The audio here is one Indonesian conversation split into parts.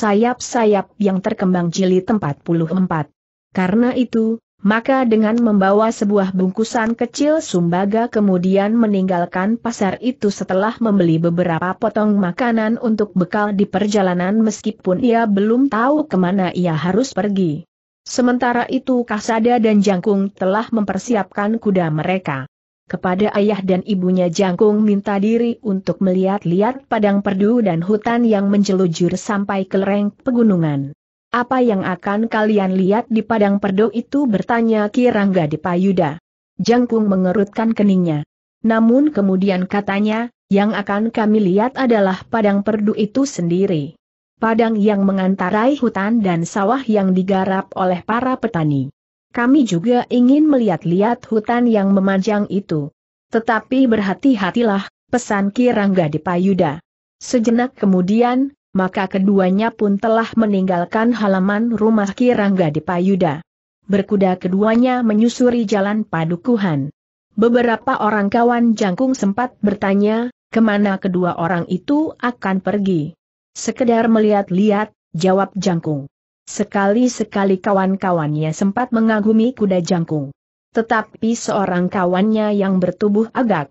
sayap-sayap yang terkembang jilid 44. Karena itu, maka dengan membawa sebuah bungkusan kecil sumbaga kemudian meninggalkan pasar itu setelah membeli beberapa potong makanan untuk bekal di perjalanan meskipun ia belum tahu kemana ia harus pergi. Sementara itu Kasada dan Jangkung telah mempersiapkan kuda mereka kepada ayah dan ibunya Jangkung minta diri untuk melihat-lihat padang perdu dan hutan yang menjelujur sampai ke lereng pegunungan. Apa yang akan kalian lihat di padang perdu itu bertanya Kirangga Dipayuda. Jangkung mengerutkan keningnya. Namun kemudian katanya, yang akan kami lihat adalah padang perdu itu sendiri. Padang yang mengantarai hutan dan sawah yang digarap oleh para petani. Kami juga ingin melihat-lihat hutan yang memanjang itu. Tetapi berhati-hatilah, pesan Ki Rangga Payuda. Sejenak kemudian, maka keduanya pun telah meninggalkan halaman rumah Ki Rangga Payuda. Berkuda keduanya menyusuri jalan padukuhan. Beberapa orang kawan jangkung sempat bertanya, kemana kedua orang itu akan pergi. Sekedar melihat-lihat, jawab jangkung. Sekali-sekali kawan-kawannya sempat mengagumi kuda jangkung. Tetapi seorang kawannya yang bertubuh agak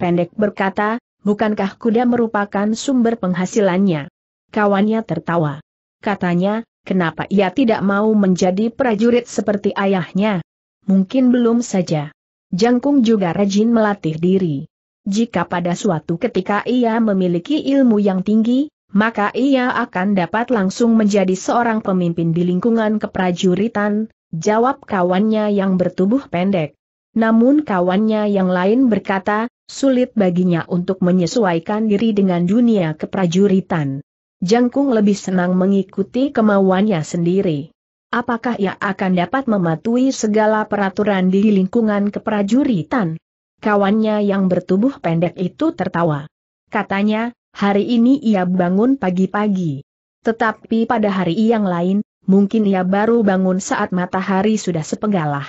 pendek berkata, bukankah kuda merupakan sumber penghasilannya? Kawannya tertawa. Katanya, kenapa ia tidak mau menjadi prajurit seperti ayahnya? Mungkin belum saja. Jangkung juga rajin melatih diri. Jika pada suatu ketika ia memiliki ilmu yang tinggi, maka ia akan dapat langsung menjadi seorang pemimpin di lingkungan keprajuritan, jawab kawannya yang bertubuh pendek. Namun kawannya yang lain berkata, sulit baginya untuk menyesuaikan diri dengan dunia keprajuritan. Jangkung lebih senang mengikuti kemauannya sendiri apakah ia akan dapat mematuhi segala peraturan di lingkungan keprajuritan? Kawannya yang bertubuh pendek itu tertawa. Katanya, Hari ini ia bangun pagi-pagi. Tetapi pada hari yang lain, mungkin ia baru bangun saat matahari sudah sepenggalah.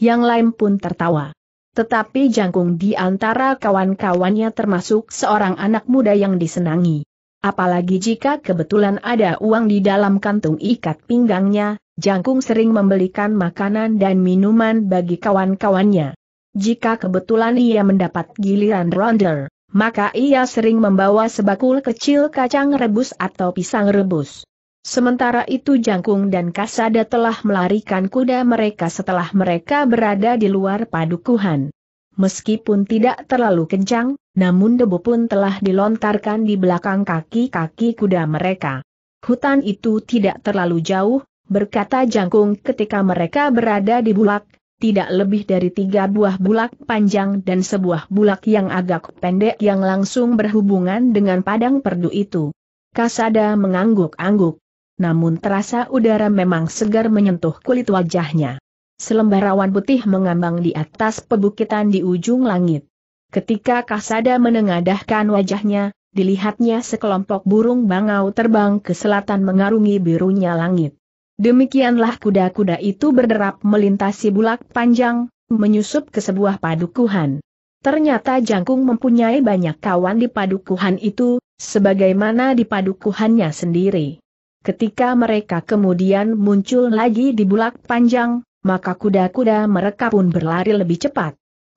Yang lain pun tertawa. Tetapi jangkung di antara kawan-kawannya termasuk seorang anak muda yang disenangi. Apalagi jika kebetulan ada uang di dalam kantung ikat pinggangnya, jangkung sering membelikan makanan dan minuman bagi kawan-kawannya. Jika kebetulan ia mendapat giliran ronder, maka ia sering membawa sebakul kecil kacang rebus atau pisang rebus. Sementara itu Jangkung dan Kasada telah melarikan kuda mereka setelah mereka berada di luar padukuhan. Meskipun tidak terlalu kencang, namun debu pun telah dilontarkan di belakang kaki-kaki kuda mereka. Hutan itu tidak terlalu jauh, berkata Jangkung ketika mereka berada di bulak, tidak lebih dari tiga buah bulak panjang dan sebuah bulak yang agak pendek yang langsung berhubungan dengan padang perdu itu. Kasada mengangguk-angguk. Namun terasa udara memang segar menyentuh kulit wajahnya. Selembar awan putih mengambang di atas pebukitan di ujung langit. Ketika Kasada menengadahkan wajahnya, dilihatnya sekelompok burung bangau terbang ke selatan mengarungi birunya langit. Demikianlah kuda-kuda itu berderap melintasi bulak panjang, menyusup ke sebuah padukuhan. Ternyata Jangkung mempunyai banyak kawan di padukuhan itu, sebagaimana di padukuhannya sendiri. Ketika mereka kemudian muncul lagi di bulak panjang, maka kuda-kuda mereka pun berlari lebih cepat.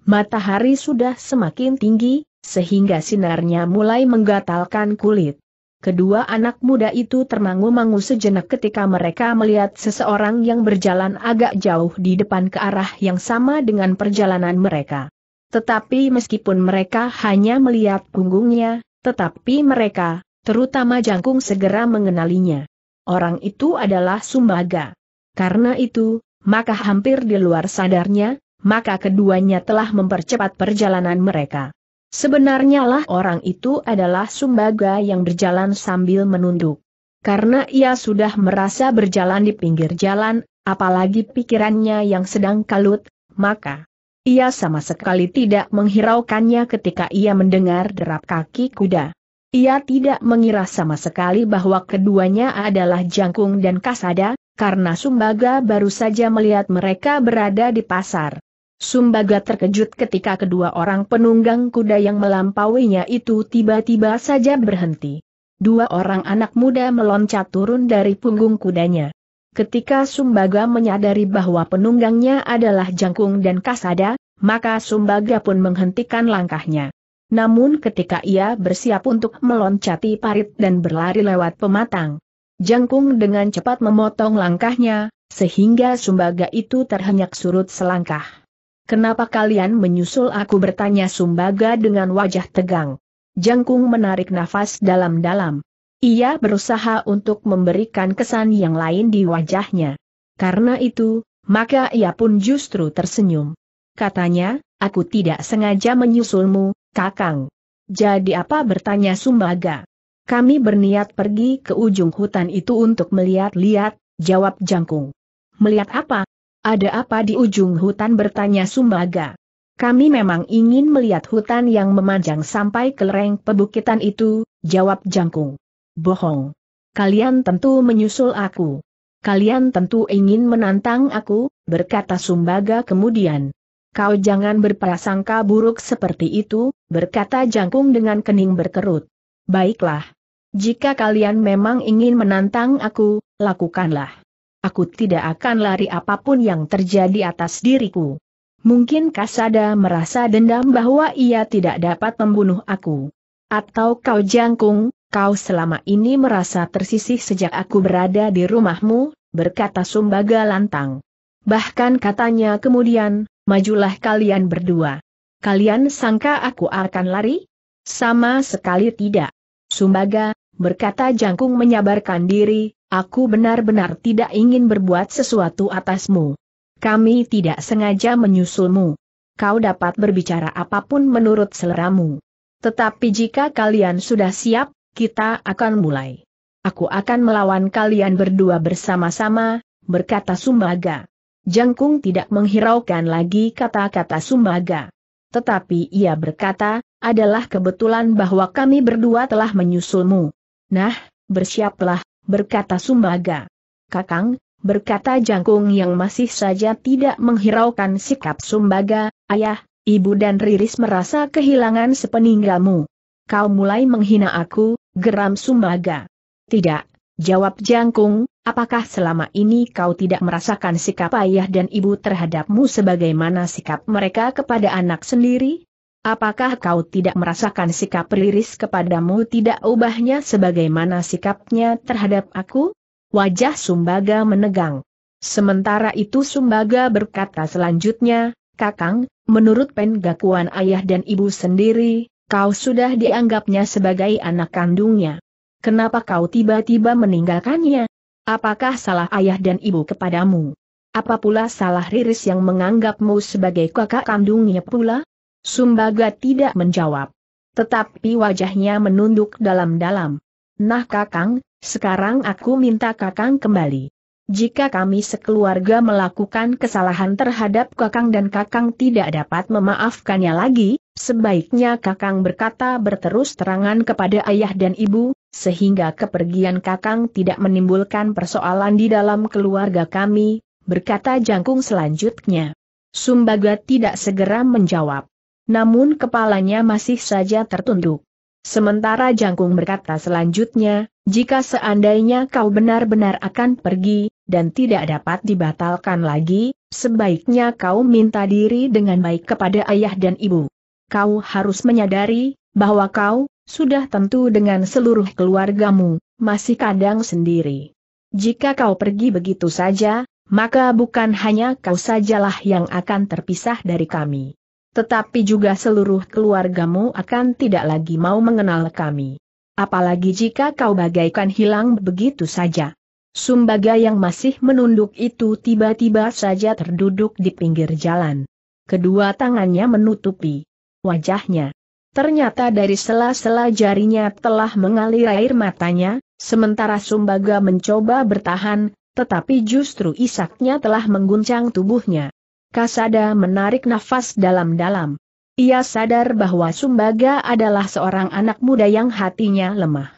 Matahari sudah semakin tinggi, sehingga sinarnya mulai menggatalkan kulit. Kedua anak muda itu termangu-mangu sejenak ketika mereka melihat seseorang yang berjalan agak jauh di depan ke arah yang sama dengan perjalanan mereka. Tetapi meskipun mereka hanya melihat punggungnya, tetapi mereka, terutama Jangkung segera mengenalinya. Orang itu adalah Sumbaga. Karena itu, maka hampir di luar sadarnya, maka keduanya telah mempercepat perjalanan mereka. Sebenarnya lah orang itu adalah sumbaga yang berjalan sambil menunduk. Karena ia sudah merasa berjalan di pinggir jalan, apalagi pikirannya yang sedang kalut, maka ia sama sekali tidak menghiraukannya ketika ia mendengar derap kaki kuda. Ia tidak mengira sama sekali bahwa keduanya adalah Jangkung dan Kasada, karena Sumbaga baru saja melihat mereka berada di pasar. Sumbaga terkejut ketika kedua orang penunggang kuda yang melampauinya itu tiba-tiba saja berhenti. Dua orang anak muda meloncat turun dari punggung kudanya. Ketika Sumbaga menyadari bahwa penunggangnya adalah Jangkung dan Kasada, maka Sumbaga pun menghentikan langkahnya. Namun ketika ia bersiap untuk meloncati parit dan berlari lewat pematang, Jangkung dengan cepat memotong langkahnya, sehingga Sumbaga itu terhenyak surut selangkah. Kenapa kalian menyusul aku bertanya Sumbaga dengan wajah tegang. Jangkung menarik nafas dalam-dalam. Ia berusaha untuk memberikan kesan yang lain di wajahnya. Karena itu, maka ia pun justru tersenyum. Katanya, aku tidak sengaja menyusulmu, kakang. Jadi apa bertanya Sumbaga? Kami berniat pergi ke ujung hutan itu untuk melihat-lihat, jawab Jangkung. Melihat apa? Ada apa di ujung hutan bertanya Sumbaga. Kami memang ingin melihat hutan yang memanjang sampai ke lereng pebukitan itu, jawab Jangkung. Bohong. Kalian tentu menyusul aku. Kalian tentu ingin menantang aku, berkata Sumbaga kemudian. Kau jangan berprasangka buruk seperti itu, berkata Jangkung dengan kening berkerut. Baiklah. Jika kalian memang ingin menantang aku, lakukanlah aku tidak akan lari apapun yang terjadi atas diriku. Mungkin Kasada merasa dendam bahwa ia tidak dapat membunuh aku. Atau kau jangkung, kau selama ini merasa tersisih sejak aku berada di rumahmu, berkata Sumbaga lantang. Bahkan katanya kemudian, majulah kalian berdua. Kalian sangka aku akan lari? Sama sekali tidak. Sumbaga, berkata Jangkung menyabarkan diri, Aku benar-benar tidak ingin berbuat sesuatu atasmu. Kami tidak sengaja menyusulmu. Kau dapat berbicara apapun menurut seleramu. Tetapi jika kalian sudah siap, kita akan mulai. Aku akan melawan kalian berdua bersama-sama, berkata Sumbaga. Jangkung tidak menghiraukan lagi kata-kata Sumbaga. Tetapi ia berkata, adalah kebetulan bahwa kami berdua telah menyusulmu. Nah, bersiaplah, berkata Sumbaga. Kakang, berkata Jangkung yang masih saja tidak menghiraukan sikap Sumbaga, ayah, ibu dan Riris merasa kehilangan sepeninggalmu. Kau mulai menghina aku, geram Sumbaga. Tidak, jawab Jangkung, apakah selama ini kau tidak merasakan sikap ayah dan ibu terhadapmu sebagaimana sikap mereka kepada anak sendiri? Apakah kau tidak merasakan sikap Riris kepadamu tidak ubahnya sebagaimana sikapnya terhadap aku? Wajah Sumbaga menegang. Sementara itu Sumbaga berkata selanjutnya, Kakang, menurut penggakuan ayah dan ibu sendiri, kau sudah dianggapnya sebagai anak kandungnya. Kenapa kau tiba-tiba meninggalkannya? Apakah salah ayah dan ibu kepadamu? Apa pula salah Riris yang menganggapmu sebagai kakak kandungnya pula? Sumbaga tidak menjawab. Tetapi wajahnya menunduk dalam-dalam. Nah kakang, sekarang aku minta kakang kembali. Jika kami sekeluarga melakukan kesalahan terhadap kakang dan kakang tidak dapat memaafkannya lagi, sebaiknya kakang berkata berterus terangan kepada ayah dan ibu, sehingga kepergian kakang tidak menimbulkan persoalan di dalam keluarga kami, berkata jangkung selanjutnya. Sumbaga tidak segera menjawab namun kepalanya masih saja tertunduk. Sementara Jangkung berkata selanjutnya, jika seandainya kau benar-benar akan pergi, dan tidak dapat dibatalkan lagi, sebaiknya kau minta diri dengan baik kepada ayah dan ibu. Kau harus menyadari, bahwa kau, sudah tentu dengan seluruh keluargamu, masih kadang sendiri. Jika kau pergi begitu saja, maka bukan hanya kau sajalah yang akan terpisah dari kami tetapi juga seluruh keluargamu akan tidak lagi mau mengenal kami. Apalagi jika kau bagaikan hilang begitu saja. Sumbaga yang masih menunduk itu tiba-tiba saja terduduk di pinggir jalan. Kedua tangannya menutupi wajahnya. Ternyata dari sela-sela jarinya telah mengalir air matanya, sementara Sumbaga mencoba bertahan, tetapi justru isaknya telah mengguncang tubuhnya. Kasada menarik nafas dalam-dalam. Ia sadar bahwa Sumbaga adalah seorang anak muda yang hatinya lemah.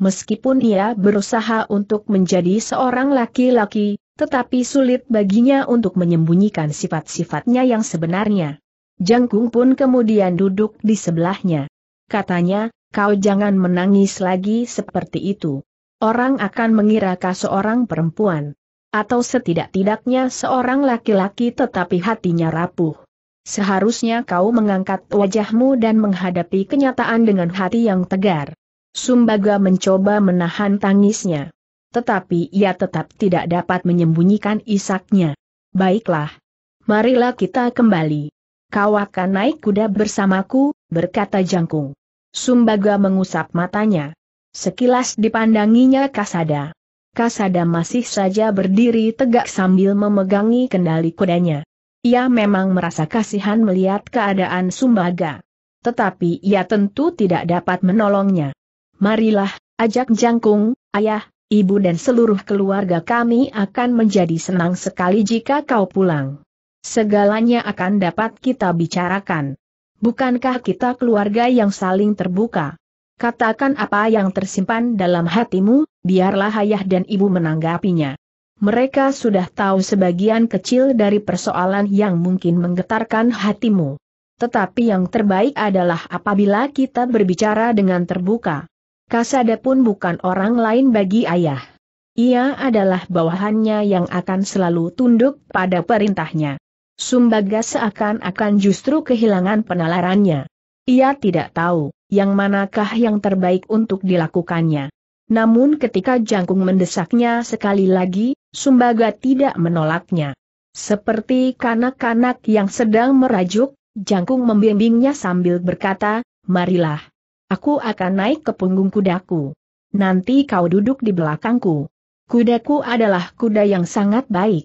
Meskipun ia berusaha untuk menjadi seorang laki-laki, tetapi sulit baginya untuk menyembunyikan sifat-sifatnya yang sebenarnya. Jangkung pun kemudian duduk di sebelahnya. Katanya, kau jangan menangis lagi seperti itu. Orang akan mengira kau seorang perempuan. Atau setidak-tidaknya seorang laki-laki tetapi hatinya rapuh. Seharusnya kau mengangkat wajahmu dan menghadapi kenyataan dengan hati yang tegar. Sumbaga mencoba menahan tangisnya. Tetapi ia tetap tidak dapat menyembunyikan isaknya. Baiklah. Marilah kita kembali. Kau akan naik kuda bersamaku, berkata Jangkung. Sumbaga mengusap matanya. Sekilas dipandanginya Kasada. Kasada masih saja berdiri tegak sambil memegangi kendali kudanya. Ia memang merasa kasihan melihat keadaan Sumbaga. Tetapi ia tentu tidak dapat menolongnya. Marilah, ajak Jangkung, ayah, ibu dan seluruh keluarga kami akan menjadi senang sekali jika kau pulang. Segalanya akan dapat kita bicarakan. Bukankah kita keluarga yang saling terbuka? Katakan apa yang tersimpan dalam hatimu, biarlah ayah dan ibu menanggapinya. Mereka sudah tahu sebagian kecil dari persoalan yang mungkin menggetarkan hatimu. Tetapi yang terbaik adalah apabila kita berbicara dengan terbuka. Kasada pun bukan orang lain bagi ayah. Ia adalah bawahannya yang akan selalu tunduk pada perintahnya. Sumbaga seakan-akan justru kehilangan penalarannya. Ia tidak tahu yang manakah yang terbaik untuk dilakukannya. Namun ketika Jangkung mendesaknya sekali lagi, Sumbaga tidak menolaknya. Seperti kanak-kanak yang sedang merajuk, Jangkung membimbingnya sambil berkata, Marilah. Aku akan naik ke punggung kudaku. Nanti kau duduk di belakangku. Kudaku adalah kuda yang sangat baik.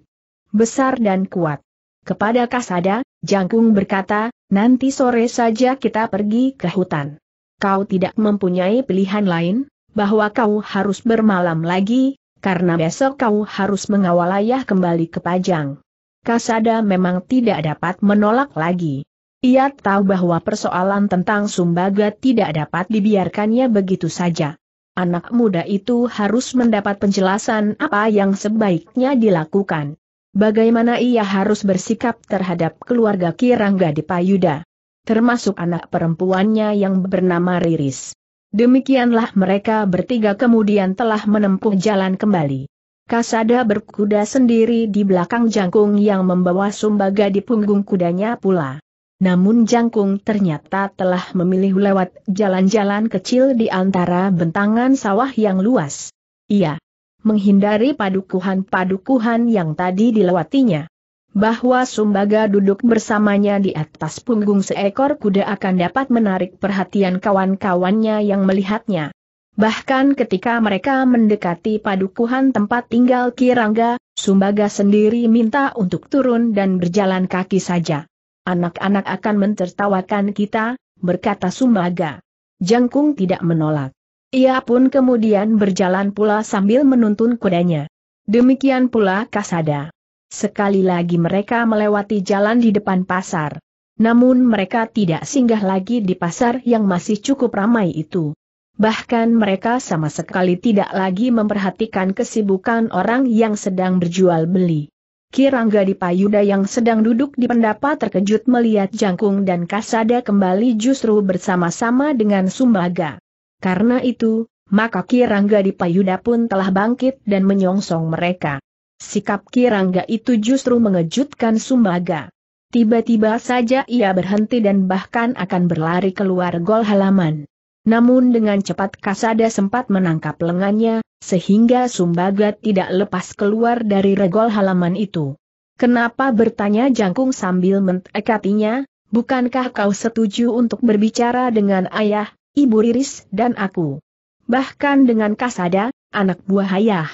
Besar dan kuat. Kepada Kasada, Jangkung berkata, nanti sore saja kita pergi ke hutan kau tidak mempunyai pilihan lain, bahwa kau harus bermalam lagi, karena besok kau harus mengawal ayah kembali ke Pajang. Kasada memang tidak dapat menolak lagi. Ia tahu bahwa persoalan tentang Sumbaga tidak dapat dibiarkannya begitu saja. Anak muda itu harus mendapat penjelasan apa yang sebaiknya dilakukan. Bagaimana ia harus bersikap terhadap keluarga Kirangga di Payuda termasuk anak perempuannya yang bernama Riris. Demikianlah mereka bertiga kemudian telah menempuh jalan kembali. Kasada berkuda sendiri di belakang Jangkung yang membawa sumbaga di punggung kudanya pula. Namun Jangkung ternyata telah memilih lewat jalan-jalan kecil di antara bentangan sawah yang luas. Ia menghindari padukuhan-padukuhan yang tadi dilewatinya bahwa Sumbaga duduk bersamanya di atas punggung seekor kuda akan dapat menarik perhatian kawan-kawannya yang melihatnya. Bahkan ketika mereka mendekati padukuhan tempat tinggal Kirangga, Sumbaga sendiri minta untuk turun dan berjalan kaki saja. Anak-anak akan mentertawakan kita, berkata Sumbaga. Jangkung tidak menolak. Ia pun kemudian berjalan pula sambil menuntun kudanya. Demikian pula Kasada. Sekali lagi mereka melewati jalan di depan pasar. Namun mereka tidak singgah lagi di pasar yang masih cukup ramai itu. Bahkan mereka sama sekali tidak lagi memperhatikan kesibukan orang yang sedang berjual beli. Kirangga di Payuda yang sedang duduk di pendapa terkejut melihat Jangkung dan Kasada kembali justru bersama-sama dengan Sumbaga. Karena itu, maka Kirangga di Payuda pun telah bangkit dan menyongsong mereka. Sikap Kirangga itu justru mengejutkan Sumbaga. Tiba-tiba saja ia berhenti dan bahkan akan berlari keluar gol halaman. Namun dengan cepat Kasada sempat menangkap lengannya, sehingga Sumbaga tidak lepas keluar dari regol halaman itu. Kenapa bertanya Jangkung sambil mentekatinya, bukankah kau setuju untuk berbicara dengan ayah, ibu Riris dan aku? Bahkan dengan Kasada, anak buah ayah.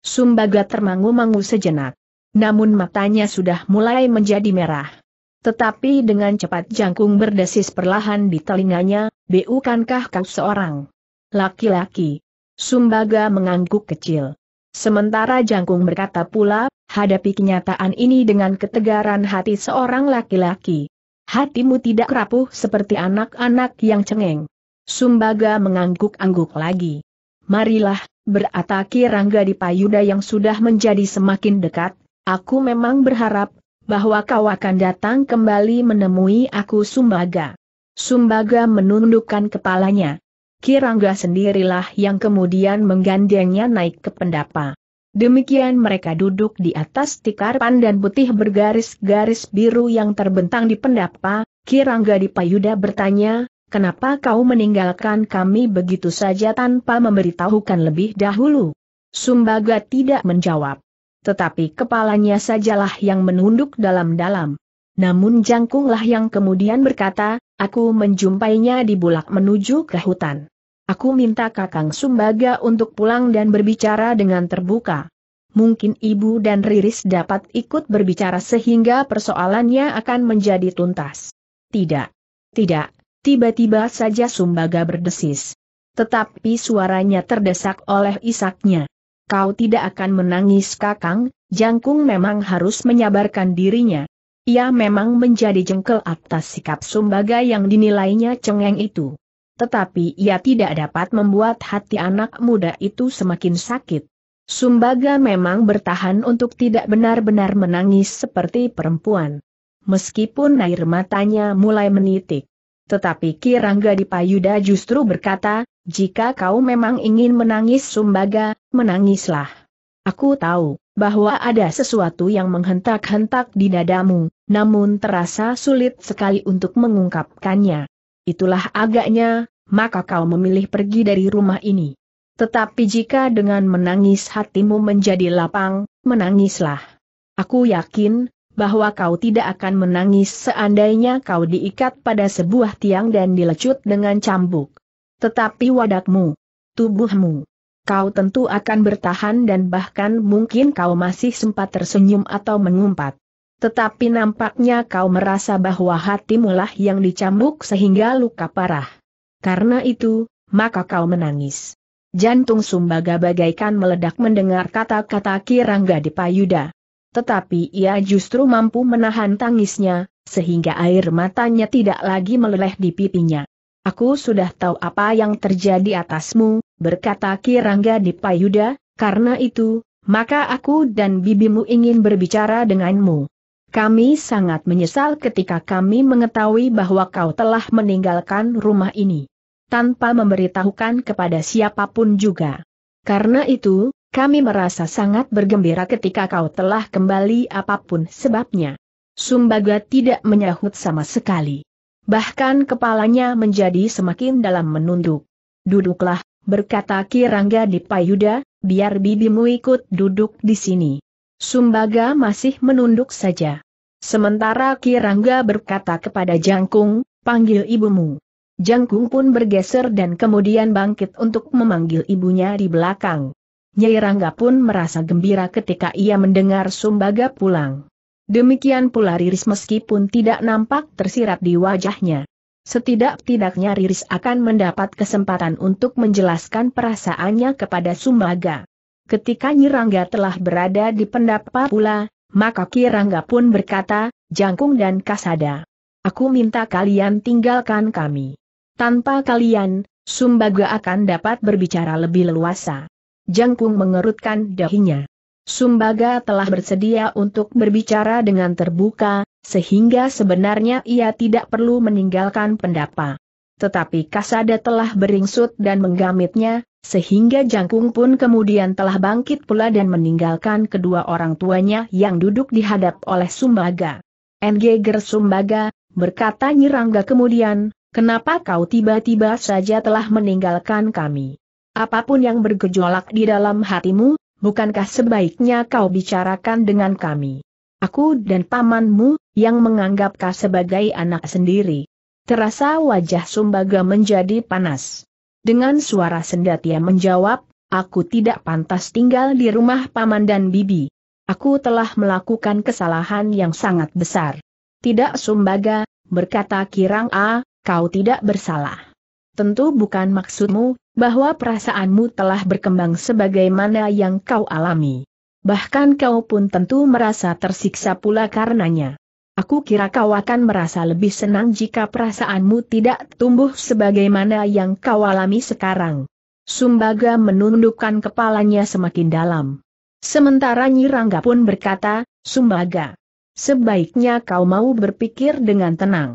Sumbaga termangu-mangu sejenak. Namun matanya sudah mulai menjadi merah. Tetapi dengan cepat jangkung berdesis perlahan di telinganya, bukankah kau seorang laki-laki? Sumbaga mengangguk kecil. Sementara jangkung berkata pula, hadapi kenyataan ini dengan ketegaran hati seorang laki-laki. Hatimu tidak rapuh seperti anak-anak yang cengeng. Sumbaga mengangguk-angguk lagi. Marilah, berataki Rangga di Payuda yang sudah menjadi semakin dekat, aku memang berharap bahwa kau akan datang kembali menemui aku Sumbaga. Sumbaga menundukkan kepalanya. Kirangga sendirilah yang kemudian menggandengnya naik ke pendapa. Demikian mereka duduk di atas tikar pandan putih bergaris-garis biru yang terbentang di pendapa, Kirangga di Payuda bertanya, Kenapa kau meninggalkan kami begitu saja tanpa memberitahukan lebih dahulu? Sumbaga tidak menjawab. Tetapi kepalanya sajalah yang menunduk dalam-dalam. Namun jangkunglah yang kemudian berkata, aku menjumpainya di bulak menuju ke hutan. Aku minta Kakang Sumbaga untuk pulang dan berbicara dengan terbuka. Mungkin ibu dan Riris dapat ikut berbicara sehingga persoalannya akan menjadi tuntas. Tidak. Tidak, Tiba-tiba saja Sumbaga berdesis. Tetapi suaranya terdesak oleh isaknya. Kau tidak akan menangis kakang, Jangkung memang harus menyabarkan dirinya. Ia memang menjadi jengkel atas sikap Sumbaga yang dinilainya cengeng itu. Tetapi ia tidak dapat membuat hati anak muda itu semakin sakit. Sumbaga memang bertahan untuk tidak benar-benar menangis seperti perempuan. Meskipun air matanya mulai menitik. Tetapi Kirangga Dipayuda justru berkata, jika kau memang ingin menangis sumbaga, menangislah. Aku tahu, bahwa ada sesuatu yang menghentak-hentak di dadamu, namun terasa sulit sekali untuk mengungkapkannya. Itulah agaknya, maka kau memilih pergi dari rumah ini. Tetapi jika dengan menangis hatimu menjadi lapang, menangislah. Aku yakin, bahwa kau tidak akan menangis seandainya kau diikat pada sebuah tiang dan dilecut dengan cambuk. Tetapi wadakmu, tubuhmu, kau tentu akan bertahan dan bahkan mungkin kau masih sempat tersenyum atau mengumpat. Tetapi nampaknya kau merasa bahwa hatimu lah yang dicambuk sehingga luka parah. Karena itu, maka kau menangis. Jantung Sumbaga bagaikan meledak mendengar kata-kata Kirangga di Payuda tetapi ia justru mampu menahan tangisnya, sehingga air matanya tidak lagi meleleh di pipinya. Aku sudah tahu apa yang terjadi atasmu, berkata Kirangga di Payuda, karena itu, maka aku dan bibimu ingin berbicara denganmu. Kami sangat menyesal ketika kami mengetahui bahwa kau telah meninggalkan rumah ini tanpa memberitahukan kepada siapapun juga. Karena itu, kami merasa sangat bergembira ketika kau telah kembali apapun sebabnya. Sumbaga tidak menyahut sama sekali. Bahkan kepalanya menjadi semakin dalam menunduk. Duduklah, berkata Kirangga di payuda, biar bibimu ikut duduk di sini. Sumbaga masih menunduk saja. Sementara Kirangga berkata kepada Jangkung, panggil ibumu. Jangkung pun bergeser dan kemudian bangkit untuk memanggil ibunya di belakang. Nyai Rangga pun merasa gembira ketika ia mendengar Sumbaga pulang. Demikian pula Riris meskipun tidak nampak tersirat di wajahnya. Setidak-tidaknya Riris akan mendapat kesempatan untuk menjelaskan perasaannya kepada Sumbaga. Ketika Nyirangga telah berada di pendapa pula, maka Kirangga pun berkata, Jangkung dan Kasada. Aku minta kalian tinggalkan kami. Tanpa kalian, Sumbaga akan dapat berbicara lebih leluasa. Jangkung mengerutkan dahinya. Sumbaga telah bersedia untuk berbicara dengan terbuka, sehingga sebenarnya ia tidak perlu meninggalkan pendapa. Tetapi Kasada telah beringsut dan menggamitnya, sehingga Jangkung pun kemudian telah bangkit pula dan meninggalkan kedua orang tuanya yang duduk dihadap oleh Sumbaga. Ger Sumbaga, berkata Nyirangga kemudian, kenapa kau tiba-tiba saja telah meninggalkan kami? Apapun yang bergejolak di dalam hatimu, bukankah sebaiknya kau bicarakan dengan kami? Aku dan pamanmu, yang menganggap kau sebagai anak sendiri. Terasa wajah Sumbaga menjadi panas. Dengan suara sendat ia menjawab, aku tidak pantas tinggal di rumah paman dan bibi. Aku telah melakukan kesalahan yang sangat besar. Tidak Sumbaga, berkata Kirang A, ah, kau tidak bersalah. Tentu bukan maksudmu, bahwa perasaanmu telah berkembang sebagaimana yang kau alami. Bahkan kau pun tentu merasa tersiksa pula karenanya. Aku kira kau akan merasa lebih senang jika perasaanmu tidak tumbuh sebagaimana yang kau alami sekarang. Sumbaga menundukkan kepalanya semakin dalam. Sementara Nyirangga pun berkata, Sumbaga, sebaiknya kau mau berpikir dengan tenang.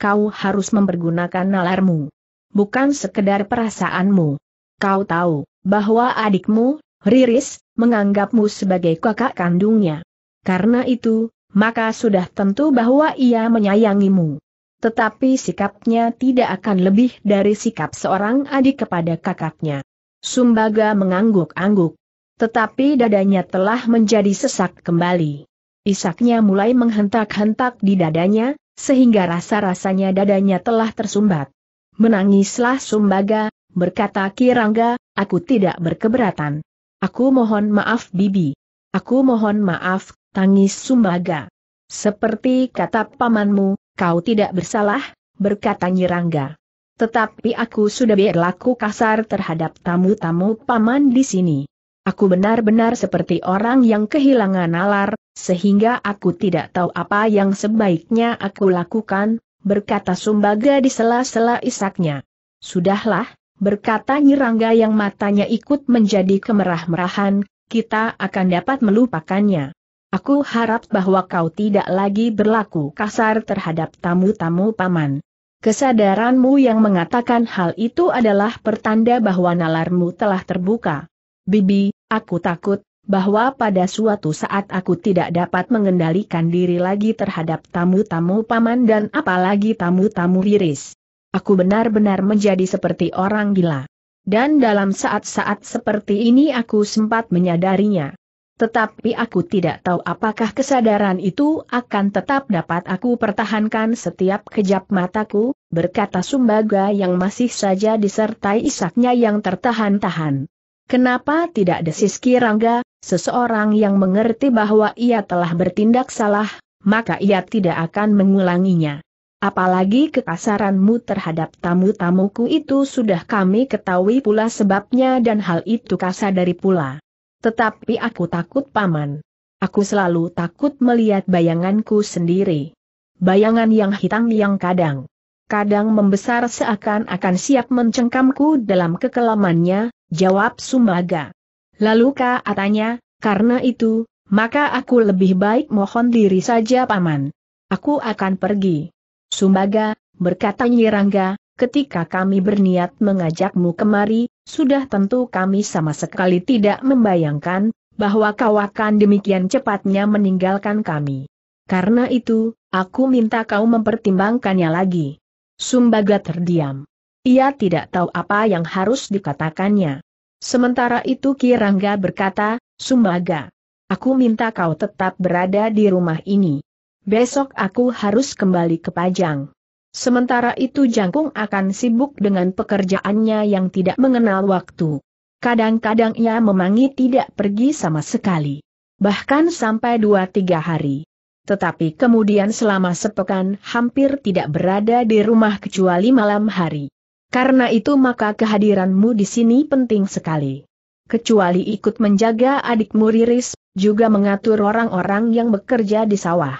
Kau harus mempergunakan nalarmu bukan sekedar perasaanmu. Kau tahu, bahwa adikmu, Riris, menganggapmu sebagai kakak kandungnya. Karena itu, maka sudah tentu bahwa ia menyayangimu. Tetapi sikapnya tidak akan lebih dari sikap seorang adik kepada kakaknya. Sumbaga mengangguk-angguk. Tetapi dadanya telah menjadi sesak kembali. Isaknya mulai menghentak-hentak di dadanya, sehingga rasa-rasanya dadanya telah tersumbat. Menangislah Sumbaga, berkata Kirangga, aku tidak berkeberatan. Aku mohon maaf Bibi. Aku mohon maaf, tangis Sumbaga. Seperti kata pamanmu, kau tidak bersalah, berkata Nyirangga. Tetapi aku sudah berlaku kasar terhadap tamu-tamu paman di sini. Aku benar-benar seperti orang yang kehilangan nalar, sehingga aku tidak tahu apa yang sebaiknya aku lakukan, berkata Sumbaga di sela-sela isaknya. Sudahlah, berkata Nyirangga yang matanya ikut menjadi kemerah-merahan, kita akan dapat melupakannya. Aku harap bahwa kau tidak lagi berlaku kasar terhadap tamu-tamu paman. Kesadaranmu yang mengatakan hal itu adalah pertanda bahwa nalarmu telah terbuka. Bibi, aku takut, bahwa pada suatu saat aku tidak dapat mengendalikan diri lagi terhadap tamu-tamu paman dan apalagi tamu-tamu iris. Aku benar-benar menjadi seperti orang gila. Dan dalam saat-saat seperti ini aku sempat menyadarinya. Tetapi aku tidak tahu apakah kesadaran itu akan tetap dapat aku pertahankan setiap kejap mataku, berkata Sumbaga yang masih saja disertai isaknya yang tertahan-tahan. Kenapa tidak desis Kirangga, Seseorang yang mengerti bahwa ia telah bertindak salah, maka ia tidak akan mengulanginya. Apalagi kekasaranmu terhadap tamu-tamuku itu sudah kami ketahui pula sebabnya dan hal itu kasar dari pula. Tetapi aku takut paman. Aku selalu takut melihat bayanganku sendiri. Bayangan yang hitam yang kadang. Kadang membesar seakan-akan siap mencengkamku dalam kekelamannya, jawab Sumaga. Lalu katanya, karena itu, maka aku lebih baik mohon diri saja paman. Aku akan pergi. Sumbaga, berkata Nyirangga, ketika kami berniat mengajakmu kemari, sudah tentu kami sama sekali tidak membayangkan, bahwa kau akan demikian cepatnya meninggalkan kami. Karena itu, aku minta kau mempertimbangkannya lagi. Sumbaga terdiam. Ia tidak tahu apa yang harus dikatakannya. Sementara itu Kirangga berkata, Sumbaga, aku minta kau tetap berada di rumah ini. Besok aku harus kembali ke Pajang. Sementara itu Jangkung akan sibuk dengan pekerjaannya yang tidak mengenal waktu. Kadang-kadang ia memangi tidak pergi sama sekali. Bahkan sampai dua tiga hari tetapi kemudian selama sepekan hampir tidak berada di rumah kecuali malam hari. Karena itu maka kehadiranmu di sini penting sekali. Kecuali ikut menjaga adikmu Riris, juga mengatur orang-orang yang bekerja di sawah.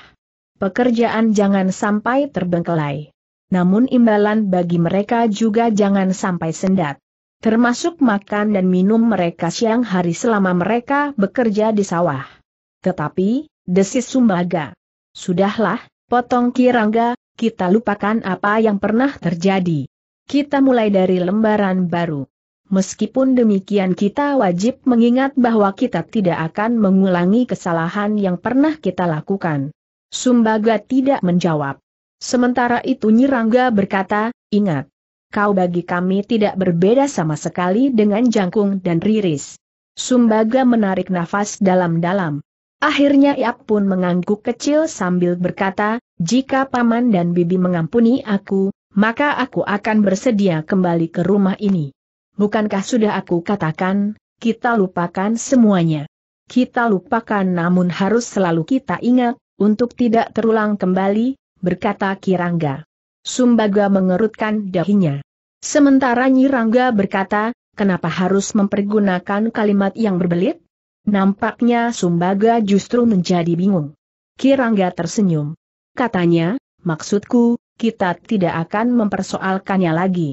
Pekerjaan jangan sampai terbengkelai. Namun imbalan bagi mereka juga jangan sampai sendat. Termasuk makan dan minum mereka siang hari selama mereka bekerja di sawah. Tetapi, desis sumbaga. Sudahlah, potong kirangga, kita lupakan apa yang pernah terjadi. Kita mulai dari lembaran baru. Meskipun demikian kita wajib mengingat bahwa kita tidak akan mengulangi kesalahan yang pernah kita lakukan. Sumbaga tidak menjawab. Sementara itu Nyirangga berkata, ingat. Kau bagi kami tidak berbeda sama sekali dengan Jangkung dan Riris. Sumbaga menarik nafas dalam-dalam. Akhirnya ia pun mengangguk kecil sambil berkata, jika paman dan bibi mengampuni aku, maka aku akan bersedia kembali ke rumah ini. Bukankah sudah aku katakan, kita lupakan semuanya. Kita lupakan namun harus selalu kita ingat, untuk tidak terulang kembali, berkata Kirangga. Sumbaga mengerutkan dahinya. Sementara Nyirangga berkata, kenapa harus mempergunakan kalimat yang berbelit? Nampaknya Sumbaga justru menjadi bingung. Kirangga tersenyum. Katanya, maksudku, kita tidak akan mempersoalkannya lagi.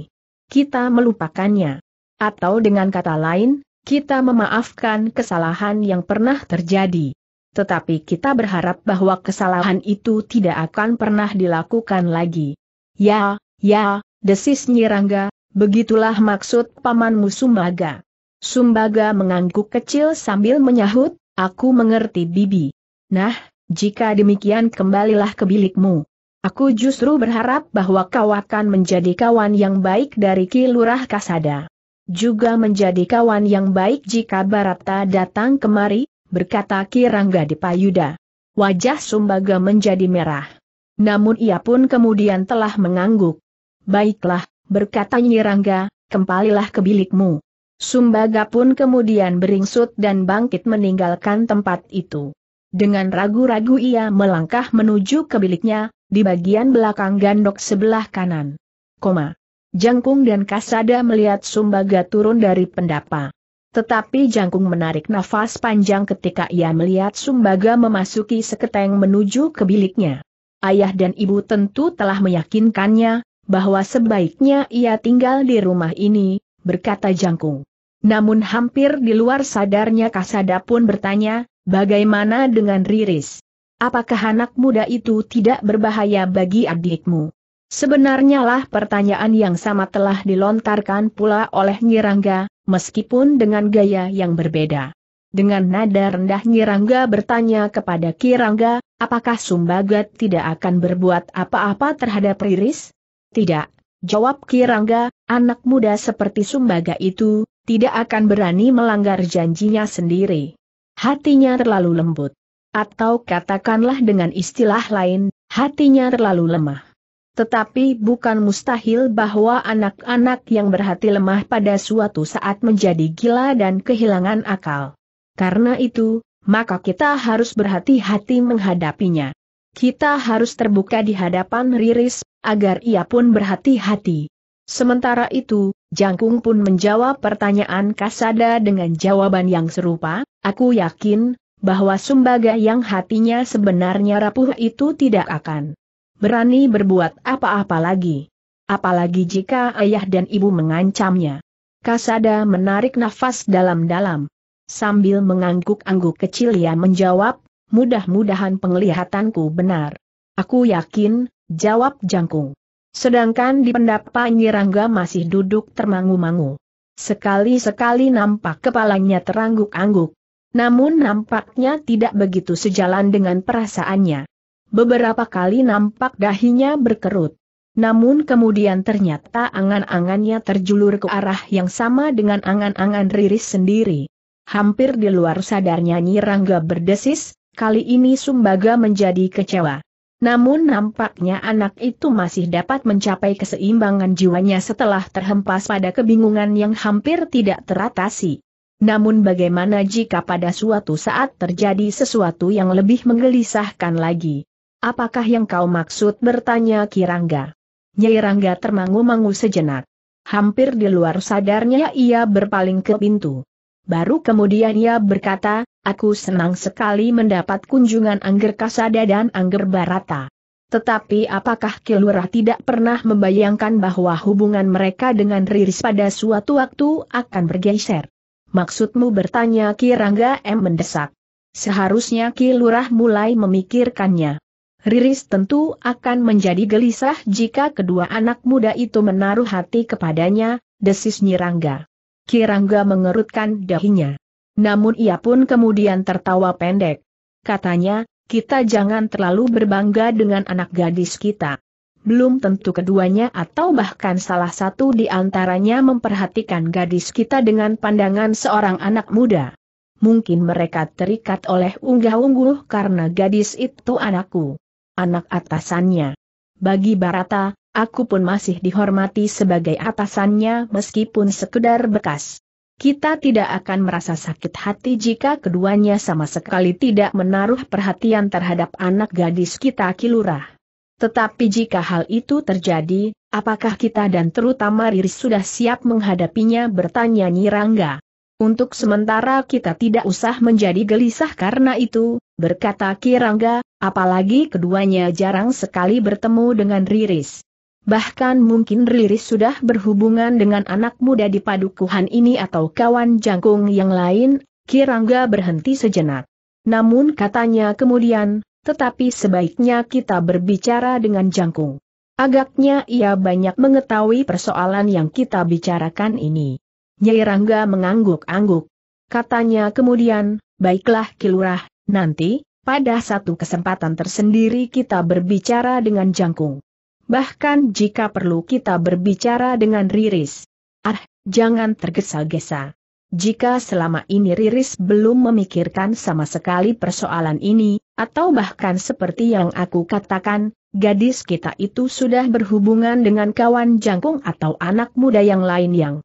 Kita melupakannya. Atau dengan kata lain, kita memaafkan kesalahan yang pernah terjadi. Tetapi kita berharap bahwa kesalahan itu tidak akan pernah dilakukan lagi. Ya, ya, desis Nyirangga, begitulah maksud pamanmu Sumbaga. Sumbaga mengangguk kecil sambil menyahut, aku mengerti bibi. Nah, jika demikian kembalilah ke bilikmu. Aku justru berharap bahwa kau akan menjadi kawan yang baik dari Ki Lurah Kasada. Juga menjadi kawan yang baik jika Barata datang kemari, berkata Ki Rangga Dipayuda. Wajah Sumbaga menjadi merah. Namun ia pun kemudian telah mengangguk. Baiklah, berkata Nyirangga, Rangga, kembalilah ke bilikmu. Sumbaga pun kemudian beringsut dan bangkit meninggalkan tempat itu. Dengan ragu-ragu ia melangkah menuju ke biliknya, di bagian belakang gandok sebelah kanan. Koma. Jangkung dan Kasada melihat Sumbaga turun dari pendapa. Tetapi Jangkung menarik nafas panjang ketika ia melihat Sumbaga memasuki seketeng menuju ke biliknya. Ayah dan ibu tentu telah meyakinkannya, bahwa sebaiknya ia tinggal di rumah ini, berkata Jangkung. Namun hampir di luar sadarnya Kasada pun bertanya, bagaimana dengan Riris? Apakah anak muda itu tidak berbahaya bagi adikmu? Sebenarnya lah pertanyaan yang sama telah dilontarkan pula oleh Nyirangga, meskipun dengan gaya yang berbeda. Dengan nada rendah Nyirangga bertanya kepada Kirangga, apakah Sumbagat tidak akan berbuat apa-apa terhadap Riris? Tidak, jawab Kirangga, anak muda seperti Sumbaga itu, tidak akan berani melanggar janjinya sendiri. Hatinya terlalu lembut. Atau katakanlah dengan istilah lain, hatinya terlalu lemah. Tetapi bukan mustahil bahwa anak-anak yang berhati lemah pada suatu saat menjadi gila dan kehilangan akal. Karena itu, maka kita harus berhati-hati menghadapinya. Kita harus terbuka di hadapan Riris, agar ia pun berhati-hati. Sementara itu, Jangkung pun menjawab pertanyaan Kasada dengan jawaban yang serupa, aku yakin, bahwa sumbaga yang hatinya sebenarnya rapuh itu tidak akan berani berbuat apa-apa lagi. Apalagi jika ayah dan ibu mengancamnya. Kasada menarik nafas dalam-dalam. Sambil mengangguk-angguk kecil ia menjawab, mudah-mudahan penglihatanku benar. Aku yakin, jawab jangkung. Sedangkan di pendapa Nyirangga masih duduk termangu-mangu. Sekali-sekali nampak kepalanya terangguk-angguk. Namun nampaknya tidak begitu sejalan dengan perasaannya. Beberapa kali nampak dahinya berkerut. Namun kemudian ternyata angan-angannya terjulur ke arah yang sama dengan angan-angan Riris sendiri. Hampir di luar sadarnya Nyirangga berdesis, kali ini Sumbaga menjadi kecewa. Namun nampaknya anak itu masih dapat mencapai keseimbangan jiwanya setelah terhempas pada kebingungan yang hampir tidak teratasi. Namun bagaimana jika pada suatu saat terjadi sesuatu yang lebih menggelisahkan lagi? Apakah yang kau maksud bertanya Kirangga? Nyai Rangga termangu-mangu sejenak. Hampir di luar sadarnya ia berpaling ke pintu. Baru kemudian ia berkata, aku senang sekali mendapat kunjungan Angger Kasada dan Angger Barata. Tetapi apakah Kilurah tidak pernah membayangkan bahwa hubungan mereka dengan Riris pada suatu waktu akan bergeser? Maksudmu bertanya Ki Rangga M mendesak. Seharusnya Ki Lurah mulai memikirkannya. Riris tentu akan menjadi gelisah jika kedua anak muda itu menaruh hati kepadanya, desis Nyirangga. Kirangga mengerutkan dahinya. Namun ia pun kemudian tertawa pendek. Katanya, kita jangan terlalu berbangga dengan anak gadis kita belum tentu keduanya atau bahkan salah satu di antaranya memperhatikan gadis kita dengan pandangan seorang anak muda. Mungkin mereka terikat oleh unggah-ungguh karena gadis itu anakku. Anak atasannya. Bagi Barata, aku pun masih dihormati sebagai atasannya meskipun sekedar bekas. Kita tidak akan merasa sakit hati jika keduanya sama sekali tidak menaruh perhatian terhadap anak gadis kita kilurah. Tetapi jika hal itu terjadi, apakah kita dan terutama Riris sudah siap menghadapinya bertanya Nyirangga. Untuk sementara kita tidak usah menjadi gelisah karena itu, berkata Kirangga, apalagi keduanya jarang sekali bertemu dengan Riris. Bahkan mungkin Riris sudah berhubungan dengan anak muda di padukuhan ini atau kawan jangkung yang lain, Kirangga berhenti sejenak. Namun katanya kemudian, tetapi sebaiknya kita berbicara dengan jangkung. Agaknya ia banyak mengetahui persoalan yang kita bicarakan ini. Nyai Rangga mengangguk-angguk. Katanya kemudian, baiklah Kilurah, nanti, pada satu kesempatan tersendiri kita berbicara dengan jangkung. Bahkan jika perlu kita berbicara dengan Riris. Ah, jangan tergesa-gesa. Jika selama ini Riris belum memikirkan sama sekali persoalan ini, atau bahkan seperti yang aku katakan, gadis kita itu sudah berhubungan dengan kawan jangkung atau anak muda yang lain yang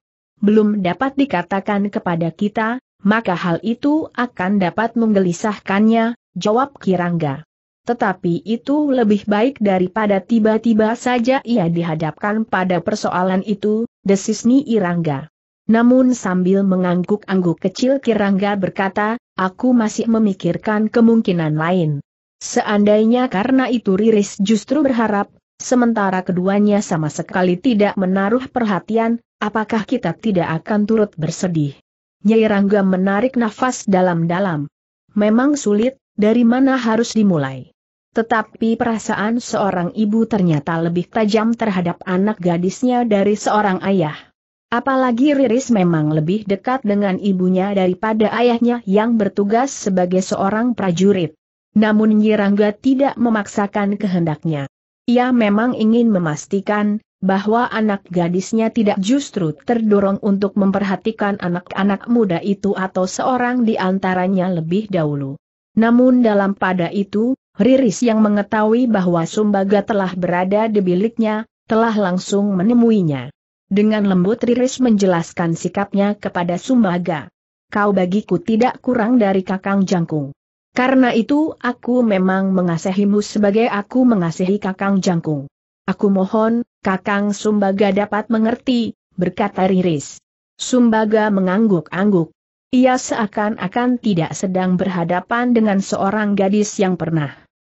belum dapat dikatakan kepada kita, maka hal itu akan dapat menggelisahkannya, jawab Kirangga. Tetapi itu lebih baik daripada tiba-tiba saja ia dihadapkan pada persoalan itu, desis Ni Irangga. Namun sambil mengangguk-angguk kecil Kirangga berkata, aku masih memikirkan kemungkinan lain. Seandainya karena itu Riris justru berharap, sementara keduanya sama sekali tidak menaruh perhatian, apakah kita tidak akan turut bersedih? Nyai Rangga menarik nafas dalam-dalam. Memang sulit, dari mana harus dimulai? Tetapi perasaan seorang ibu ternyata lebih tajam terhadap anak gadisnya dari seorang ayah. Apalagi Riris memang lebih dekat dengan ibunya daripada ayahnya yang bertugas sebagai seorang prajurit. Namun Nyirangga tidak memaksakan kehendaknya. Ia memang ingin memastikan bahwa anak gadisnya tidak justru terdorong untuk memperhatikan anak-anak muda itu atau seorang di antaranya lebih dahulu. Namun dalam pada itu, Riris yang mengetahui bahwa Sumbaga telah berada di biliknya, telah langsung menemuinya. Dengan lembut Riris menjelaskan sikapnya kepada Sumbaga. Kau bagiku tidak kurang dari kakang jangkung. Karena itu aku memang mengasihimu sebagai aku mengasihi kakang jangkung. Aku mohon, kakang Sumbaga dapat mengerti, berkata Riris. Sumbaga mengangguk-angguk. Ia seakan-akan tidak sedang berhadapan dengan seorang gadis yang pernah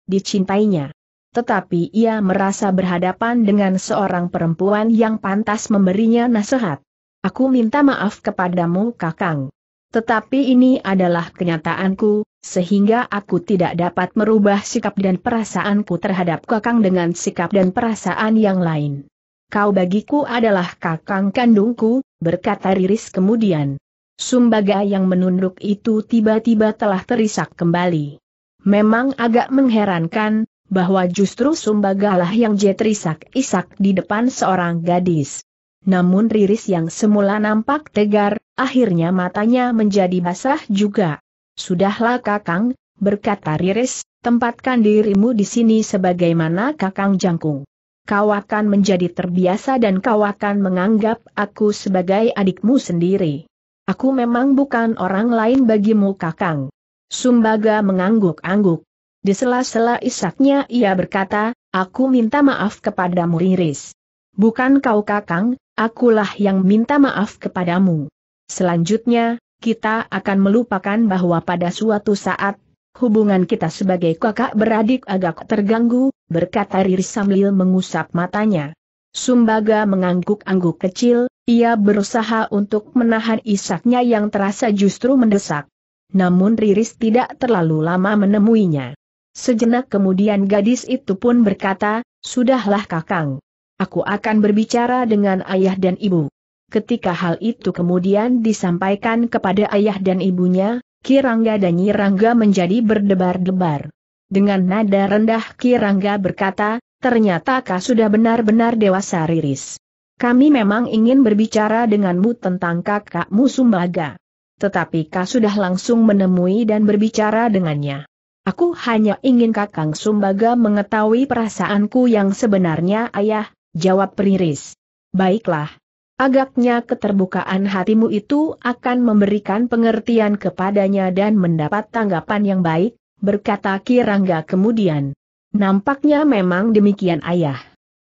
dicintainya tetapi ia merasa berhadapan dengan seorang perempuan yang pantas memberinya nasihat. Aku minta maaf kepadamu kakang. Tetapi ini adalah kenyataanku, sehingga aku tidak dapat merubah sikap dan perasaanku terhadap kakang dengan sikap dan perasaan yang lain. Kau bagiku adalah kakang kandungku, berkata Riris kemudian. Sumbaga yang menunduk itu tiba-tiba telah terisak kembali. Memang agak mengherankan, bahwa justru Sumbagalah yang jetrisak-isak di depan seorang gadis. Namun Riris yang semula nampak tegar, akhirnya matanya menjadi basah juga. Sudahlah Kakang, berkata Riris, tempatkan dirimu di sini sebagaimana Kakang Jangkung. Kau akan menjadi terbiasa dan kau akan menganggap aku sebagai adikmu sendiri. Aku memang bukan orang lain bagimu Kakang. Sumbaga mengangguk-angguk. Di sela-sela isaknya ia berkata, aku minta maaf kepadamu Riris. Bukan kau kakang, akulah yang minta maaf kepadamu. Selanjutnya, kita akan melupakan bahwa pada suatu saat, hubungan kita sebagai kakak beradik agak terganggu, berkata Riris sambil mengusap matanya. Sumbaga mengangguk-angguk kecil, ia berusaha untuk menahan isaknya yang terasa justru mendesak. Namun Riris tidak terlalu lama menemuinya. Sejenak kemudian gadis itu pun berkata, Sudahlah kakang. Aku akan berbicara dengan ayah dan ibu. Ketika hal itu kemudian disampaikan kepada ayah dan ibunya, Kirangga dan Nyirangga menjadi berdebar-debar. Dengan nada rendah Kirangga berkata, ternyata kau sudah benar-benar dewasa Riris. Kami memang ingin berbicara denganmu tentang kakakmu Sumbaga. Tetapi kau sudah langsung menemui dan berbicara dengannya. Aku hanya ingin Kakang Sumbaga mengetahui perasaanku yang sebenarnya ayah, jawab Periris. Baiklah. Agaknya keterbukaan hatimu itu akan memberikan pengertian kepadanya dan mendapat tanggapan yang baik, berkata Kirangga kemudian. Nampaknya memang demikian ayah.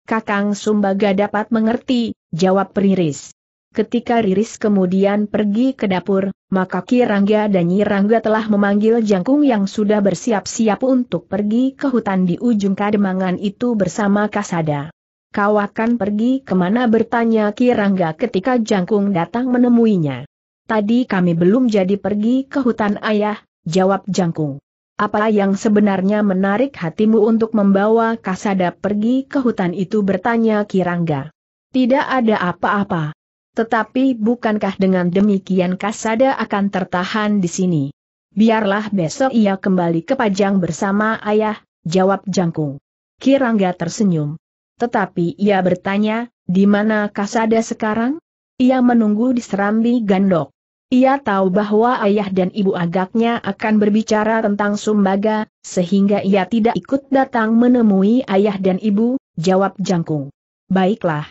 Kakang Sumbaga dapat mengerti, jawab Periris. Ketika Riris kemudian pergi ke dapur, maka Kirangga dan Nyirangga telah memanggil Jangkung yang sudah bersiap-siap untuk pergi ke hutan di ujung kademangan itu bersama Kasada. Kau akan pergi kemana bertanya Kirangga ketika Jangkung datang menemuinya. Tadi kami belum jadi pergi ke hutan ayah, jawab Jangkung. Apa yang sebenarnya menarik hatimu untuk membawa Kasada pergi ke hutan itu bertanya Kirangga. Tidak ada apa-apa. Tetapi bukankah dengan demikian Kasada akan tertahan di sini? Biarlah besok ia kembali ke Pajang bersama ayah, jawab Jangkung. Kirangga tersenyum. Tetapi ia bertanya, di mana Kasada sekarang? Ia menunggu di Serambi Gandok. Ia tahu bahwa ayah dan ibu agaknya akan berbicara tentang sumbaga, sehingga ia tidak ikut datang menemui ayah dan ibu, jawab Jangkung. Baiklah,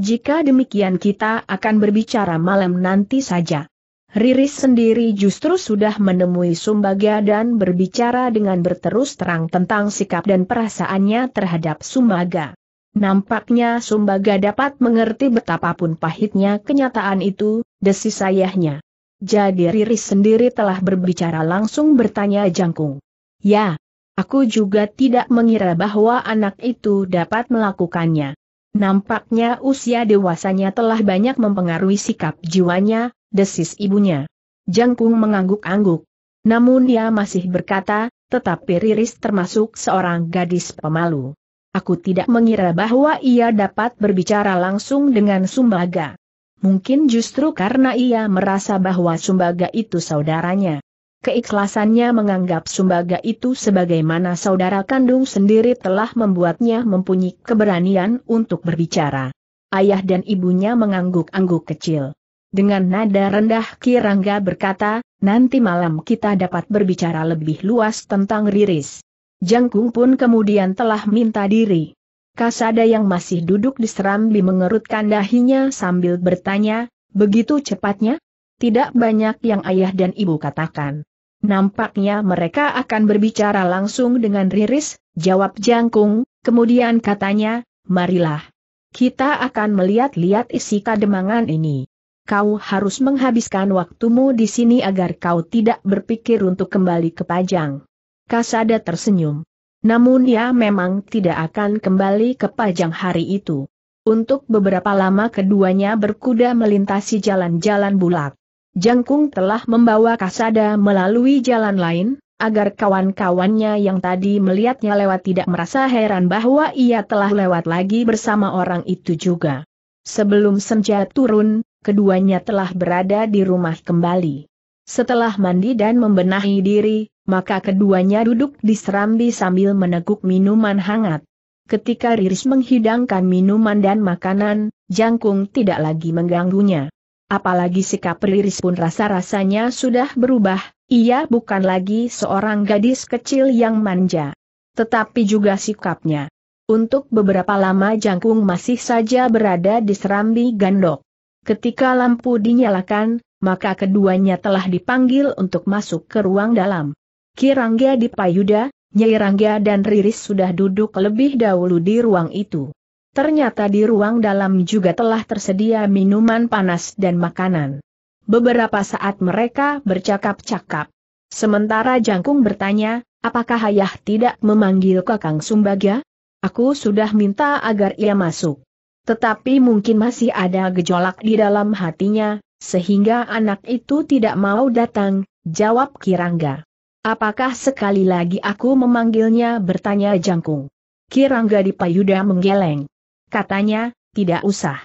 jika demikian kita akan berbicara malam nanti saja. Riris sendiri justru sudah menemui Sumbaga dan berbicara dengan berterus terang tentang sikap dan perasaannya terhadap Sumbaga. Nampaknya Sumbaga dapat mengerti betapapun pahitnya kenyataan itu, desis ayahnya. Jadi Riris sendiri telah berbicara langsung bertanya Jangkung. Ya, aku juga tidak mengira bahwa anak itu dapat melakukannya. Nampaknya usia dewasanya telah banyak mempengaruhi sikap jiwanya, desis ibunya. Jangkung mengangguk-angguk. Namun ia masih berkata, tetapi Riris termasuk seorang gadis pemalu. Aku tidak mengira bahwa ia dapat berbicara langsung dengan Sumbaga. Mungkin justru karena ia merasa bahwa Sumbaga itu saudaranya. Keikhlasannya menganggap Sumbaga itu sebagaimana saudara kandung sendiri telah membuatnya mempunyai keberanian untuk berbicara. Ayah dan ibunya mengangguk-angguk kecil. Dengan nada rendah Kirangga berkata, nanti malam kita dapat berbicara lebih luas tentang Riris. Jangkung pun kemudian telah minta diri. Kasada yang masih duduk di serambi mengerutkan dahinya sambil bertanya, begitu cepatnya? Tidak banyak yang ayah dan ibu katakan. Nampaknya mereka akan berbicara langsung dengan Riris, jawab Jangkung, kemudian katanya, marilah. Kita akan melihat-lihat isi kademangan ini. Kau harus menghabiskan waktumu di sini agar kau tidak berpikir untuk kembali ke Pajang. Kasada tersenyum. Namun ia memang tidak akan kembali ke Pajang hari itu. Untuk beberapa lama keduanya berkuda melintasi jalan-jalan bulak. Jangkung telah membawa Kasada melalui jalan lain, agar kawan-kawannya yang tadi melihatnya lewat tidak merasa heran bahwa ia telah lewat lagi bersama orang itu juga. Sebelum senja turun, keduanya telah berada di rumah kembali. Setelah mandi dan membenahi diri, maka keduanya duduk di serambi sambil meneguk minuman hangat. Ketika Riris menghidangkan minuman dan makanan, Jangkung tidak lagi mengganggunya. Apalagi sikap Riris pun rasa-rasanya sudah berubah, ia bukan lagi seorang gadis kecil yang manja. Tetapi juga sikapnya. Untuk beberapa lama Jangkung masih saja berada di serambi gandok. Ketika lampu dinyalakan, maka keduanya telah dipanggil untuk masuk ke ruang dalam. Kirangga di Payuda, Nyai Rangga dan Riris sudah duduk lebih dahulu di ruang itu. Ternyata di ruang dalam juga telah tersedia minuman panas dan makanan. Beberapa saat mereka bercakap-cakap. Sementara Jangkung bertanya, apakah ayah tidak memanggil Kakang Sumbaga? Aku sudah minta agar ia masuk. Tetapi mungkin masih ada gejolak di dalam hatinya, sehingga anak itu tidak mau datang, jawab Kirangga. Apakah sekali lagi aku memanggilnya bertanya Jangkung? Kirangga di payuda menggeleng. Katanya, tidak usah.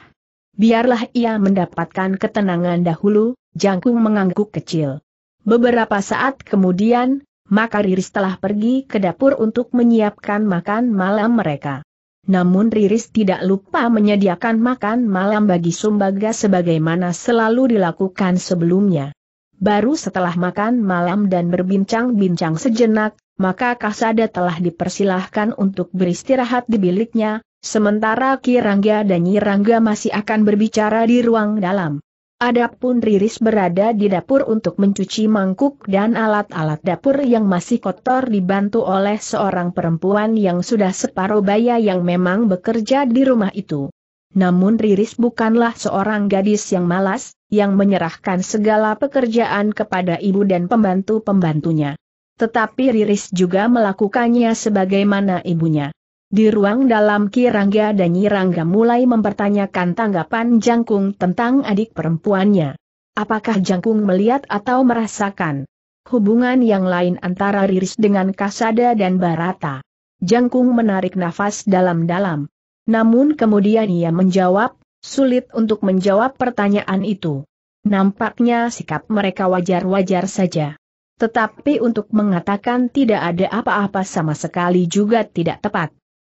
Biarlah ia mendapatkan ketenangan dahulu, Jangkung mengangguk kecil. Beberapa saat kemudian, maka Riris telah pergi ke dapur untuk menyiapkan makan malam mereka. Namun Riris tidak lupa menyediakan makan malam bagi Sumbaga sebagaimana selalu dilakukan sebelumnya. Baru setelah makan malam dan berbincang-bincang sejenak, maka Kasada telah dipersilahkan untuk beristirahat di biliknya, Sementara Kirangga dan Nyirangga masih akan berbicara di ruang dalam. Adapun Riris berada di dapur untuk mencuci mangkuk dan alat-alat dapur yang masih kotor dibantu oleh seorang perempuan yang sudah separuh baya yang memang bekerja di rumah itu. Namun Riris bukanlah seorang gadis yang malas, yang menyerahkan segala pekerjaan kepada ibu dan pembantu-pembantunya. Tetapi Riris juga melakukannya sebagaimana ibunya. Di ruang dalam Kirangga dan Nyirangga mulai mempertanyakan tanggapan Jangkung tentang adik perempuannya. Apakah Jangkung melihat atau merasakan hubungan yang lain antara Riris dengan Kasada dan Barata? Jangkung menarik nafas dalam-dalam. Namun kemudian ia menjawab, sulit untuk menjawab pertanyaan itu. Nampaknya sikap mereka wajar-wajar saja. Tetapi untuk mengatakan tidak ada apa-apa sama sekali juga tidak tepat.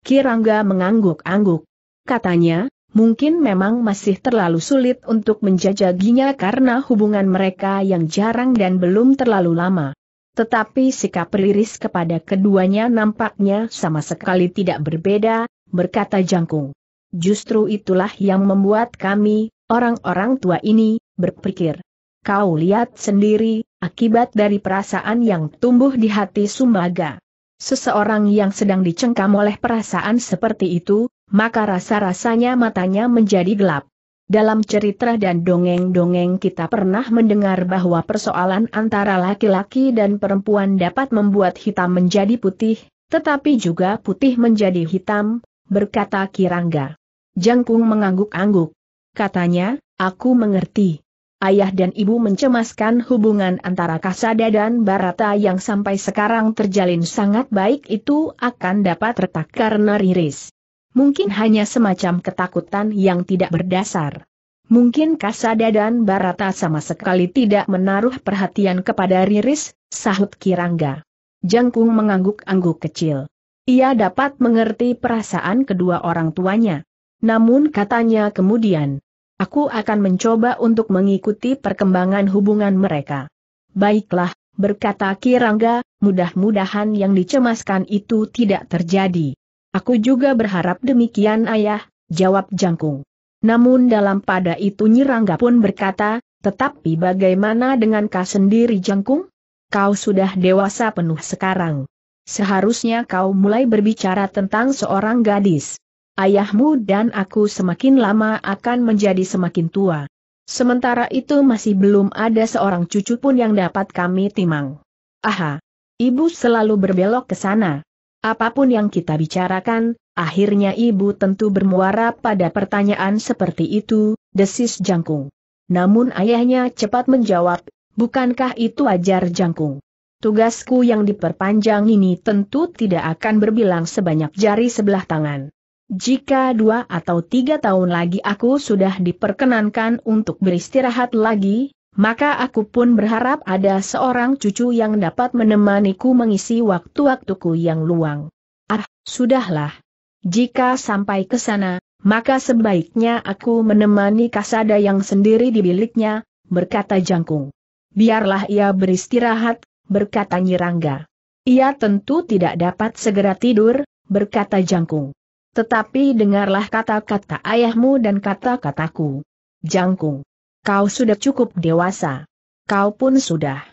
Kirangga mengangguk-angguk. Katanya, mungkin memang masih terlalu sulit untuk menjajaginya karena hubungan mereka yang jarang dan belum terlalu lama. Tetapi sikap liris kepada keduanya nampaknya sama sekali tidak berbeda, berkata Jangkung. Justru itulah yang membuat kami, orang-orang tua ini, berpikir. Kau lihat sendiri, akibat dari perasaan yang tumbuh di hati Sumbaga seseorang yang sedang dicengkam oleh perasaan seperti itu, maka rasa-rasanya matanya menjadi gelap. Dalam cerita dan dongeng-dongeng kita pernah mendengar bahwa persoalan antara laki-laki dan perempuan dapat membuat hitam menjadi putih, tetapi juga putih menjadi hitam, berkata Kirangga. Jangkung mengangguk-angguk. Katanya, aku mengerti ayah dan ibu mencemaskan hubungan antara Kasada dan Barata yang sampai sekarang terjalin sangat baik itu akan dapat retak karena Riris. Mungkin hanya semacam ketakutan yang tidak berdasar. Mungkin Kasada dan Barata sama sekali tidak menaruh perhatian kepada Riris, sahut Kirangga. Jangkung mengangguk-angguk kecil. Ia dapat mengerti perasaan kedua orang tuanya. Namun katanya kemudian, Aku akan mencoba untuk mengikuti perkembangan hubungan mereka. Baiklah, berkata Kirangga, mudah-mudahan yang dicemaskan itu tidak terjadi. Aku juga berharap demikian ayah, jawab Jangkung. Namun dalam pada itu Nyirangga pun berkata, tetapi bagaimana dengan kau sendiri Jangkung? Kau sudah dewasa penuh sekarang. Seharusnya kau mulai berbicara tentang seorang gadis ayahmu dan aku semakin lama akan menjadi semakin tua. Sementara itu masih belum ada seorang cucu pun yang dapat kami timang. Aha! Ibu selalu berbelok ke sana. Apapun yang kita bicarakan, akhirnya ibu tentu bermuara pada pertanyaan seperti itu, desis Jangkung. Namun ayahnya cepat menjawab, bukankah itu ajar Jangkung? Tugasku yang diperpanjang ini tentu tidak akan berbilang sebanyak jari sebelah tangan. Jika dua atau tiga tahun lagi aku sudah diperkenankan untuk beristirahat lagi, maka aku pun berharap ada seorang cucu yang dapat menemaniku mengisi waktu-waktuku yang luang. Ah, sudahlah. Jika sampai ke sana, maka sebaiknya aku menemani Kasada yang sendiri di biliknya, berkata Jangkung. Biarlah ia beristirahat, berkata Nyirangga. Ia tentu tidak dapat segera tidur, berkata Jangkung. Tetapi dengarlah kata-kata ayahmu dan kata-kataku. Jangkung, kau sudah cukup dewasa. Kau pun sudah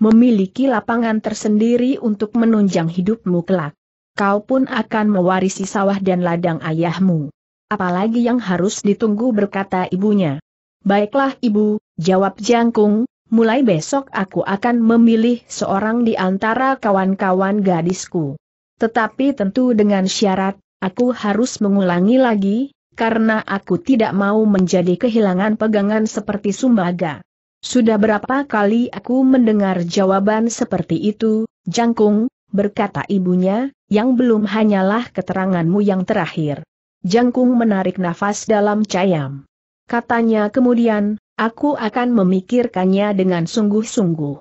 memiliki lapangan tersendiri untuk menunjang hidupmu kelak. Kau pun akan mewarisi sawah dan ladang ayahmu. Apalagi yang harus ditunggu berkata ibunya. Baiklah ibu, jawab Jangkung, mulai besok aku akan memilih seorang di antara kawan-kawan gadisku. Tetapi tentu dengan syarat, aku harus mengulangi lagi, karena aku tidak mau menjadi kehilangan pegangan seperti Sumbaga. Sudah berapa kali aku mendengar jawaban seperti itu, Jangkung, berkata ibunya, yang belum hanyalah keteranganmu yang terakhir. Jangkung menarik nafas dalam cayam. Katanya kemudian, aku akan memikirkannya dengan sungguh-sungguh.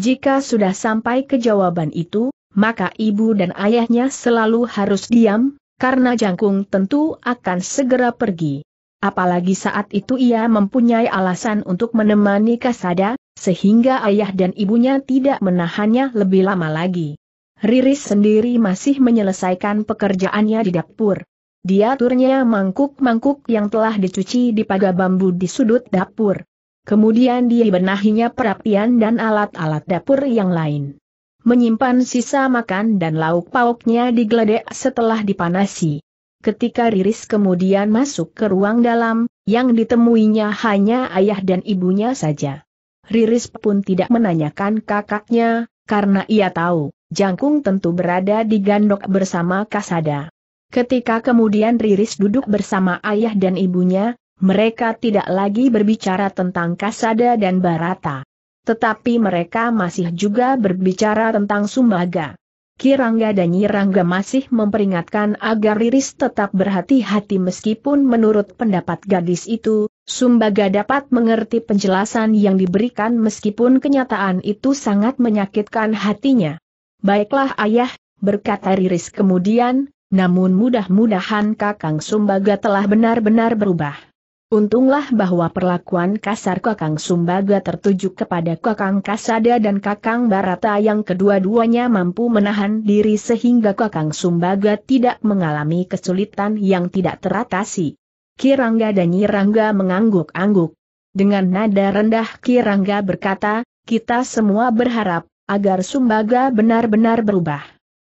Jika sudah sampai ke jawaban itu, maka ibu dan ayahnya selalu harus diam, karena Jangkung tentu akan segera pergi. Apalagi saat itu ia mempunyai alasan untuk menemani Kasada, sehingga ayah dan ibunya tidak menahannya lebih lama lagi. Riris sendiri masih menyelesaikan pekerjaannya di dapur. Dia turnya mangkuk-mangkuk yang telah dicuci di paga bambu di sudut dapur. Kemudian dia benahinya perapian dan alat-alat dapur yang lain menyimpan sisa makan dan lauk pauknya di geledek setelah dipanasi. Ketika Riris kemudian masuk ke ruang dalam, yang ditemuinya hanya ayah dan ibunya saja. Riris pun tidak menanyakan kakaknya, karena ia tahu, Jangkung tentu berada di gandok bersama Kasada. Ketika kemudian Riris duduk bersama ayah dan ibunya, mereka tidak lagi berbicara tentang Kasada dan Barata. Tetapi mereka masih juga berbicara tentang Sumbaga. Kirangga dan Nyirangga masih memperingatkan agar Riris tetap berhati-hati meskipun menurut pendapat gadis itu, Sumbaga dapat mengerti penjelasan yang diberikan meskipun kenyataan itu sangat menyakitkan hatinya. Baiklah ayah, berkata Riris kemudian, namun mudah-mudahan Kakang Sumbaga telah benar-benar berubah. Untunglah bahwa perlakuan kasar Kakang Sumbaga tertuju kepada Kakang Kasada dan Kakang Barata yang kedua-duanya mampu menahan diri sehingga Kakang Sumbaga tidak mengalami kesulitan yang tidak teratasi. Kirangga dan Nyirangga mengangguk-angguk. Dengan nada rendah Kirangga berkata, kita semua berharap, agar Sumbaga benar-benar berubah.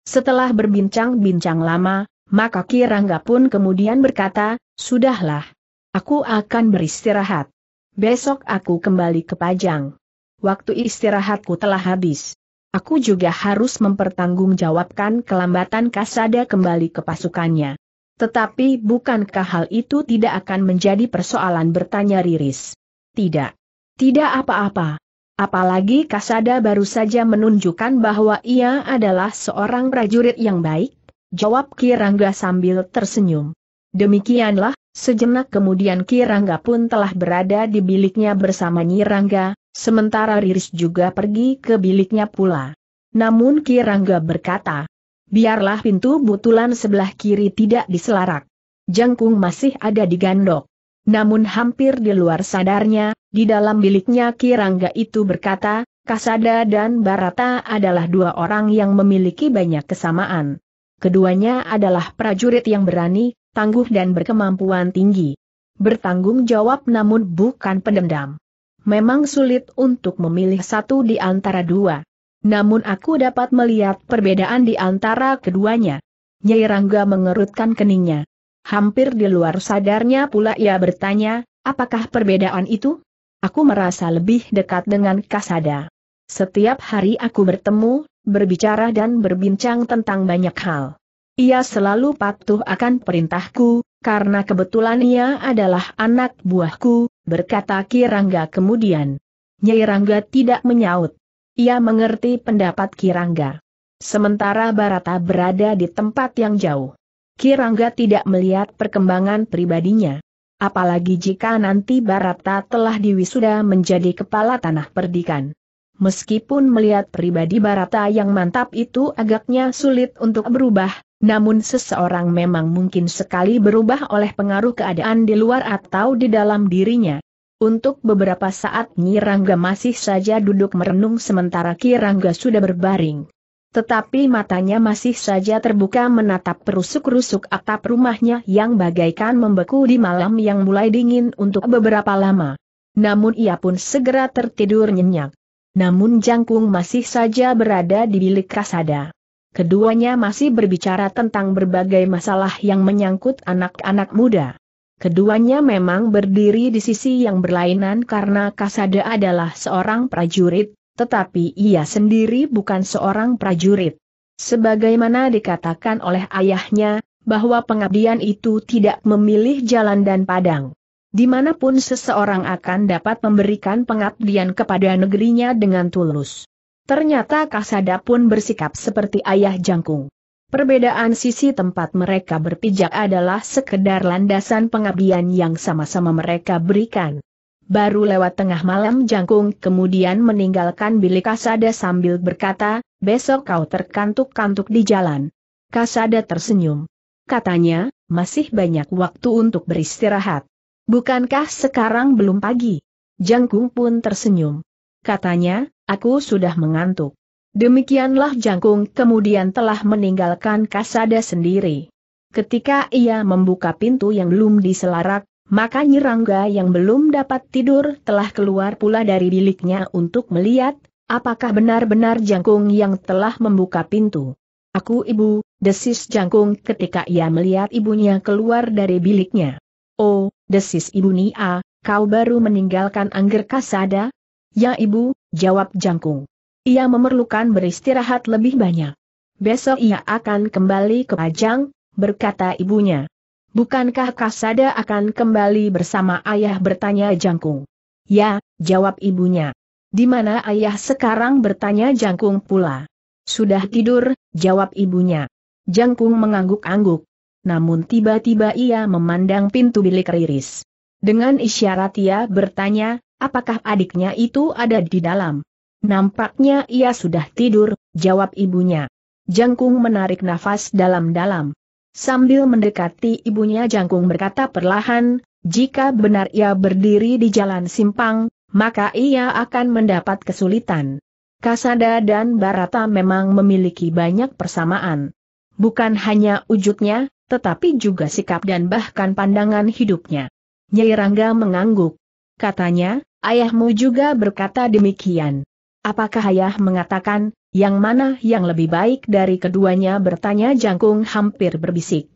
Setelah berbincang-bincang lama, maka Kirangga pun kemudian berkata, sudahlah Aku akan beristirahat. Besok aku kembali ke Pajang. Waktu istirahatku telah habis. Aku juga harus mempertanggungjawabkan kelambatan Kasada kembali ke pasukannya. Tetapi bukankah hal itu tidak akan menjadi persoalan bertanya Riris? Tidak. Tidak apa-apa. Apalagi Kasada baru saja menunjukkan bahwa ia adalah seorang prajurit yang baik, jawab Kirangga sambil tersenyum. Demikianlah, sejenak kemudian Kirangga pun telah berada di biliknya bersama Nyirangga, sementara Riris juga pergi ke biliknya pula. Namun Kirangga berkata, biarlah pintu butulan sebelah kiri tidak diselarak. Jangkung masih ada di gandok. Namun hampir di luar sadarnya, di dalam biliknya Kirangga itu berkata, Kasada dan Barata adalah dua orang yang memiliki banyak kesamaan. Keduanya adalah prajurit yang berani, tangguh dan berkemampuan tinggi. Bertanggung jawab namun bukan pendendam. Memang sulit untuk memilih satu di antara dua. Namun aku dapat melihat perbedaan di antara keduanya. Nyai Rangga mengerutkan keningnya. Hampir di luar sadarnya pula ia bertanya, apakah perbedaan itu? Aku merasa lebih dekat dengan Kasada. Setiap hari aku bertemu, berbicara dan berbincang tentang banyak hal. Ia selalu patuh akan perintahku, karena kebetulan ia adalah anak buahku, berkata Kirangga kemudian. Nyai Rangga tidak menyaut. Ia mengerti pendapat Kirangga. Sementara Barata berada di tempat yang jauh. Kirangga tidak melihat perkembangan pribadinya. Apalagi jika nanti Barata telah diwisuda menjadi kepala tanah perdikan. Meskipun melihat pribadi Barata yang mantap itu agaknya sulit untuk berubah, namun seseorang memang mungkin sekali berubah oleh pengaruh keadaan di luar atau di dalam dirinya. Untuk beberapa saat Nyi Rangga masih saja duduk merenung sementara Ki Rangga sudah berbaring. Tetapi matanya masih saja terbuka menatap perusuk-rusuk atap rumahnya yang bagaikan membeku di malam yang mulai dingin untuk beberapa lama. Namun ia pun segera tertidur nyenyak. Namun Jangkung masih saja berada di bilik kasada keduanya masih berbicara tentang berbagai masalah yang menyangkut anak-anak muda. Keduanya memang berdiri di sisi yang berlainan karena Kasada adalah seorang prajurit, tetapi ia sendiri bukan seorang prajurit. Sebagaimana dikatakan oleh ayahnya, bahwa pengabdian itu tidak memilih jalan dan padang. Dimanapun seseorang akan dapat memberikan pengabdian kepada negerinya dengan tulus. Ternyata Kasada pun bersikap seperti ayah jangkung. Perbedaan sisi tempat mereka berpijak adalah sekedar landasan pengabdian yang sama-sama mereka berikan. Baru lewat tengah malam jangkung kemudian meninggalkan bilik Kasada sambil berkata, besok kau terkantuk-kantuk di jalan. Kasada tersenyum. Katanya, masih banyak waktu untuk beristirahat. Bukankah sekarang belum pagi? Jangkung pun tersenyum. Katanya, aku sudah mengantuk. Demikianlah Jangkung kemudian telah meninggalkan kasada sendiri. Ketika ia membuka pintu yang belum diselarak, maka Nyirangga yang belum dapat tidur telah keluar pula dari biliknya untuk melihat, apakah benar-benar Jangkung yang telah membuka pintu. Aku ibu, desis Jangkung ketika ia melihat ibunya keluar dari biliknya. Oh, desis ibu Nia, kau baru meninggalkan Angger Kasada, Ya ibu, jawab Jangkung. Ia memerlukan beristirahat lebih banyak. Besok ia akan kembali ke Pajang, berkata ibunya. Bukankah Kasada akan kembali bersama ayah bertanya Jangkung? Ya, jawab ibunya. Di mana ayah sekarang bertanya Jangkung pula. Sudah tidur, jawab ibunya. Jangkung mengangguk-angguk. Namun tiba-tiba ia memandang pintu bilik Riris. Dengan isyarat ia bertanya, apakah adiknya itu ada di dalam? Nampaknya ia sudah tidur, jawab ibunya. Jangkung menarik nafas dalam-dalam. Sambil mendekati ibunya Jangkung berkata perlahan, jika benar ia berdiri di jalan simpang, maka ia akan mendapat kesulitan. Kasada dan Barata memang memiliki banyak persamaan. Bukan hanya wujudnya, tetapi juga sikap dan bahkan pandangan hidupnya. Nyai Rangga mengangguk katanya, ayahmu juga berkata demikian. Apakah ayah mengatakan, yang mana yang lebih baik dari keduanya bertanya jangkung hampir berbisik.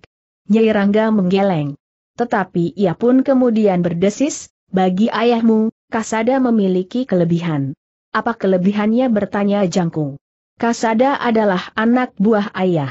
Nyai Rangga menggeleng. Tetapi ia pun kemudian berdesis, bagi ayahmu, Kasada memiliki kelebihan. Apa kelebihannya bertanya jangkung. Kasada adalah anak buah ayah.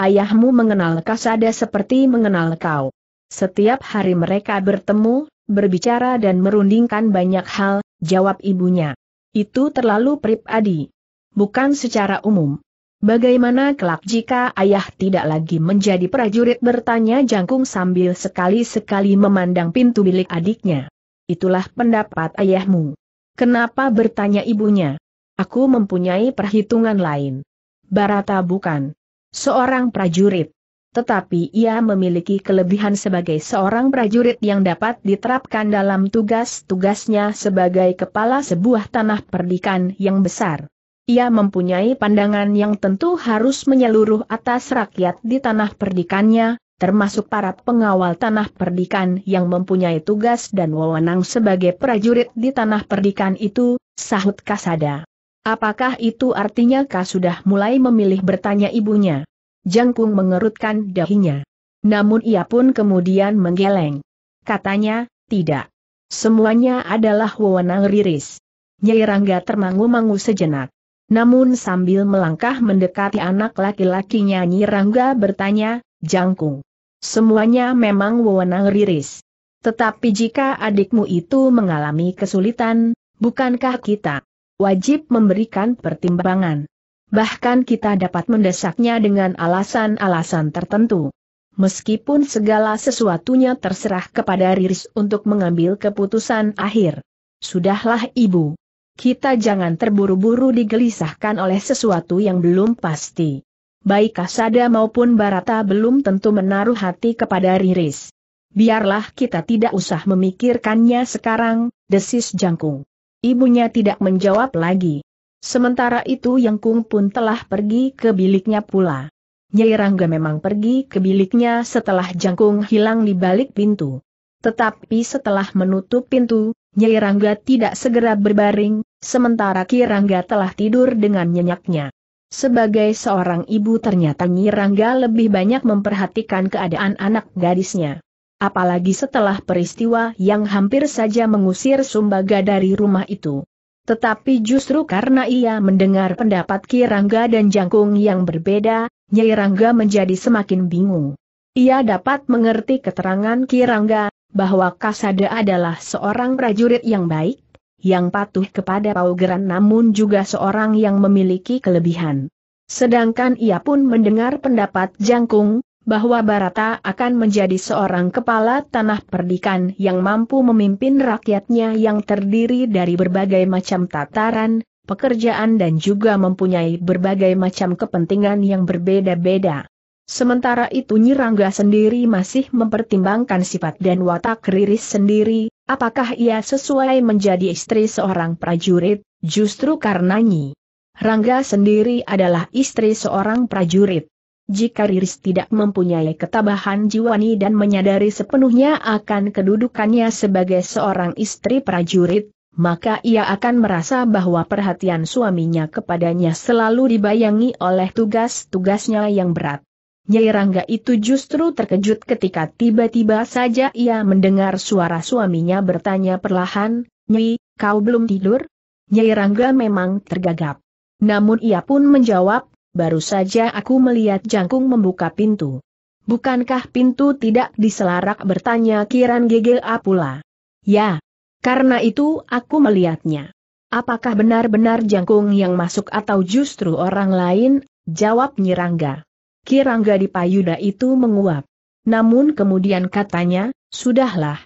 Ayahmu mengenal Kasada seperti mengenal kau. Setiap hari mereka bertemu, berbicara dan merundingkan banyak hal, jawab ibunya. Itu terlalu pribadi. Bukan secara umum. Bagaimana kelak jika ayah tidak lagi menjadi prajurit bertanya jangkung sambil sekali-sekali memandang pintu bilik adiknya. Itulah pendapat ayahmu. Kenapa bertanya ibunya? Aku mempunyai perhitungan lain. Barata bukan seorang prajurit. Tetapi ia memiliki kelebihan sebagai seorang prajurit yang dapat diterapkan dalam tugas-tugasnya sebagai kepala sebuah tanah perdikan yang besar. Ia mempunyai pandangan yang tentu harus menyeluruh atas rakyat di tanah perdikannya, termasuk para pengawal tanah perdikan yang mempunyai tugas dan wewenang sebagai prajurit di tanah perdikan itu, sahut Kasada. Apakah itu artinya kau sudah mulai memilih bertanya ibunya? Jangkung mengerutkan dahinya. Namun ia pun kemudian menggeleng. Katanya, tidak. Semuanya adalah wewenang Riris. Nyai Rangga termangu-mangu sejenak. Namun sambil melangkah mendekati anak laki-lakinya Nyi Rangga bertanya, Jangkung. Semuanya memang wewenang Riris. Tetapi jika adikmu itu mengalami kesulitan, bukankah kita wajib memberikan pertimbangan? bahkan kita dapat mendesaknya dengan alasan-alasan tertentu. Meskipun segala sesuatunya terserah kepada Riris untuk mengambil keputusan akhir. Sudahlah ibu. Kita jangan terburu-buru digelisahkan oleh sesuatu yang belum pasti. Baik Kasada maupun Barata belum tentu menaruh hati kepada Riris. Biarlah kita tidak usah memikirkannya sekarang, desis jangkung. Ibunya tidak menjawab lagi. Sementara itu Yang Kung pun telah pergi ke biliknya pula. Nyai Rangga memang pergi ke biliknya setelah Jangkung hilang di balik pintu. Tetapi setelah menutup pintu, Nyai Rangga tidak segera berbaring, sementara Ki Rangga telah tidur dengan nyenyaknya. Sebagai seorang ibu ternyata Nyi Rangga lebih banyak memperhatikan keadaan anak gadisnya. Apalagi setelah peristiwa yang hampir saja mengusir Sumbaga dari rumah itu. Tetapi justru karena ia mendengar pendapat Ki Rangga dan Jangkung yang berbeda, Nyai Rangga menjadi semakin bingung. Ia dapat mengerti keterangan Ki Rangga, bahwa Kasada adalah seorang prajurit yang baik, yang patuh kepada paugeran namun juga seorang yang memiliki kelebihan. Sedangkan ia pun mendengar pendapat Jangkung, bahwa Barata akan menjadi seorang kepala tanah perdikan yang mampu memimpin rakyatnya yang terdiri dari berbagai macam tataran, pekerjaan dan juga mempunyai berbagai macam kepentingan yang berbeda-beda. Sementara itu Nyirangga sendiri masih mempertimbangkan sifat dan watak Riris sendiri, apakah ia sesuai menjadi istri seorang prajurit, justru karena Nyi. Rangga sendiri adalah istri seorang prajurit. Jika Riris tidak mempunyai ketabahan jiwani dan menyadari sepenuhnya akan kedudukannya sebagai seorang istri prajurit, maka ia akan merasa bahwa perhatian suaminya kepadanya selalu dibayangi oleh tugas-tugasnya yang berat. Nyai Rangga itu justru terkejut ketika tiba-tiba saja ia mendengar suara suaminya bertanya perlahan, Nyai, kau belum tidur? Nyai Rangga memang tergagap. Namun ia pun menjawab, baru saja aku melihat jangkung membuka pintu. Bukankah pintu tidak diselarak bertanya Kiran Gegel pula? Ya. Karena itu aku melihatnya. Apakah benar-benar jangkung yang masuk atau justru orang lain? Jawab Nyirangga. Kirangga di payuda itu menguap. Namun kemudian katanya, sudahlah.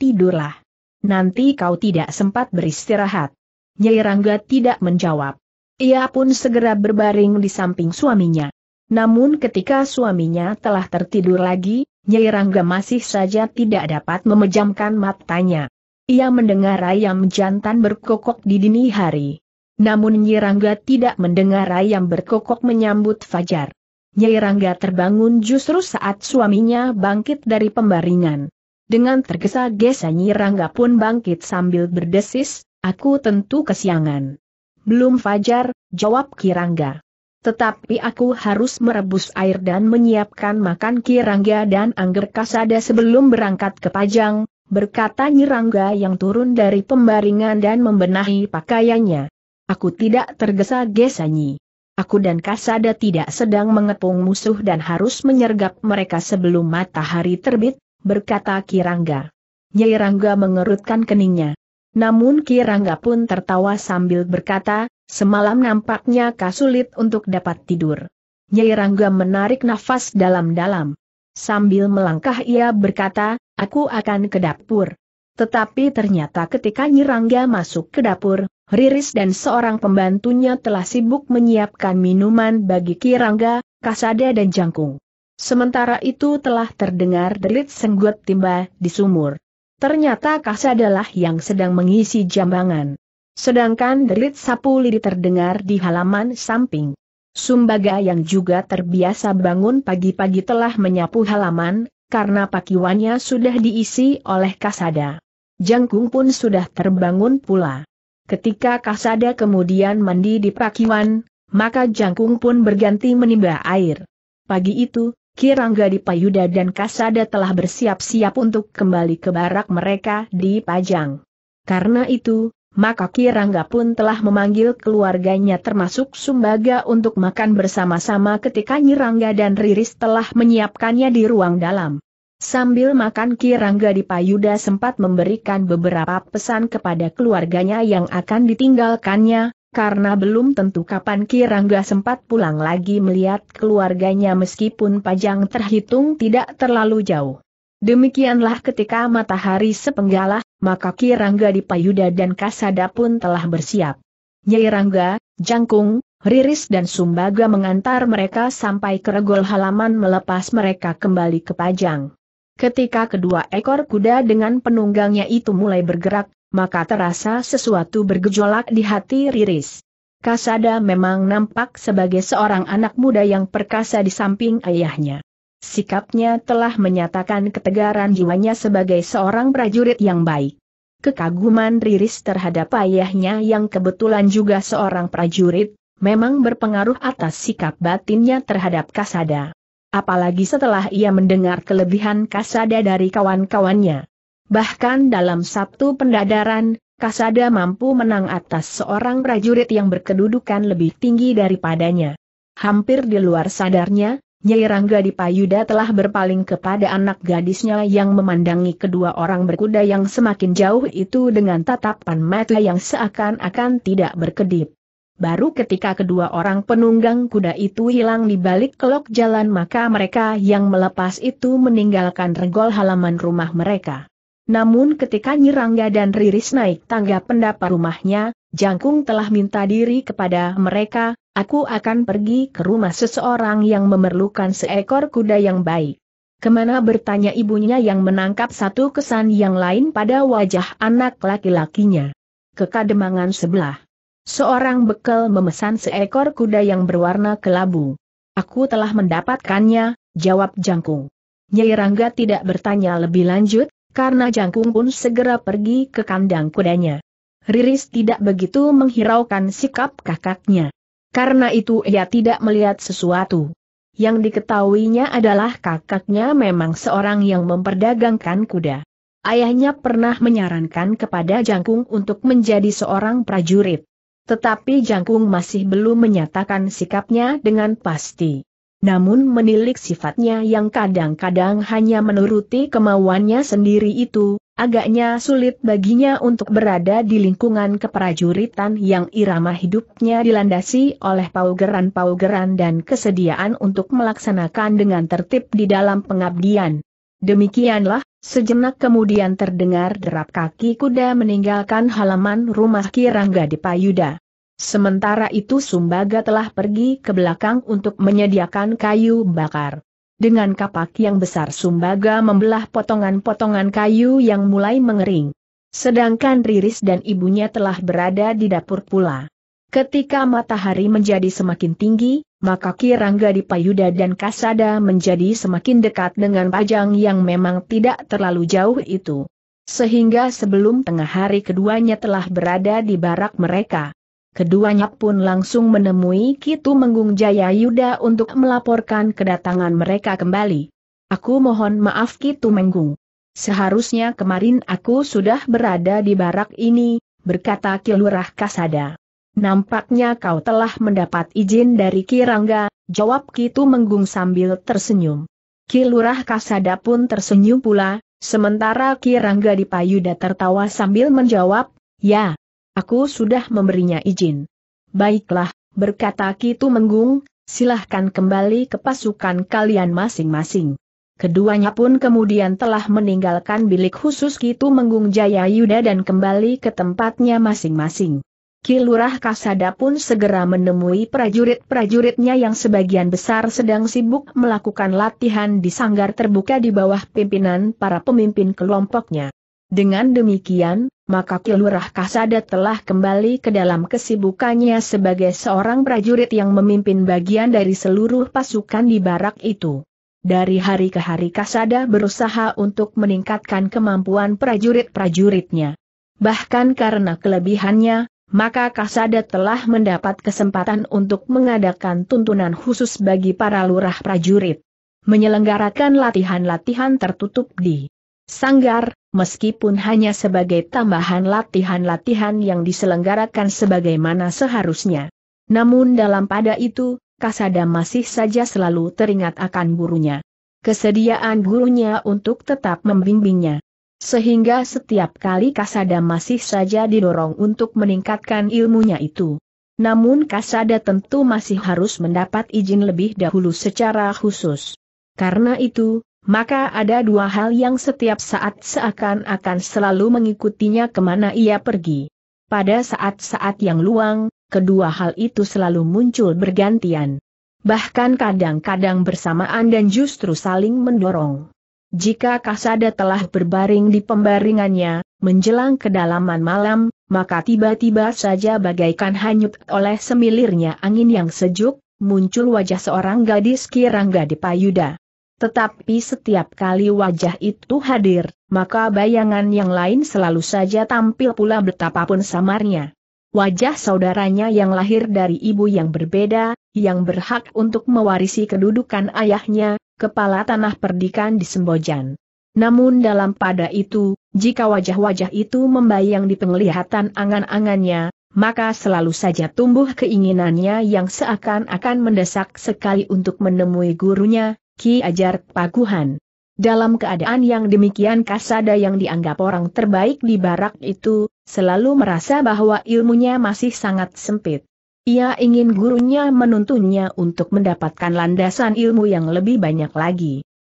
Tidurlah. Nanti kau tidak sempat beristirahat. Nyirangga tidak menjawab. Ia pun segera berbaring di samping suaminya. Namun ketika suaminya telah tertidur lagi, Nyai Rangga masih saja tidak dapat memejamkan matanya. Ia mendengar ayam jantan berkokok di dini hari. Namun Nyai Rangga tidak mendengar ayam berkokok menyambut fajar. Nyai Rangga terbangun justru saat suaminya bangkit dari pembaringan. Dengan tergesa-gesa Nyai Rangga pun bangkit sambil berdesis, aku tentu kesiangan. Belum fajar, jawab Kirangga. Tetapi aku harus merebus air dan menyiapkan makan Kirangga dan Angger Kasada sebelum berangkat ke Pajang, berkata Nyirangga yang turun dari pembaringan dan membenahi pakaiannya. Aku tidak tergesa-gesa nyi. Aku dan Kasada tidak sedang mengepung musuh dan harus menyergap mereka sebelum matahari terbit, berkata Kirangga. Nyirangga mengerutkan keningnya. Namun Kirangga pun tertawa sambil berkata, semalam nampaknya kasulit untuk dapat tidur. Nyai Rangga menarik nafas dalam-dalam. Sambil melangkah ia berkata, aku akan ke dapur. Tetapi ternyata ketika Nyirangga masuk ke dapur, Riris dan seorang pembantunya telah sibuk menyiapkan minuman bagi Kirangga, Kasada dan Jangkung. Sementara itu telah terdengar derit senggut timba di sumur. Ternyata Kas adalah yang sedang mengisi jambangan. Sedangkan derit sapu lidi terdengar di halaman samping. Sumbaga yang juga terbiasa bangun pagi-pagi telah menyapu halaman, karena pakiwannya sudah diisi oleh Kasada. Jangkung pun sudah terbangun pula. Ketika Kasada kemudian mandi di pakiwan, maka Jangkung pun berganti menimba air. Pagi itu, Kirangga di Payuda dan Kasada telah bersiap-siap untuk kembali ke barak mereka di Pajang. Karena itu, maka Kirangga pun telah memanggil keluarganya termasuk Sumbaga untuk makan bersama-sama ketika Nyirangga dan Riris telah menyiapkannya di ruang dalam. Sambil makan Kirangga di Payuda sempat memberikan beberapa pesan kepada keluarganya yang akan ditinggalkannya, karena belum tentu kapan Kirangga sempat pulang lagi melihat keluarganya meskipun pajang terhitung tidak terlalu jauh. Demikianlah ketika matahari sepenggalah, maka Kirangga di Payuda dan Kasada pun telah bersiap. Nyai Rangga, Jangkung, Riris dan Sumbaga mengantar mereka sampai ke regol halaman melepas mereka kembali ke Pajang. Ketika kedua ekor kuda dengan penunggangnya itu mulai bergerak, maka terasa sesuatu bergejolak di hati Riris. Kasada memang nampak sebagai seorang anak muda yang perkasa di samping ayahnya. Sikapnya telah menyatakan ketegaran jiwanya sebagai seorang prajurit yang baik. Kekaguman Riris terhadap ayahnya yang kebetulan juga seorang prajurit, memang berpengaruh atas sikap batinnya terhadap Kasada. Apalagi setelah ia mendengar kelebihan Kasada dari kawan-kawannya. Bahkan dalam Sabtu pendadaran, Kasada mampu menang atas seorang prajurit yang berkedudukan lebih tinggi daripadanya. Hampir di luar sadarnya, Nyai Rangga Dipayuda telah berpaling kepada anak gadisnya yang memandangi kedua orang berkuda yang semakin jauh itu dengan tatapan mata yang seakan-akan tidak berkedip. Baru ketika kedua orang penunggang kuda itu hilang di balik kelok jalan maka mereka yang melepas itu meninggalkan regol halaman rumah mereka. Namun ketika Nyirangga dan Riris naik tangga pendapa rumahnya, Jangkung telah minta diri kepada mereka, aku akan pergi ke rumah seseorang yang memerlukan seekor kuda yang baik. Kemana bertanya ibunya yang menangkap satu kesan yang lain pada wajah anak laki-lakinya. Kekademangan sebelah. Seorang bekal memesan seekor kuda yang berwarna kelabu. Aku telah mendapatkannya, jawab Jangkung. Nyai Rangga tidak bertanya lebih lanjut, karena Jangkung pun segera pergi ke kandang kudanya. Riris tidak begitu menghiraukan sikap kakaknya. Karena itu ia tidak melihat sesuatu. Yang diketahuinya adalah kakaknya memang seorang yang memperdagangkan kuda. Ayahnya pernah menyarankan kepada Jangkung untuk menjadi seorang prajurit. Tetapi Jangkung masih belum menyatakan sikapnya dengan pasti namun menilik sifatnya yang kadang-kadang hanya menuruti kemauannya sendiri itu, agaknya sulit baginya untuk berada di lingkungan keprajuritan yang irama hidupnya dilandasi oleh paugeran-paugeran dan kesediaan untuk melaksanakan dengan tertib di dalam pengabdian. Demikianlah, sejenak kemudian terdengar derap kaki kuda meninggalkan halaman rumah Kirangga di Payuda. Sementara itu Sumbaga telah pergi ke belakang untuk menyediakan kayu bakar. Dengan kapak yang besar Sumbaga membelah potongan-potongan kayu yang mulai mengering. Sedangkan Riris dan ibunya telah berada di dapur pula. Ketika matahari menjadi semakin tinggi, maka Kirangga di Payuda dan Kasada menjadi semakin dekat dengan Pajang yang memang tidak terlalu jauh itu. Sehingga sebelum tengah hari keduanya telah berada di barak mereka. Keduanya pun langsung menemui Kitu Menggung Jaya Yuda untuk melaporkan kedatangan mereka kembali. Aku mohon maaf Kitu Menggung. Seharusnya kemarin aku sudah berada di barak ini, berkata Kilurah Kasada. Nampaknya kau telah mendapat izin dari Kirangga, jawab Kitu Menggung sambil tersenyum. Kilurah Kasada pun tersenyum pula, sementara Kirangga Dipayuda tertawa sambil menjawab, Ya, Aku sudah memberinya izin. Baiklah, berkata Kitu Menggung, silahkan kembali ke pasukan kalian masing-masing. Keduanya pun kemudian telah meninggalkan bilik khusus Kitu Menggung Jaya Yuda dan kembali ke tempatnya masing-masing. Kilurah Kasada pun segera menemui prajurit-prajuritnya yang sebagian besar sedang sibuk melakukan latihan di sanggar terbuka di bawah pimpinan para pemimpin kelompoknya. Dengan demikian, maka Kilurah Kasada telah kembali ke dalam kesibukannya sebagai seorang prajurit yang memimpin bagian dari seluruh pasukan di barak itu. Dari hari ke hari Kasada berusaha untuk meningkatkan kemampuan prajurit-prajuritnya. Bahkan karena kelebihannya, maka Kasada telah mendapat kesempatan untuk mengadakan tuntunan khusus bagi para lurah prajurit. Menyelenggarakan latihan-latihan tertutup di Sanggar, meskipun hanya sebagai tambahan latihan-latihan yang diselenggarakan sebagaimana seharusnya. Namun dalam pada itu, Kasada masih saja selalu teringat akan gurunya. Kesediaan gurunya untuk tetap membimbingnya. Sehingga setiap kali Kasada masih saja didorong untuk meningkatkan ilmunya itu. Namun Kasada tentu masih harus mendapat izin lebih dahulu secara khusus. Karena itu, maka ada dua hal yang setiap saat seakan-akan selalu mengikutinya kemana ia pergi. Pada saat-saat yang luang, kedua hal itu selalu muncul bergantian. Bahkan kadang-kadang bersamaan dan justru saling mendorong. Jika Kasada telah berbaring di pembaringannya, menjelang kedalaman malam, maka tiba-tiba saja bagaikan hanyut oleh semilirnya angin yang sejuk, muncul wajah seorang gadis kirangga di payuda. Tetapi setiap kali wajah itu hadir, maka bayangan yang lain selalu saja tampil pula betapapun samarnya. Wajah saudaranya yang lahir dari ibu yang berbeda, yang berhak untuk mewarisi kedudukan ayahnya, kepala tanah perdikan di Sembojan. Namun dalam pada itu, jika wajah-wajah itu membayang di penglihatan angan-angannya, maka selalu saja tumbuh keinginannya yang seakan-akan mendesak sekali untuk menemui gurunya, Ki Ajar Paguhan. Dalam keadaan yang demikian Kasada yang dianggap orang terbaik di barak itu, selalu merasa bahwa ilmunya masih sangat sempit. Ia ingin gurunya menuntunnya untuk mendapatkan landasan ilmu yang lebih banyak lagi.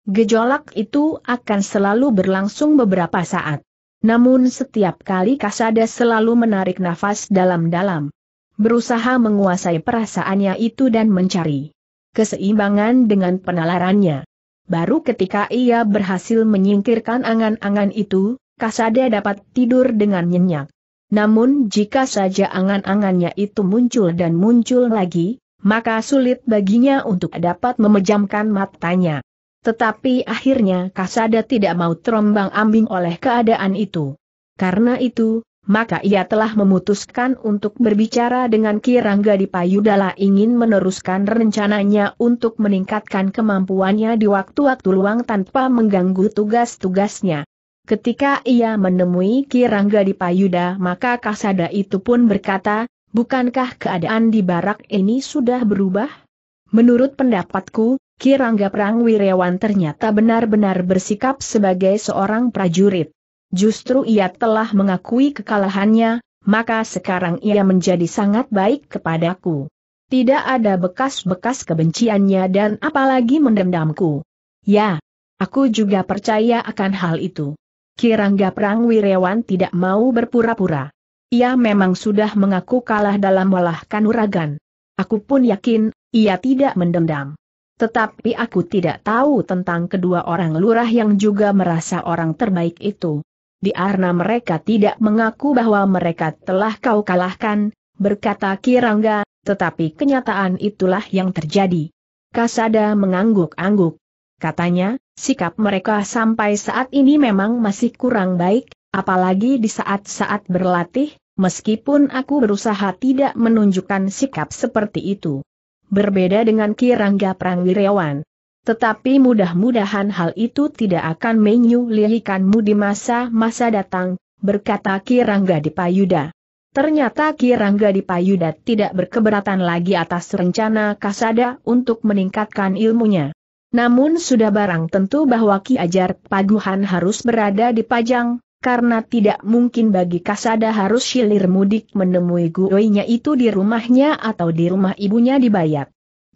Gejolak itu akan selalu berlangsung beberapa saat. Namun setiap kali Kasada selalu menarik nafas dalam-dalam. Berusaha menguasai perasaannya itu dan mencari keseimbangan dengan penalarannya. Baru ketika ia berhasil menyingkirkan angan-angan itu, Kasada dapat tidur dengan nyenyak. Namun jika saja angan-angannya itu muncul dan muncul lagi, maka sulit baginya untuk dapat memejamkan matanya. Tetapi akhirnya Kasada tidak mau terombang ambing oleh keadaan itu. Karena itu, maka ia telah memutuskan untuk berbicara dengan Ki Rangga di Payudala ingin meneruskan rencananya untuk meningkatkan kemampuannya di waktu-waktu luang tanpa mengganggu tugas-tugasnya. Ketika ia menemui Ki Rangga di Payuda maka Kasada itu pun berkata, bukankah keadaan di barak ini sudah berubah? Menurut pendapatku, Ki Rangga Prangwirawan ternyata benar-benar bersikap sebagai seorang prajurit. Justru ia telah mengakui kekalahannya, maka sekarang ia menjadi sangat baik kepadaku. Tidak ada bekas-bekas kebenciannya dan apalagi mendendamku. Ya, aku juga percaya akan hal itu. Kirangga Perang Wirawan tidak mau berpura-pura. Ia memang sudah mengaku kalah dalam walah kanuragan. Aku pun yakin, ia tidak mendendam. Tetapi aku tidak tahu tentang kedua orang lurah yang juga merasa orang terbaik itu di arna mereka tidak mengaku bahwa mereka telah kau kalahkan, berkata Kirangga, tetapi kenyataan itulah yang terjadi. Kasada mengangguk-angguk. Katanya, sikap mereka sampai saat ini memang masih kurang baik, apalagi di saat-saat berlatih, meskipun aku berusaha tidak menunjukkan sikap seperti itu. Berbeda dengan Kirangga Prangwirawan, tetapi mudah-mudahan hal itu tidak akan menyulihkanmu di masa-masa datang, berkata Kirangga Dipayuda. Ternyata Kirangga Dipayuda tidak berkeberatan lagi atas rencana Kasada untuk meningkatkan ilmunya. Namun sudah barang tentu bahwa Ki Ajar Paguhan harus berada di Pajang, karena tidak mungkin bagi Kasada harus silir mudik menemui gurunya itu di rumahnya atau di rumah ibunya di Bayat.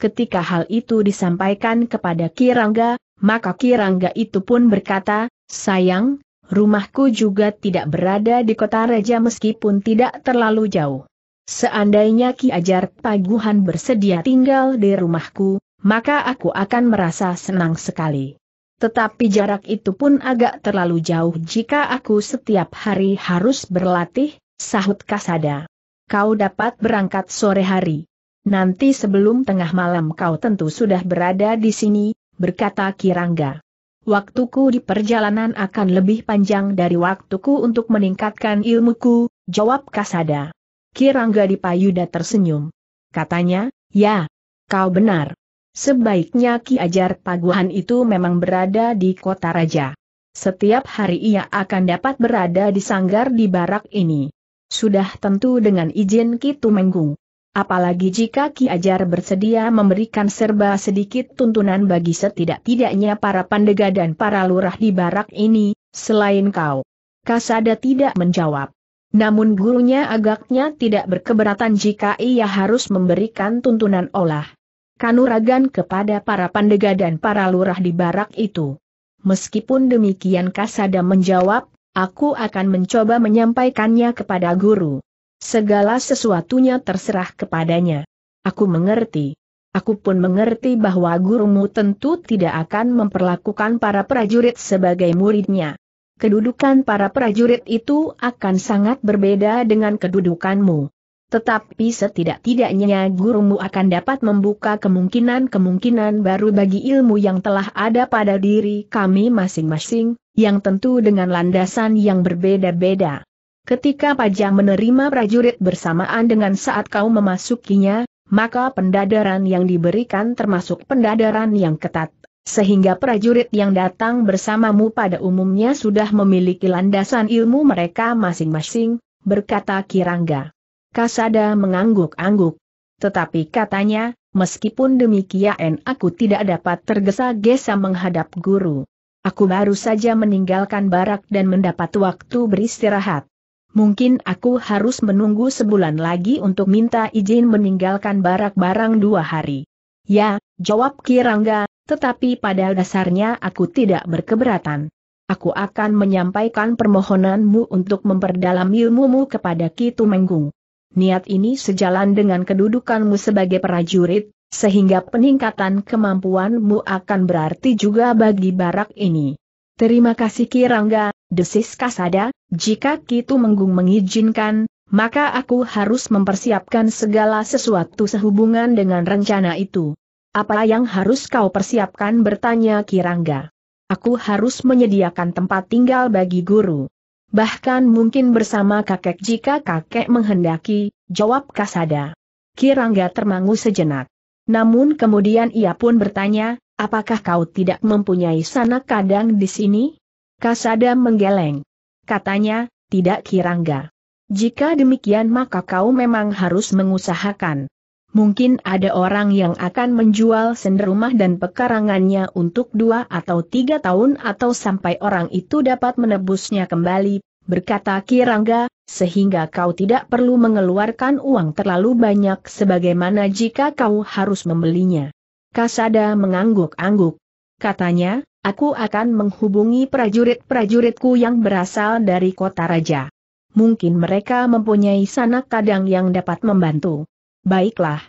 Ketika hal itu disampaikan kepada Kirangga, maka Kirangga itu pun berkata, sayang, rumahku juga tidak berada di kota Raja meskipun tidak terlalu jauh. Seandainya Ki Ajar Paguhan bersedia tinggal di rumahku, maka aku akan merasa senang sekali. Tetapi jarak itu pun agak terlalu jauh jika aku setiap hari harus berlatih, sahut Kasada. Kau dapat berangkat sore hari. Nanti sebelum tengah malam kau tentu sudah berada di sini, berkata Kirangga. Waktuku di perjalanan akan lebih panjang dari waktuku untuk meningkatkan ilmuku, jawab Kasada. Kirangga di payuda tersenyum. Katanya, ya, kau benar. Sebaiknya Ki Ajar Paguhan itu memang berada di kota raja. Setiap hari ia akan dapat berada di sanggar di barak ini. Sudah tentu dengan izin Ki Tumenggung. Apalagi jika Ki Ajar bersedia memberikan serba sedikit tuntunan bagi setidak-tidaknya para pandega dan para lurah di barak ini, selain kau. Kasada tidak menjawab. Namun gurunya agaknya tidak berkeberatan jika ia harus memberikan tuntunan olah kanuragan kepada para pandega dan para lurah di barak itu. Meskipun demikian Kasada menjawab, aku akan mencoba menyampaikannya kepada guru. Segala sesuatunya terserah kepadanya. Aku mengerti. Aku pun mengerti bahwa gurumu tentu tidak akan memperlakukan para prajurit sebagai muridnya. Kedudukan para prajurit itu akan sangat berbeda dengan kedudukanmu. Tetapi setidak-tidaknya gurumu akan dapat membuka kemungkinan-kemungkinan baru bagi ilmu yang telah ada pada diri kami masing-masing, yang tentu dengan landasan yang berbeda-beda. Ketika pajang menerima prajurit bersamaan dengan saat kau memasukinya, maka pendadaran yang diberikan termasuk pendadaran yang ketat, sehingga prajurit yang datang bersamamu pada umumnya sudah memiliki landasan ilmu mereka masing-masing, berkata Kirangga. Kasada mengangguk-angguk. Tetapi katanya, meskipun demikian aku tidak dapat tergesa-gesa menghadap guru. Aku baru saja meninggalkan barak dan mendapat waktu beristirahat mungkin aku harus menunggu sebulan lagi untuk minta izin meninggalkan barak-barang dua hari. Ya, jawab Kirangga, tetapi pada dasarnya aku tidak berkeberatan. Aku akan menyampaikan permohonanmu untuk memperdalam ilmumu kepada Kitu Menggung. Niat ini sejalan dengan kedudukanmu sebagai prajurit, sehingga peningkatan kemampuanmu akan berarti juga bagi barak ini. Terima kasih Kirangga, desis Kasada, jika Kitu Menggung mengizinkan, maka aku harus mempersiapkan segala sesuatu sehubungan dengan rencana itu. Apa yang harus kau persiapkan bertanya Kirangga. Aku harus menyediakan tempat tinggal bagi guru. Bahkan mungkin bersama kakek jika kakek menghendaki, jawab Kasada. Kirangga termangu sejenak. Namun kemudian ia pun bertanya, apakah kau tidak mempunyai sanak kadang di sini? Kasada menggeleng. Katanya, tidak kirangga. Jika demikian maka kau memang harus mengusahakan. Mungkin ada orang yang akan menjual senderumah dan pekarangannya untuk dua atau tiga tahun atau sampai orang itu dapat menebusnya kembali, berkata Kirangga, sehingga kau tidak perlu mengeluarkan uang terlalu banyak sebagaimana jika kau harus membelinya. Kasada mengangguk-angguk. Katanya, Aku akan menghubungi prajurit-prajuritku yang berasal dari kota raja. Mungkin mereka mempunyai sanak kadang yang dapat membantu. Baiklah.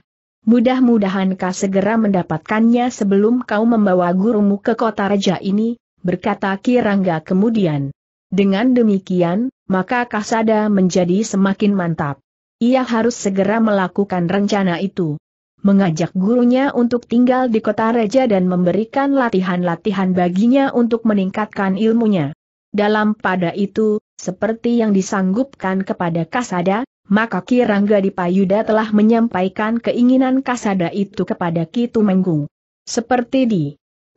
Mudah-mudahan kau segera mendapatkannya sebelum kau membawa gurumu ke kota raja ini, berkata Kirangga kemudian. Dengan demikian, maka Kasada menjadi semakin mantap. Ia harus segera melakukan rencana itu mengajak gurunya untuk tinggal di kota Raja dan memberikan latihan-latihan baginya untuk meningkatkan ilmunya. Dalam pada itu, seperti yang disanggupkan kepada Kasada, maka Kirangga Rangga Dipayuda telah menyampaikan keinginan Kasada itu kepada Ki Tumenggung. Seperti di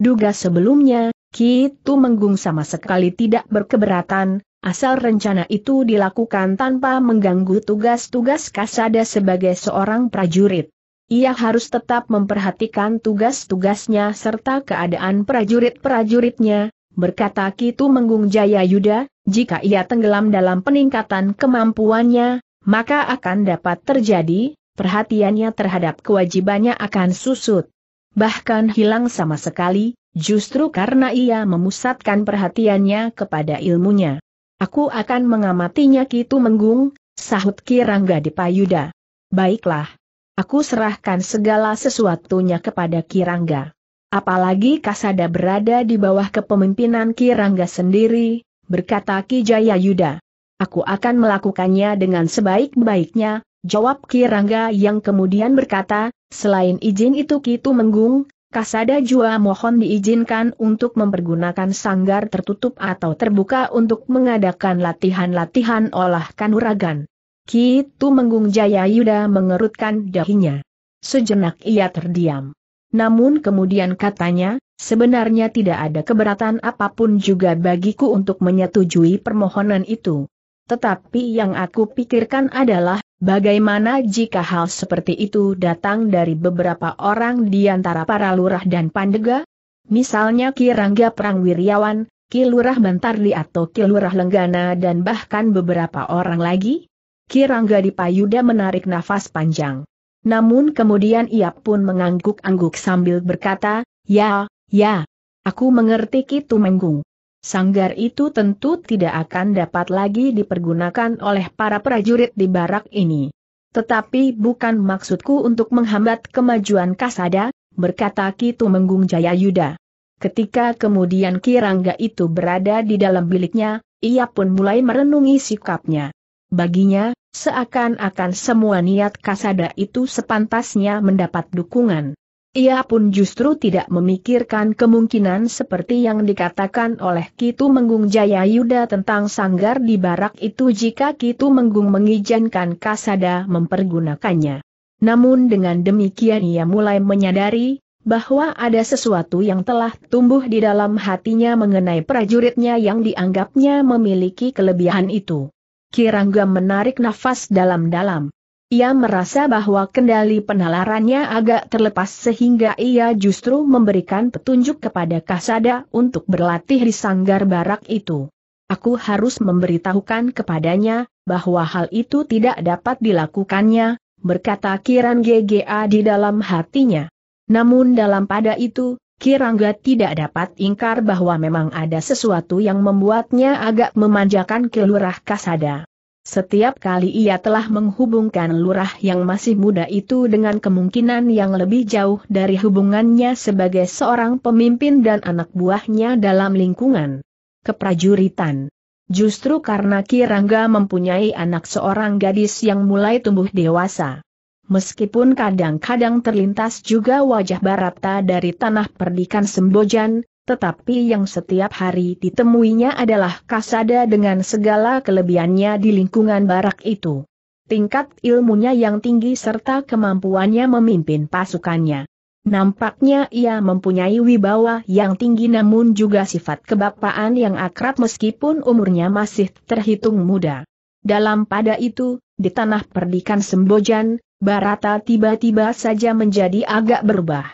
duga sebelumnya, Ki Tumenggung sama sekali tidak berkeberatan, asal rencana itu dilakukan tanpa mengganggu tugas-tugas Kasada sebagai seorang prajurit. Ia harus tetap memperhatikan tugas-tugasnya serta keadaan prajurit-prajuritnya, berkata Kitu Menggung Jaya Yuda, jika ia tenggelam dalam peningkatan kemampuannya, maka akan dapat terjadi, perhatiannya terhadap kewajibannya akan susut. Bahkan hilang sama sekali, justru karena ia memusatkan perhatiannya kepada ilmunya. Aku akan mengamatinya Kitu Menggung, sahut Kirangga Dipayuda. Baiklah. Aku serahkan segala sesuatunya kepada Kirangga. Apalagi Kasada berada di bawah kepemimpinan Kirangga sendiri, berkata Ki Yuda. Aku akan melakukannya dengan sebaik-baiknya, jawab Kirangga yang kemudian berkata, selain izin itu Kitu Menggung, Kasada juga mohon diizinkan untuk mempergunakan sanggar tertutup atau terbuka untuk mengadakan latihan-latihan olah kanuragan. Ki Menggung Jaya Yuda mengerutkan dahinya. Sejenak ia terdiam. Namun kemudian katanya, sebenarnya tidak ada keberatan apapun juga bagiku untuk menyetujui permohonan itu. Tetapi yang aku pikirkan adalah, bagaimana jika hal seperti itu datang dari beberapa orang di antara para lurah dan pandega? Misalnya Ki Rangga Perang Wiryawan, Ki Lurah Bantarli atau Ki Lurah Lenggana dan bahkan beberapa orang lagi? Kirangga di payuda menarik nafas panjang. Namun kemudian ia pun mengangguk-angguk sambil berkata, Ya, ya, aku mengerti Kitu Menggung. Sanggar itu tentu tidak akan dapat lagi dipergunakan oleh para prajurit di barak ini. Tetapi bukan maksudku untuk menghambat kemajuan Kasada, berkata Kitu Menggung Jaya Yuda. Ketika kemudian Kirangga itu berada di dalam biliknya, ia pun mulai merenungi sikapnya. Baginya, seakan-akan semua niat kasada itu sepantasnya mendapat dukungan. Ia pun justru tidak memikirkan kemungkinan seperti yang dikatakan oleh Kitu Menggung Jaya Yuda tentang sanggar di barak itu jika Kitu Menggung mengizinkan Kasada mempergunakannya. Namun dengan demikian ia mulai menyadari, bahwa ada sesuatu yang telah tumbuh di dalam hatinya mengenai prajuritnya yang dianggapnya memiliki kelebihan itu. Kirangga menarik nafas dalam-dalam. Ia merasa bahwa kendali penalarannya agak terlepas sehingga ia justru memberikan petunjuk kepada Kasada untuk berlatih di sanggar barak itu. Aku harus memberitahukan kepadanya, bahwa hal itu tidak dapat dilakukannya, berkata Kiran GGA di dalam hatinya. Namun dalam pada itu, Kirangga tidak dapat ingkar bahwa memang ada sesuatu yang membuatnya agak memanjakan ke Lurah Kasada. Setiap kali ia telah menghubungkan lurah yang masih muda itu dengan kemungkinan yang lebih jauh dari hubungannya sebagai seorang pemimpin dan anak buahnya dalam lingkungan keprajuritan. Justru karena Kirangga mempunyai anak seorang gadis yang mulai tumbuh dewasa meskipun kadang-kadang terlintas juga wajah Barata dari tanah perdikan Sembojan, tetapi yang setiap hari ditemuinya adalah Kasada dengan segala kelebihannya di lingkungan barak itu. Tingkat ilmunya yang tinggi serta kemampuannya memimpin pasukannya. Nampaknya ia mempunyai wibawa yang tinggi namun juga sifat kebapaan yang akrab meskipun umurnya masih terhitung muda. Dalam pada itu, di tanah perdikan Sembojan, Barata tiba-tiba saja menjadi agak berubah.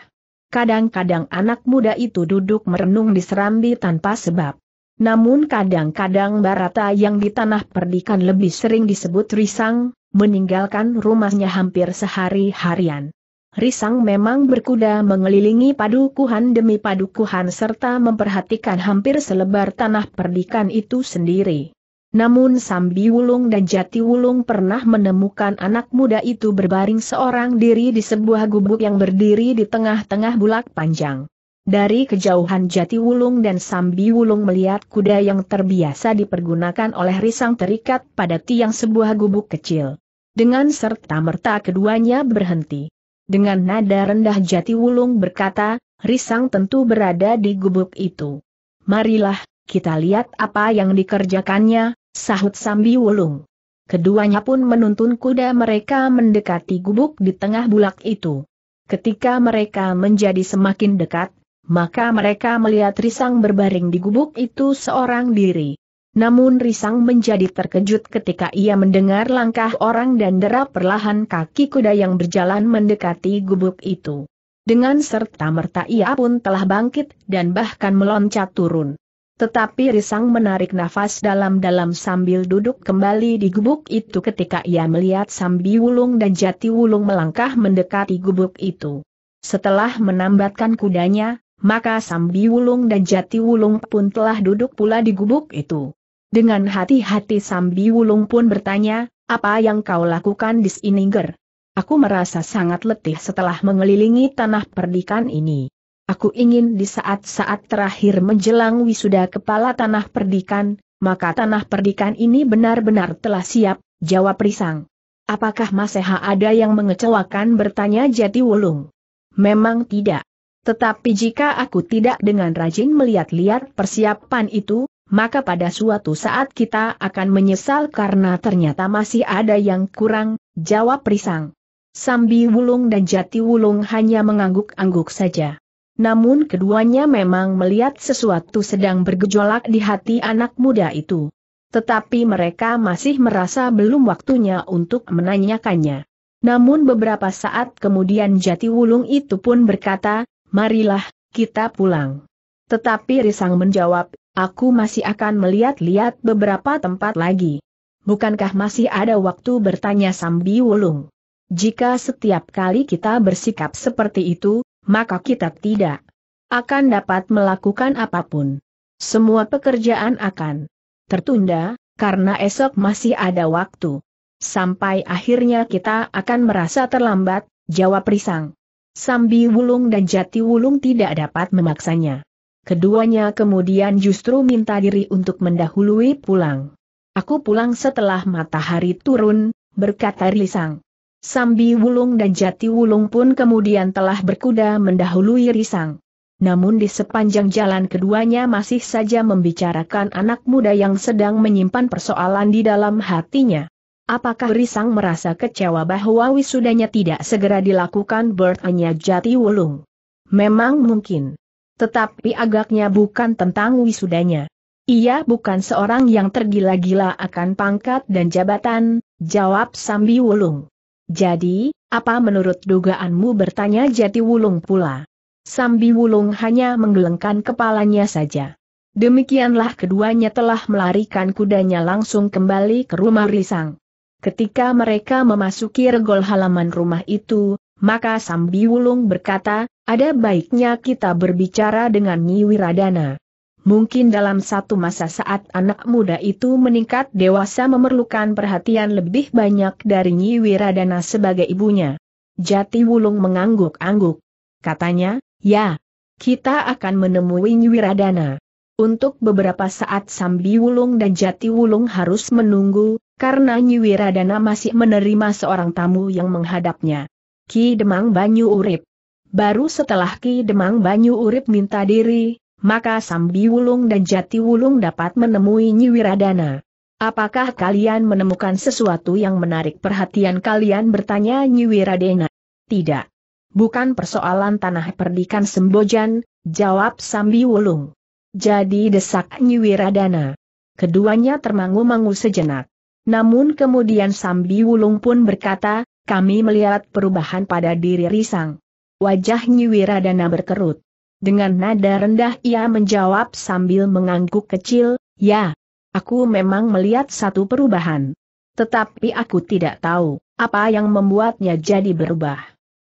Kadang-kadang anak muda itu duduk merenung di serambi tanpa sebab. Namun kadang-kadang Barata yang di tanah perdikan lebih sering disebut Risang, meninggalkan rumahnya hampir sehari harian. Risang memang berkuda mengelilingi padukuhan demi padukuhan serta memperhatikan hampir selebar tanah perdikan itu sendiri. Namun Sambi Wulung dan Jati Wulung pernah menemukan anak muda itu berbaring seorang diri di sebuah gubuk yang berdiri di tengah-tengah bulak panjang. Dari kejauhan Jati Wulung dan Sambi Wulung melihat kuda yang terbiasa dipergunakan oleh risang terikat pada tiang sebuah gubuk kecil. Dengan serta-merta keduanya berhenti. Dengan nada rendah Jati Wulung berkata, risang tentu berada di gubuk itu. Marilah, kita lihat apa yang dikerjakannya, Sahut Sambi Wulung. Keduanya pun menuntun kuda mereka mendekati gubuk di tengah bulak itu. Ketika mereka menjadi semakin dekat, maka mereka melihat Risang berbaring di gubuk itu seorang diri. Namun Risang menjadi terkejut ketika ia mendengar langkah orang dan derap perlahan kaki kuda yang berjalan mendekati gubuk itu. Dengan serta merta ia pun telah bangkit dan bahkan meloncat turun. Tetapi Risang menarik nafas dalam-dalam sambil duduk kembali di gubuk itu ketika ia melihat Sambi Wulung dan Jati Wulung melangkah mendekati gubuk itu. Setelah menambatkan kudanya, maka Sambi Wulung dan Jati Wulung pun telah duduk pula di gubuk itu. Dengan hati-hati Sambi Wulung pun bertanya, apa yang kau lakukan di sini ger? Aku merasa sangat letih setelah mengelilingi tanah perdikan ini aku ingin di saat-saat terakhir menjelang wisuda kepala tanah perdikan, maka tanah perdikan ini benar-benar telah siap, jawab Risang. Apakah Maseha ada yang mengecewakan bertanya Jati Wulung? Memang tidak. Tetapi jika aku tidak dengan rajin melihat-lihat persiapan itu, maka pada suatu saat kita akan menyesal karena ternyata masih ada yang kurang, jawab Risang. Sambi Wulung dan Jati Wulung hanya mengangguk-angguk saja namun keduanya memang melihat sesuatu sedang bergejolak di hati anak muda itu. Tetapi mereka masih merasa belum waktunya untuk menanyakannya. Namun beberapa saat kemudian Jati Wulung itu pun berkata, marilah, kita pulang. Tetapi Risang menjawab, aku masih akan melihat-lihat beberapa tempat lagi. Bukankah masih ada waktu bertanya Sambi Wulung? Jika setiap kali kita bersikap seperti itu, maka kita tidak akan dapat melakukan apapun. Semua pekerjaan akan tertunda, karena esok masih ada waktu. Sampai akhirnya kita akan merasa terlambat, jawab Risang. Sambi Wulung dan Jati Wulung tidak dapat memaksanya. Keduanya kemudian justru minta diri untuk mendahului pulang. Aku pulang setelah matahari turun, berkata Risang. Sambi Wulung dan Jati Wulung pun kemudian telah berkuda mendahului Risang. Namun di sepanjang jalan keduanya masih saja membicarakan anak muda yang sedang menyimpan persoalan di dalam hatinya. Apakah Risang merasa kecewa bahwa wisudanya tidak segera dilakukan bertanya Jati Wulung? Memang mungkin. Tetapi agaknya bukan tentang wisudanya. Ia bukan seorang yang tergila-gila akan pangkat dan jabatan, jawab Sambi Wulung. Jadi, apa menurut dugaanmu bertanya Jati Wulung pula? Sambi Wulung hanya menggelengkan kepalanya saja. Demikianlah keduanya telah melarikan kudanya langsung kembali ke rumah Risang. Ketika mereka memasuki regol halaman rumah itu, maka Sambi Wulung berkata, ada baiknya kita berbicara dengan Nyi Wiradana. Mungkin dalam satu masa saat anak muda itu meningkat dewasa memerlukan perhatian lebih banyak dari Nyi Wiradana sebagai ibunya. Jati Wulung mengangguk-angguk. Katanya, ya, kita akan menemui Nyi Wiradana. Untuk beberapa saat Sambi Wulung dan Jati Wulung harus menunggu, karena Nyi Wiradana masih menerima seorang tamu yang menghadapnya. Ki Demang Banyu Urip. Baru setelah Ki Demang Banyu Urip minta diri, maka Sambi Wulung dan Jati Wulung dapat menemui Nyiwiradana. Apakah kalian menemukan sesuatu yang menarik perhatian kalian bertanya Nyiwiradana? Tidak. Bukan persoalan tanah perdikan Sembojan, jawab Sambi Wulung. Jadi desak Nyiwiradana. Keduanya termangu-mangu sejenak. Namun kemudian Sambi Wulung pun berkata, kami melihat perubahan pada diri Risang. Wajah Nyiwiradana berkerut. Dengan nada rendah ia menjawab sambil mengangguk kecil, ya, aku memang melihat satu perubahan. Tetapi aku tidak tahu, apa yang membuatnya jadi berubah.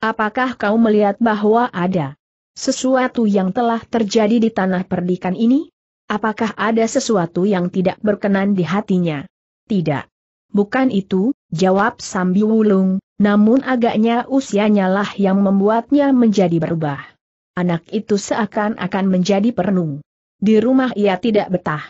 Apakah kau melihat bahwa ada sesuatu yang telah terjadi di tanah perdikan ini? Apakah ada sesuatu yang tidak berkenan di hatinya? Tidak. Bukan itu, jawab sambil Wulung, namun agaknya usianya lah yang membuatnya menjadi berubah anak itu seakan-akan menjadi perenung. Di rumah ia tidak betah.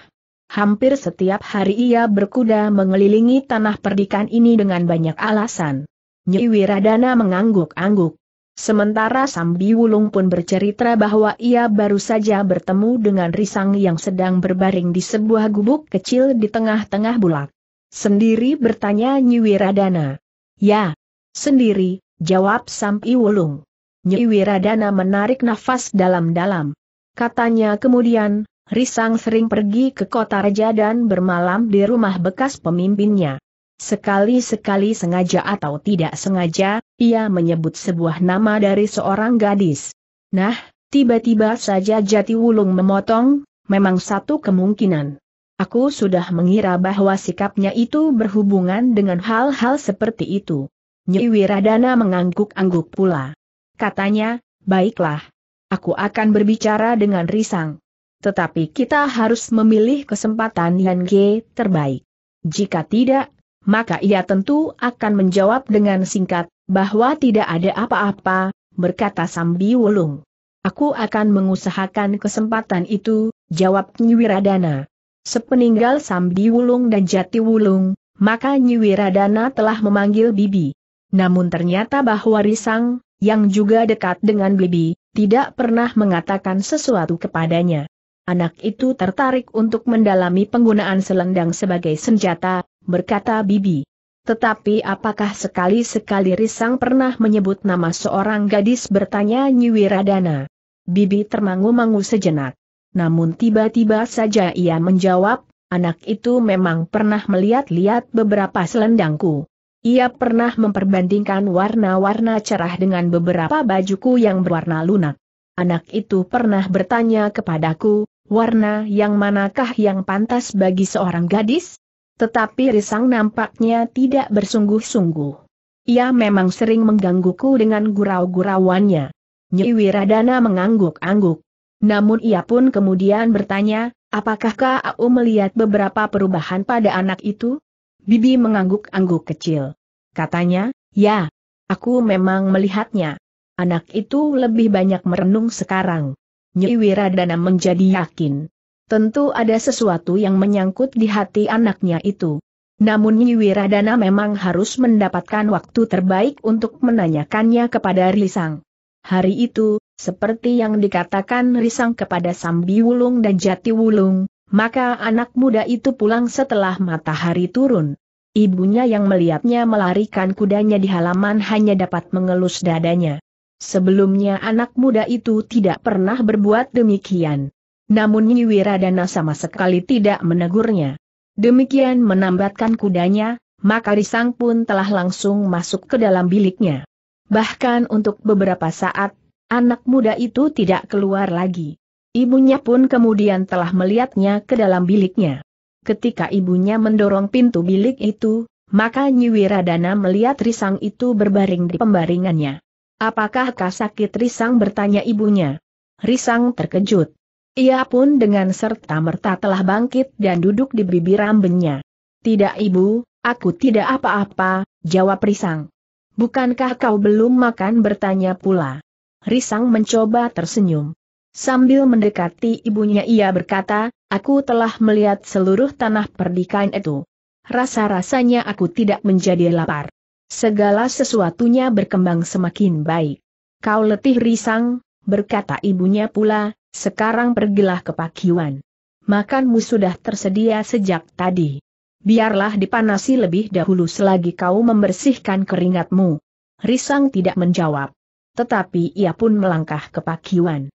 Hampir setiap hari ia berkuda mengelilingi tanah perdikan ini dengan banyak alasan. Nyi Wiradana mengangguk-angguk. Sementara Sambi Wulung pun bercerita bahwa ia baru saja bertemu dengan Risang yang sedang berbaring di sebuah gubuk kecil di tengah-tengah bulak. Sendiri bertanya Nyi Wiradana. Ya, sendiri, jawab Sambi Wulung. Nyi Wiradana menarik nafas dalam-dalam. Katanya kemudian, Risang sering pergi ke kota raja dan bermalam di rumah bekas pemimpinnya. Sekali-sekali sengaja atau tidak sengaja, ia menyebut sebuah nama dari seorang gadis. Nah, tiba-tiba saja Jati Wulung memotong, memang satu kemungkinan. Aku sudah mengira bahwa sikapnya itu berhubungan dengan hal-hal seperti itu. Nyi Wiradana mengangguk-angguk pula. Katanya, baiklah. Aku akan berbicara dengan Risang. Tetapi kita harus memilih kesempatan yang G terbaik. Jika tidak, maka ia tentu akan menjawab dengan singkat, bahwa tidak ada apa-apa, berkata Sambi Wulung. Aku akan mengusahakan kesempatan itu, jawab Nyiwiradana. Sepeninggal Sambi Wulung dan Jati Wulung, maka Nyiwiradana telah memanggil Bibi. Namun ternyata bahwa Risang, yang juga dekat dengan Bibi, tidak pernah mengatakan sesuatu kepadanya. Anak itu tertarik untuk mendalami penggunaan selendang sebagai senjata, berkata Bibi. Tetapi apakah sekali-sekali Risang pernah menyebut nama seorang gadis bertanya Nyiwiradana? Bibi termangu-mangu sejenak. Namun tiba-tiba saja ia menjawab, anak itu memang pernah melihat-lihat beberapa selendangku. Ia pernah memperbandingkan warna-warna cerah dengan beberapa bajuku yang berwarna lunak. Anak itu pernah bertanya kepadaku, warna yang manakah yang pantas bagi seorang gadis? Tetapi Risang nampaknya tidak bersungguh-sungguh. Ia memang sering menggangguku dengan gurau-gurauannya. Nyi Wiradana mengangguk-angguk. Namun ia pun kemudian bertanya, apakah kau melihat beberapa perubahan pada anak itu? Bibi mengangguk-angguk kecil. Katanya, ya, aku memang melihatnya. Anak itu lebih banyak merenung sekarang. Nyi Wiradana menjadi yakin. Tentu ada sesuatu yang menyangkut di hati anaknya itu. Namun Nyi Wiradana memang harus mendapatkan waktu terbaik untuk menanyakannya kepada Risang. Hari itu, seperti yang dikatakan Risang kepada Sambi Wulung dan Jati Wulung, maka anak muda itu pulang setelah matahari turun. Ibunya yang melihatnya melarikan kudanya di halaman hanya dapat mengelus dadanya. Sebelumnya anak muda itu tidak pernah berbuat demikian. Namun Wiradana sama sekali tidak menegurnya. Demikian menambatkan kudanya, maka Risang pun telah langsung masuk ke dalam biliknya. Bahkan untuk beberapa saat, anak muda itu tidak keluar lagi. Ibunya pun kemudian telah melihatnya ke dalam biliknya. Ketika ibunya mendorong pintu bilik itu, maka Nyiwiradana melihat Risang itu berbaring di pembaringannya. Apakah kau sakit Risang bertanya ibunya. Risang terkejut. Ia pun dengan serta-merta telah bangkit dan duduk di bibir ambenya. Tidak ibu, aku tidak apa-apa, jawab Risang. Bukankah kau belum makan bertanya pula. Risang mencoba tersenyum. Sambil mendekati ibunya ia berkata, aku telah melihat seluruh tanah perdikan itu. Rasa-rasanya aku tidak menjadi lapar. Segala sesuatunya berkembang semakin baik. Kau letih risang, berkata ibunya pula, sekarang pergilah ke pakiwan. Makanmu sudah tersedia sejak tadi. Biarlah dipanasi lebih dahulu selagi kau membersihkan keringatmu. Risang tidak menjawab. Tetapi ia pun melangkah ke pakiwan.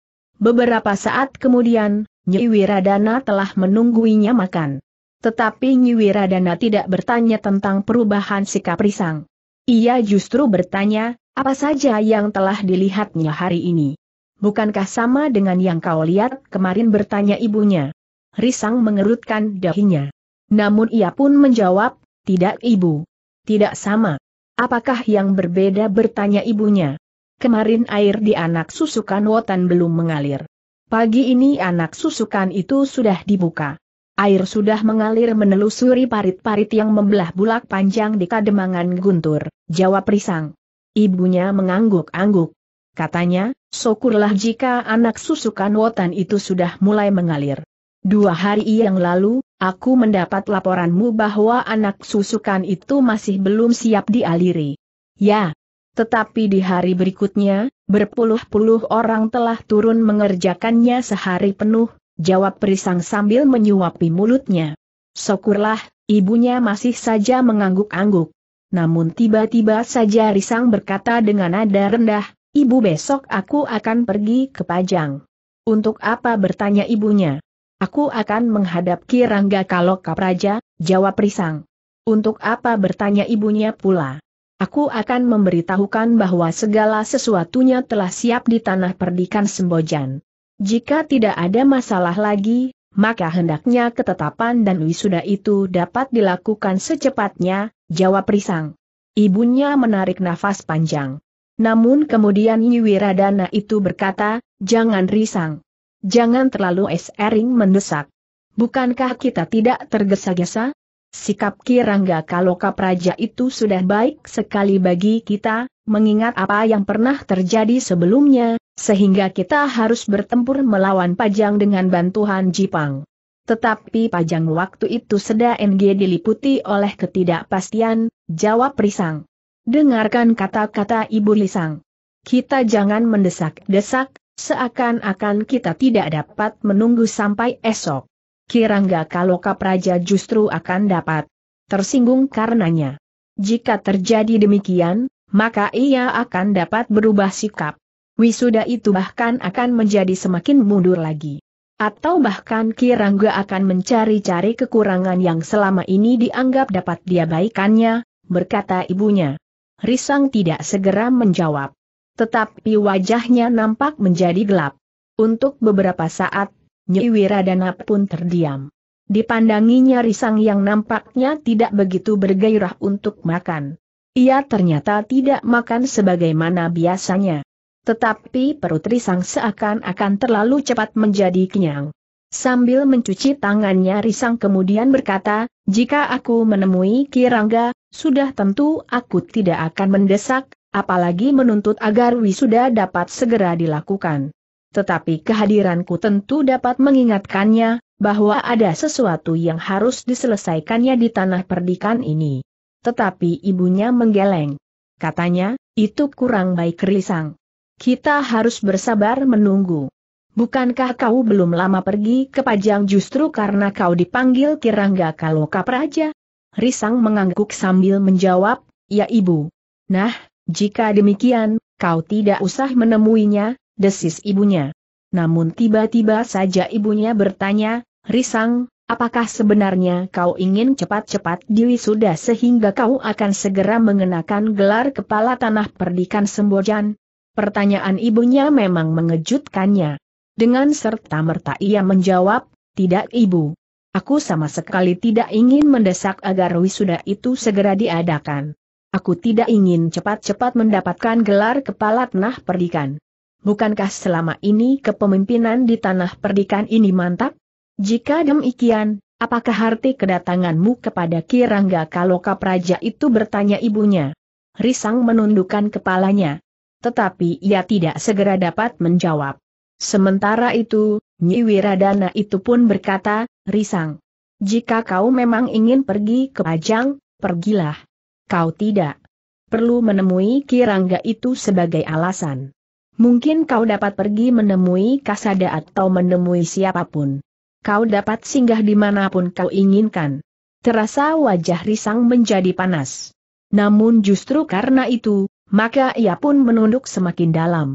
Beberapa saat kemudian, Nyi Wiradana telah menungguinya makan. Tetapi Nyi Wiradana tidak bertanya tentang perubahan sikap Risang. Ia justru bertanya, apa saja yang telah dilihatnya hari ini? Bukankah sama dengan yang kau lihat kemarin bertanya ibunya? Risang mengerutkan dahinya. Namun ia pun menjawab, tidak ibu. Tidak sama. Apakah yang berbeda bertanya ibunya? kemarin air di anak susukan Wotan belum mengalir. Pagi ini anak susukan itu sudah dibuka. Air sudah mengalir menelusuri parit-parit yang membelah bulak panjang di kademangan guntur, jawab Risang. Ibunya mengangguk-angguk. Katanya, syukurlah jika anak susukan Wotan itu sudah mulai mengalir. Dua hari yang lalu, aku mendapat laporanmu bahwa anak susukan itu masih belum siap dialiri. Ya, tetapi di hari berikutnya, berpuluh-puluh orang telah turun mengerjakannya sehari penuh, jawab Perisang sambil menyuapi mulutnya. Syukurlah, ibunya masih saja mengangguk-angguk. Namun tiba-tiba saja Risang berkata dengan nada rendah, Ibu besok aku akan pergi ke Pajang. Untuk apa bertanya ibunya? Aku akan menghadap Kirangga kalau Praja, jawab Risang. Untuk apa bertanya ibunya pula? Aku akan memberitahukan bahwa segala sesuatunya telah siap di tanah perdikan Sembojan. Jika tidak ada masalah lagi, maka hendaknya ketetapan dan wisuda itu dapat dilakukan secepatnya, jawab Risang. Ibunya menarik nafas panjang. Namun kemudian Nyi Wiradana itu berkata, jangan risang. Jangan terlalu esering mendesak. Bukankah kita tidak tergesa-gesa? Sikap Kirangga Kaloka Praja itu sudah baik sekali bagi kita, mengingat apa yang pernah terjadi sebelumnya, sehingga kita harus bertempur melawan Pajang dengan bantuan Jipang. Tetapi Pajang waktu itu sedang NG diliputi oleh ketidakpastian, jawab Risang. Dengarkan kata-kata Ibu Risang. Kita jangan mendesak-desak, seakan-akan kita tidak dapat menunggu sampai esok. Kirangga kalau kapraja justru akan dapat tersinggung karenanya. Jika terjadi demikian, maka ia akan dapat berubah sikap. Wisuda itu bahkan akan menjadi semakin mundur lagi. Atau bahkan Kirangga akan mencari-cari kekurangan yang selama ini dianggap dapat diabaikannya, berkata ibunya. Risang tidak segera menjawab. Tetapi wajahnya nampak menjadi gelap. Untuk beberapa saat Nyi Wiradana pun terdiam. Dipandanginya Risang yang nampaknya tidak begitu bergairah untuk makan. Ia ternyata tidak makan sebagaimana biasanya. Tetapi perut Risang seakan-akan terlalu cepat menjadi kenyang. Sambil mencuci tangannya Risang kemudian berkata, jika aku menemui Kirangga, sudah tentu aku tidak akan mendesak, apalagi menuntut agar wisuda dapat segera dilakukan tetapi kehadiranku tentu dapat mengingatkannya, bahwa ada sesuatu yang harus diselesaikannya di tanah perdikan ini. Tetapi ibunya menggeleng. Katanya, itu kurang baik risang. Kita harus bersabar menunggu. Bukankah kau belum lama pergi ke Pajang justru karena kau dipanggil Kirangga kalau kapraja? Risang mengangguk sambil menjawab, ya ibu. Nah, jika demikian, kau tidak usah menemuinya, desis ibunya. Namun tiba-tiba saja ibunya bertanya, Risang, apakah sebenarnya kau ingin cepat-cepat diwisuda sehingga kau akan segera mengenakan gelar kepala tanah perdikan Sembojan? Pertanyaan ibunya memang mengejutkannya. Dengan serta-merta ia menjawab, tidak ibu. Aku sama sekali tidak ingin mendesak agar wisuda itu segera diadakan. Aku tidak ingin cepat-cepat mendapatkan gelar kepala tanah perdikan bukankah selama ini kepemimpinan di tanah perdikan ini mantap? Jika demikian, apakah arti kedatanganmu kepada Kirangga kalau Kapraja itu bertanya ibunya? Risang menundukkan kepalanya. Tetapi ia tidak segera dapat menjawab. Sementara itu, Nyi Wiradana itu pun berkata, Risang, jika kau memang ingin pergi ke Pajang, pergilah. Kau tidak perlu menemui Kirangga itu sebagai alasan. Mungkin kau dapat pergi menemui Kasada atau menemui siapapun. Kau dapat singgah dimanapun kau inginkan. Terasa wajah Risang menjadi panas. Namun justru karena itu, maka ia pun menunduk semakin dalam.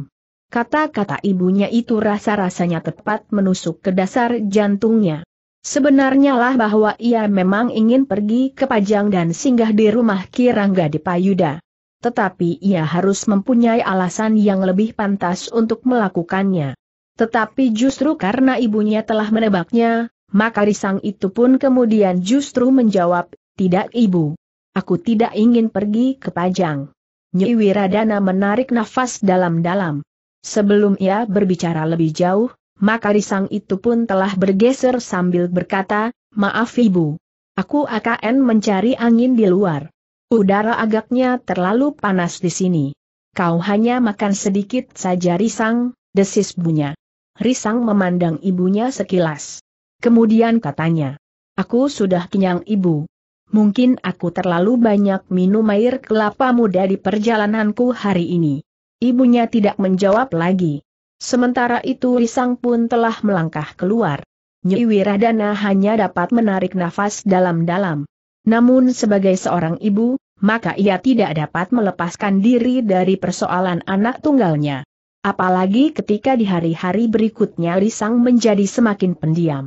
Kata-kata ibunya itu rasa-rasanya tepat menusuk ke dasar jantungnya. Sebenarnya lah bahwa ia memang ingin pergi ke Pajang dan singgah di rumah Kirangga di Payuda tetapi ia harus mempunyai alasan yang lebih pantas untuk melakukannya. Tetapi justru karena ibunya telah menebaknya, maka Risang itu pun kemudian justru menjawab, tidak ibu. Aku tidak ingin pergi ke Pajang. Nyi Wiradana menarik nafas dalam-dalam. Sebelum ia berbicara lebih jauh, maka Risang itu pun telah bergeser sambil berkata, maaf ibu. Aku akan mencari angin di luar. Udara agaknya terlalu panas di sini. Kau hanya makan sedikit saja risang, desis bunya. Risang memandang ibunya sekilas. Kemudian katanya, aku sudah kenyang ibu. Mungkin aku terlalu banyak minum air kelapa muda di perjalananku hari ini. Ibunya tidak menjawab lagi. Sementara itu Risang pun telah melangkah keluar. Nyi Wiradana hanya dapat menarik nafas dalam-dalam. Namun sebagai seorang ibu, maka ia tidak dapat melepaskan diri dari persoalan anak tunggalnya. Apalagi ketika di hari-hari berikutnya Risang menjadi semakin pendiam.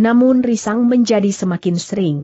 Namun Risang menjadi semakin sering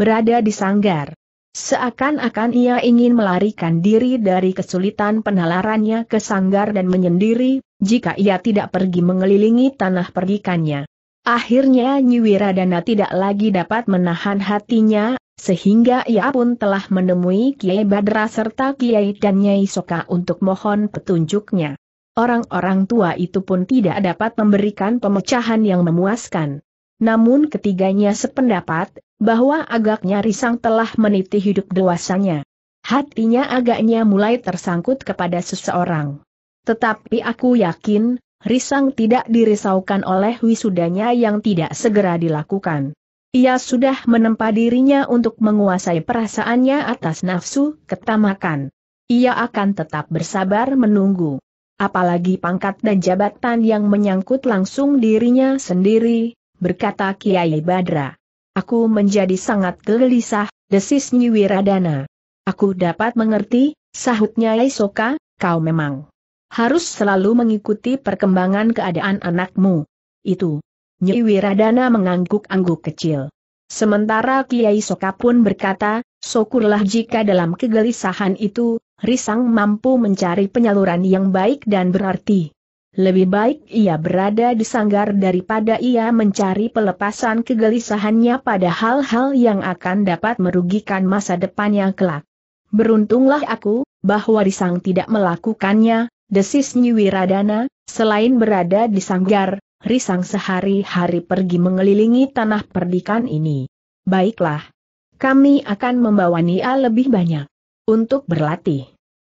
berada di sanggar. Seakan-akan ia ingin melarikan diri dari kesulitan penalarannya ke sanggar dan menyendiri, jika ia tidak pergi mengelilingi tanah perdikannya. Akhirnya Nyiwiradana tidak lagi dapat menahan hatinya, sehingga ia pun telah menemui Kiai Badra serta Kiai dan Nyai Soka untuk mohon petunjuknya. Orang-orang tua itu pun tidak dapat memberikan pemecahan yang memuaskan. Namun ketiganya sependapat, bahwa agaknya Risang telah meniti hidup dewasanya. Hatinya agaknya mulai tersangkut kepada seseorang. Tetapi aku yakin, Risang tidak dirisaukan oleh wisudanya yang tidak segera dilakukan. Ia sudah menempa dirinya untuk menguasai perasaannya atas nafsu ketamakan. Ia akan tetap bersabar menunggu. Apalagi pangkat dan jabatan yang menyangkut langsung dirinya sendiri, berkata Kiai Badra. Aku menjadi sangat gelisah, desis Nyi Wiradana. Aku dapat mengerti, sahutnya Isoka, kau memang harus selalu mengikuti perkembangan keadaan anakmu. Itu. Nyi Wiradana mengangguk-angguk kecil. Sementara Kiai Soka pun berkata, syukurlah jika dalam kegelisahan itu, Risang mampu mencari penyaluran yang baik dan berarti. Lebih baik ia berada di sanggar daripada ia mencari pelepasan kegelisahannya pada hal-hal yang akan dapat merugikan masa depannya kelak. Beruntunglah aku, bahwa Risang tidak melakukannya, Desis Nyiwiradana, selain berada di sanggar, Risang sehari-hari pergi mengelilingi tanah perdikan ini. Baiklah. Kami akan membawa Nia lebih banyak. Untuk berlatih.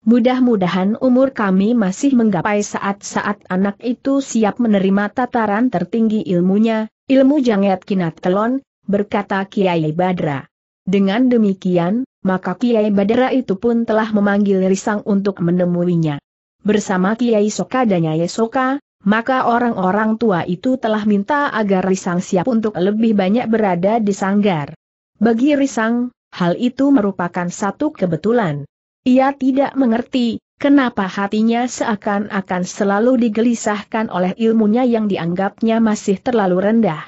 Mudah-mudahan umur kami masih menggapai saat-saat anak itu siap menerima tataran tertinggi ilmunya, ilmu jangat kinat telon, berkata Kiai Badra. Dengan demikian, maka Kiai Badra itu pun telah memanggil Risang untuk menemuinya bersama Kiai Soka dan Nyai Soka, maka orang-orang tua itu telah minta agar Risang siap untuk lebih banyak berada di sanggar. Bagi Risang, hal itu merupakan satu kebetulan. Ia tidak mengerti, kenapa hatinya seakan-akan selalu digelisahkan oleh ilmunya yang dianggapnya masih terlalu rendah.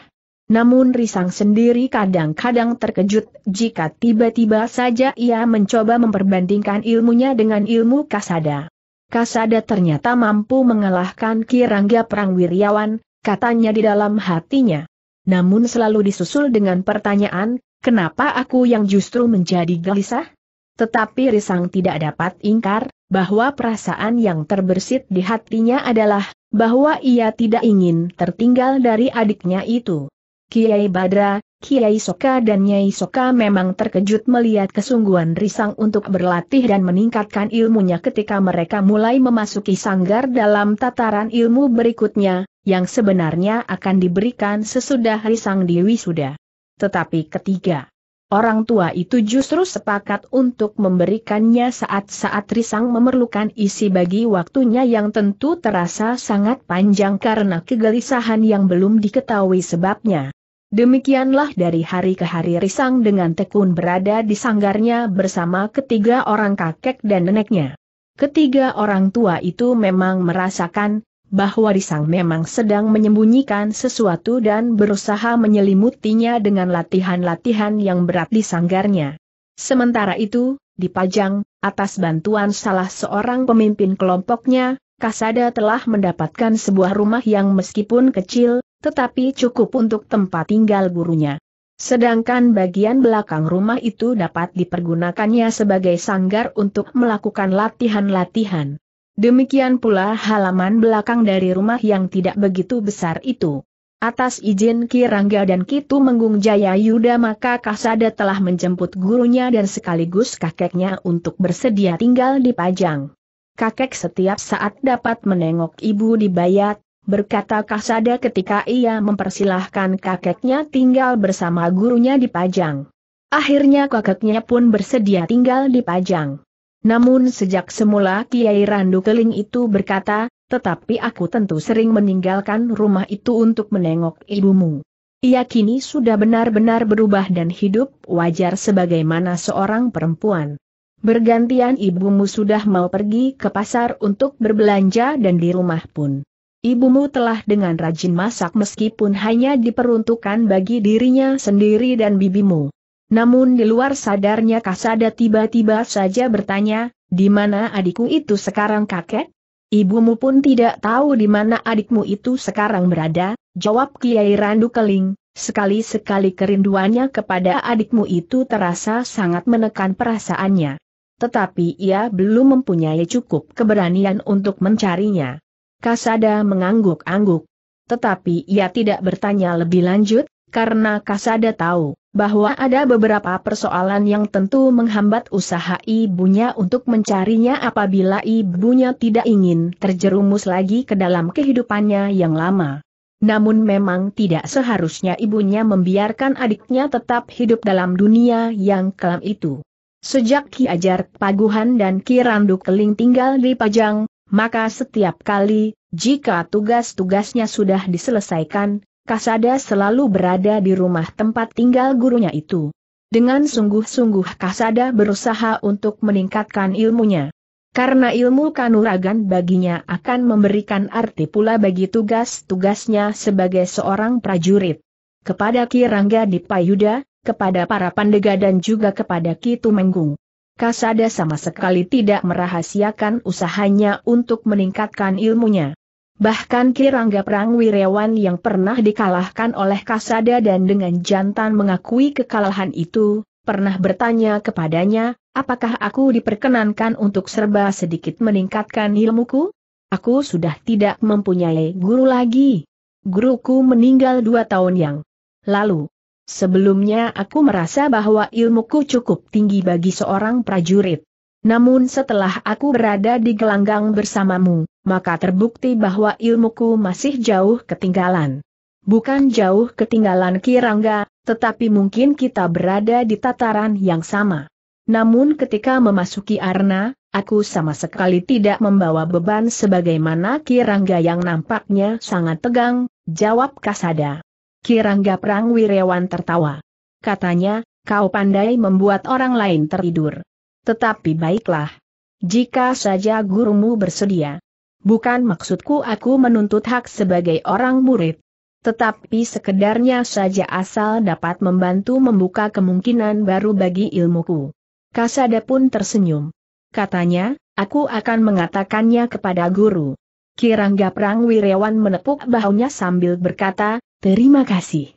Namun Risang sendiri kadang-kadang terkejut jika tiba-tiba saja ia mencoba memperbandingkan ilmunya dengan ilmu kasada. Kasada ternyata mampu mengalahkan Kirangga Perang Wiryawan, katanya di dalam hatinya. Namun selalu disusul dengan pertanyaan, kenapa aku yang justru menjadi gelisah? Tetapi Risang tidak dapat ingkar, bahwa perasaan yang terbersit di hatinya adalah, bahwa ia tidak ingin tertinggal dari adiknya itu. Kiai Badra, Kiai Soka dan Nyai Soka memang terkejut melihat kesungguhan Risang untuk berlatih dan meningkatkan ilmunya ketika mereka mulai memasuki sanggar dalam tataran ilmu berikutnya, yang sebenarnya akan diberikan sesudah Risang Dewi sudah. Tetapi ketiga, orang tua itu justru sepakat untuk memberikannya saat-saat Risang memerlukan isi bagi waktunya yang tentu terasa sangat panjang karena kegelisahan yang belum diketahui sebabnya. Demikianlah dari hari ke hari Risang dengan tekun berada di sanggarnya bersama ketiga orang kakek dan neneknya. Ketiga orang tua itu memang merasakan bahwa Risang memang sedang menyembunyikan sesuatu dan berusaha menyelimutinya dengan latihan-latihan yang berat di sanggarnya. Sementara itu, di Pajang, atas bantuan salah seorang pemimpin kelompoknya, Kasada telah mendapatkan sebuah rumah yang meskipun kecil, tetapi cukup untuk tempat tinggal gurunya. Sedangkan bagian belakang rumah itu dapat dipergunakannya sebagai sanggar untuk melakukan latihan-latihan. Demikian pula halaman belakang dari rumah yang tidak begitu besar itu. Atas izin Kirangga dan Kitu Menggung Jaya Yuda maka Kasada telah menjemput gurunya dan sekaligus kakeknya untuk bersedia tinggal di Pajang. Kakek setiap saat dapat menengok ibu di Bayat, berkata Kasada ketika ia mempersilahkan kakeknya tinggal bersama gurunya di Pajang. Akhirnya kakeknya pun bersedia tinggal di Pajang. Namun sejak semula Kiai Randu Keling itu berkata, tetapi aku tentu sering meninggalkan rumah itu untuk menengok ibumu. Ia kini sudah benar-benar berubah dan hidup wajar sebagaimana seorang perempuan. Bergantian ibumu sudah mau pergi ke pasar untuk berbelanja dan di rumah pun Ibumu telah dengan rajin masak meskipun hanya diperuntukkan bagi dirinya sendiri dan bibimu. Namun di luar sadarnya Kasada tiba-tiba saja bertanya, di mana adikku itu sekarang kakek? Ibumu pun tidak tahu di mana adikmu itu sekarang berada, jawab Kiai Randu Keling, Sekali-sekali kerinduannya kepada adikmu itu terasa sangat menekan perasaannya. Tetapi ia belum mempunyai cukup keberanian untuk mencarinya. Kasada mengangguk-angguk. Tetapi ia tidak bertanya lebih lanjut, karena Kasada tahu bahwa ada beberapa persoalan yang tentu menghambat usaha ibunya untuk mencarinya apabila ibunya tidak ingin terjerumus lagi ke dalam kehidupannya yang lama. Namun memang tidak seharusnya ibunya membiarkan adiknya tetap hidup dalam dunia yang kelam itu. Sejak Ki Ajar Paguhan dan Ki Randu Keling tinggal di Pajang, maka setiap kali, jika tugas-tugasnya sudah diselesaikan, Kasada selalu berada di rumah tempat tinggal gurunya itu. Dengan sungguh-sungguh Kasada berusaha untuk meningkatkan ilmunya. Karena ilmu kanuragan baginya akan memberikan arti pula bagi tugas-tugasnya sebagai seorang prajurit. Kepada Kirangga Dipayuda, kepada para pandega dan juga kepada Kitu Menggung. Kasada sama sekali tidak merahasiakan usahanya untuk meningkatkan ilmunya. Bahkan Kirangga Perang Wirewan yang pernah dikalahkan oleh Kasada dan dengan jantan mengakui kekalahan itu, pernah bertanya kepadanya, apakah aku diperkenankan untuk serba sedikit meningkatkan ilmuku? Aku sudah tidak mempunyai guru lagi. Guruku meninggal dua tahun yang lalu. Sebelumnya aku merasa bahwa ilmuku cukup tinggi bagi seorang prajurit. Namun setelah aku berada di gelanggang bersamamu, maka terbukti bahwa ilmuku masih jauh ketinggalan. Bukan jauh ketinggalan Kirangga, tetapi mungkin kita berada di tataran yang sama. Namun ketika memasuki Arna, aku sama sekali tidak membawa beban sebagaimana Kirangga yang nampaknya sangat tegang, jawab Kasada. Kirangga Wirewan tertawa. Katanya, kau pandai membuat orang lain tertidur. Tetapi baiklah. Jika saja gurumu bersedia. Bukan maksudku aku menuntut hak sebagai orang murid. Tetapi sekedarnya saja asal dapat membantu membuka kemungkinan baru bagi ilmuku. Kasada pun tersenyum. Katanya, aku akan mengatakannya kepada guru. Kirangga Wirewan menepuk bahunya sambil berkata, Terima kasih.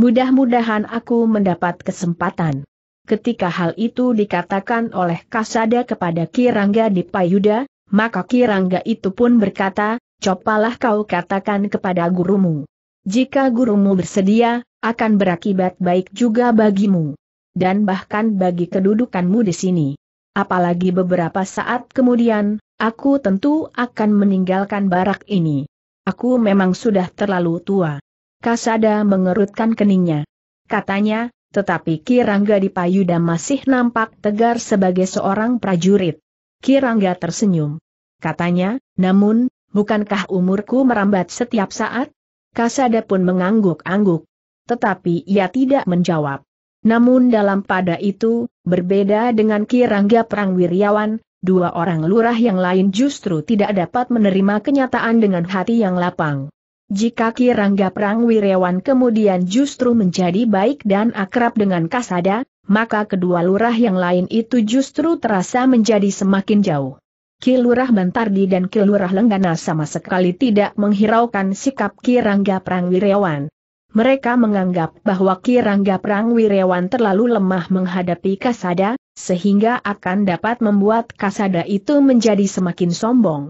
Mudah-mudahan aku mendapat kesempatan. Ketika hal itu dikatakan oleh Kasada kepada Kirangga di Payuda, maka Kirangga itu pun berkata, copalah kau katakan kepada gurumu. Jika gurumu bersedia, akan berakibat baik juga bagimu. Dan bahkan bagi kedudukanmu di sini. Apalagi beberapa saat kemudian, aku tentu akan meninggalkan barak ini. Aku memang sudah terlalu tua. Kasada mengerutkan keningnya. Katanya, tetapi Kirangga di Payuda masih nampak tegar sebagai seorang prajurit. Kirangga tersenyum. Katanya, namun, bukankah umurku merambat setiap saat? Kasada pun mengangguk-angguk. Tetapi ia tidak menjawab. Namun dalam pada itu, berbeda dengan Kirangga Perang Wiryawan, dua orang lurah yang lain justru tidak dapat menerima kenyataan dengan hati yang lapang. Jika Kirangga Prang Wirewan kemudian justru menjadi baik dan akrab dengan Kasada, maka kedua lurah yang lain itu justru terasa menjadi semakin jauh. Kilurah Bantardi dan Kilurah Lenggana sama sekali tidak menghiraukan sikap Kirangga Prang Wirewan. Mereka menganggap bahwa Kirangga Prang Wirewan terlalu lemah menghadapi Kasada, sehingga akan dapat membuat Kasada itu menjadi semakin sombong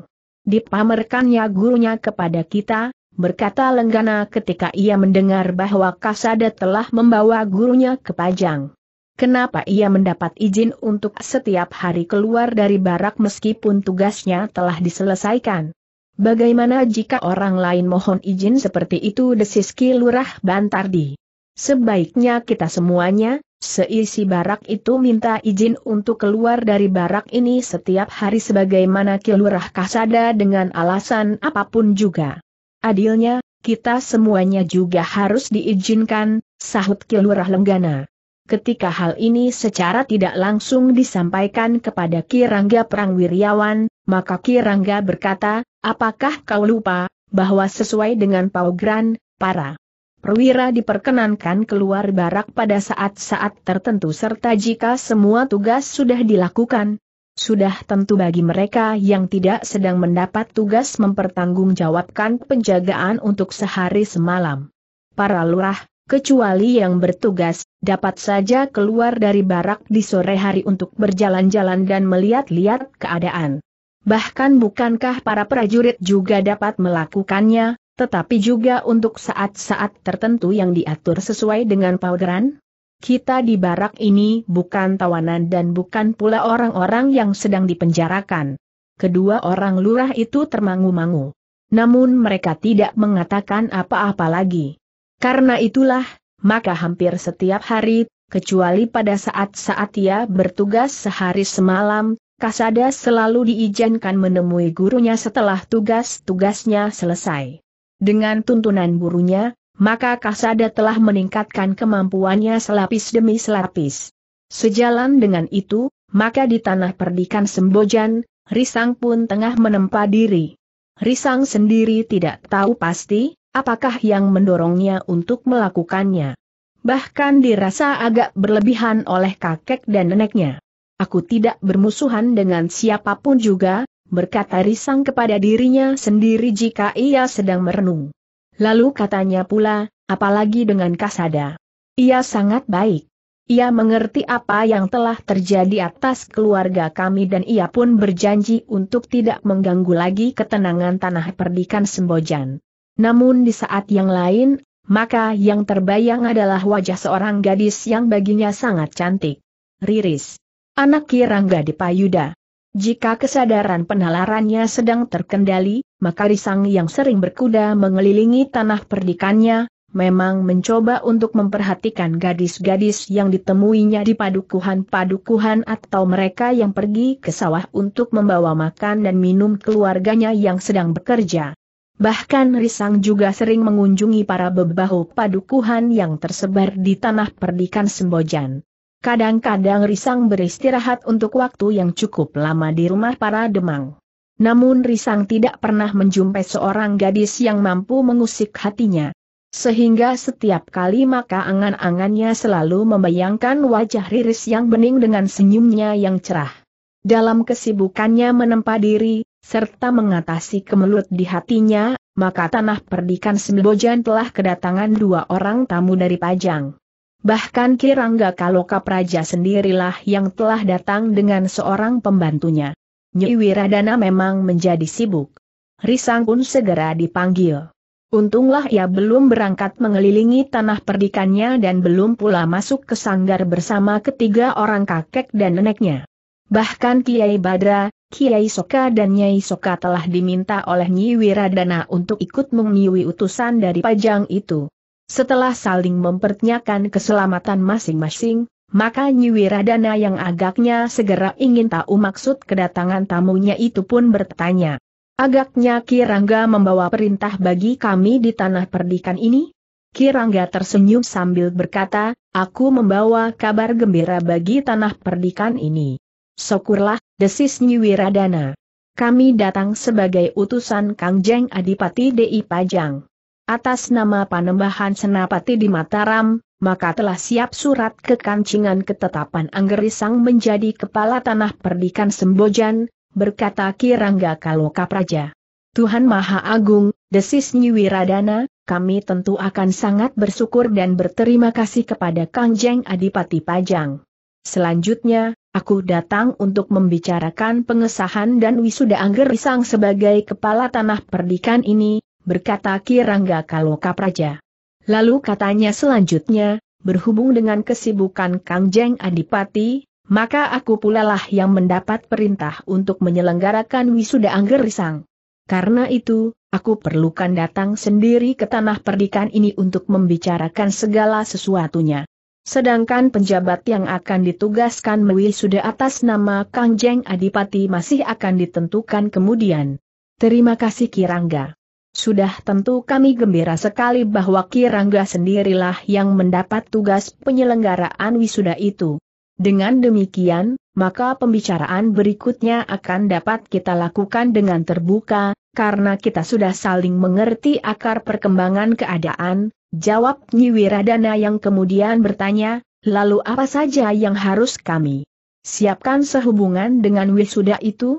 dipamerkannya gurunya kepada kita, berkata Lenggana ketika ia mendengar bahwa Kasada telah membawa gurunya ke Pajang. Kenapa ia mendapat izin untuk setiap hari keluar dari barak meskipun tugasnya telah diselesaikan? Bagaimana jika orang lain mohon izin seperti itu desiski lurah Lurah Bantardi? Sebaiknya kita semuanya, seisi barak itu minta izin untuk keluar dari barak ini setiap hari sebagaimana kilurah Kasada dengan alasan apapun juga. Adilnya, kita semuanya juga harus diizinkan, sahut Kilurah Lenggana. Ketika hal ini secara tidak langsung disampaikan kepada Kirangga Perang Wiryawan, maka Kirangga berkata, apakah kau lupa, bahwa sesuai dengan Paugran, para perwira diperkenankan keluar barak pada saat-saat tertentu serta jika semua tugas sudah dilakukan, sudah tentu bagi mereka yang tidak sedang mendapat tugas mempertanggungjawabkan penjagaan untuk sehari semalam. Para lurah, kecuali yang bertugas, dapat saja keluar dari barak di sore hari untuk berjalan-jalan dan melihat-lihat keadaan. Bahkan bukankah para prajurit juga dapat melakukannya, tetapi juga untuk saat-saat tertentu yang diatur sesuai dengan pauderan? Kita di barak ini bukan tawanan dan bukan pula orang-orang yang sedang dipenjarakan. Kedua orang lurah itu termangu-mangu. Namun mereka tidak mengatakan apa-apa lagi. Karena itulah, maka hampir setiap hari, kecuali pada saat-saat ia bertugas sehari semalam, Kasada selalu diizinkan menemui gurunya setelah tugas-tugasnya selesai. Dengan tuntunan gurunya, maka Kasada telah meningkatkan kemampuannya selapis demi selapis. Sejalan dengan itu, maka di tanah perdikan Sembojan, Risang pun tengah menempa diri. Risang sendiri tidak tahu pasti, apakah yang mendorongnya untuk melakukannya. Bahkan dirasa agak berlebihan oleh kakek dan neneknya. Aku tidak bermusuhan dengan siapapun juga, berkata Risang kepada dirinya sendiri jika ia sedang merenung. Lalu katanya pula, apalagi dengan Kasada. Ia sangat baik. Ia mengerti apa yang telah terjadi atas keluarga kami dan ia pun berjanji untuk tidak mengganggu lagi ketenangan tanah perdikan Sembojan. Namun di saat yang lain, maka yang terbayang adalah wajah seorang gadis yang baginya sangat cantik. Riris. Anak Kirangga Dipayuda. Jika kesadaran penalarannya sedang terkendali, maka Risang yang sering berkuda mengelilingi tanah perdikannya, memang mencoba untuk memperhatikan gadis-gadis yang ditemuinya di padukuhan-padukuhan atau mereka yang pergi ke sawah untuk membawa makan dan minum keluarganya yang sedang bekerja. Bahkan Risang juga sering mengunjungi para bebahu padukuhan yang tersebar di tanah perdikan Sembojan. Kadang-kadang Risang beristirahat untuk waktu yang cukup lama di rumah para Demang. Namun Risang tidak pernah menjumpai seorang gadis yang mampu mengusik hatinya. Sehingga setiap kali maka angan-angannya selalu membayangkan wajah Riris yang bening dengan senyumnya yang cerah. Dalam kesibukannya menempa diri, serta mengatasi kemelut di hatinya, maka tanah perdikan Sembojan telah kedatangan dua orang tamu dari Pajang. Bahkan Kirangga Kaloka Praja sendirilah yang telah datang dengan seorang pembantunya. Nyi Wiradana memang menjadi sibuk. Risang pun segera dipanggil. Untunglah ia belum berangkat mengelilingi tanah perdikannya dan belum pula masuk ke sanggar bersama ketiga orang kakek dan neneknya. Bahkan Kiai Badra, Kiai Soka dan Nyai Soka telah diminta oleh Nyi Wiradana untuk ikut mengiwi utusan dari pajang itu. Setelah saling mempertanyakan keselamatan masing-masing, maka Nyiwiradana yang agaknya segera ingin tahu maksud kedatangan tamunya itu pun bertanya. Agaknya Kirangga membawa perintah bagi kami di tanah perdikan ini? Kirangga tersenyum sambil berkata, aku membawa kabar gembira bagi tanah perdikan ini. Syukurlah, desis Nyiwiradana. Kami datang sebagai utusan Kangjeng Adipati DI Pajang atas nama panembahan Senapati di Mataram, maka telah siap surat kekancingan ketetapan Anggerisang menjadi kepala tanah perdikan Sembojan, berkata Kirangga Kaloka Praja. Tuhan Maha Agung, desis Nyi Wiradana, kami tentu akan sangat bersyukur dan berterima kasih kepada Kangjeng Adipati Pajang. Selanjutnya, aku datang untuk membicarakan pengesahan dan wisuda Anggerisang sebagai kepala tanah perdikan ini, berkata Kirangga kalau kapraja. Lalu katanya selanjutnya, berhubung dengan kesibukan Kang Jeng Adipati, maka aku pula lah yang mendapat perintah untuk menyelenggarakan wisuda Angger Risang. Karena itu, aku perlukan datang sendiri ke tanah perdikan ini untuk membicarakan segala sesuatunya. Sedangkan penjabat yang akan ditugaskan mewisuda atas nama Kang Jeng Adipati masih akan ditentukan kemudian. Terima kasih Kirangga. Sudah tentu kami gembira sekali bahwa Kirangga sendirilah yang mendapat tugas penyelenggaraan wisuda itu. Dengan demikian, maka pembicaraan berikutnya akan dapat kita lakukan dengan terbuka, karena kita sudah saling mengerti akar perkembangan keadaan, jawab Wiradana yang kemudian bertanya, lalu apa saja yang harus kami siapkan sehubungan dengan wisuda itu?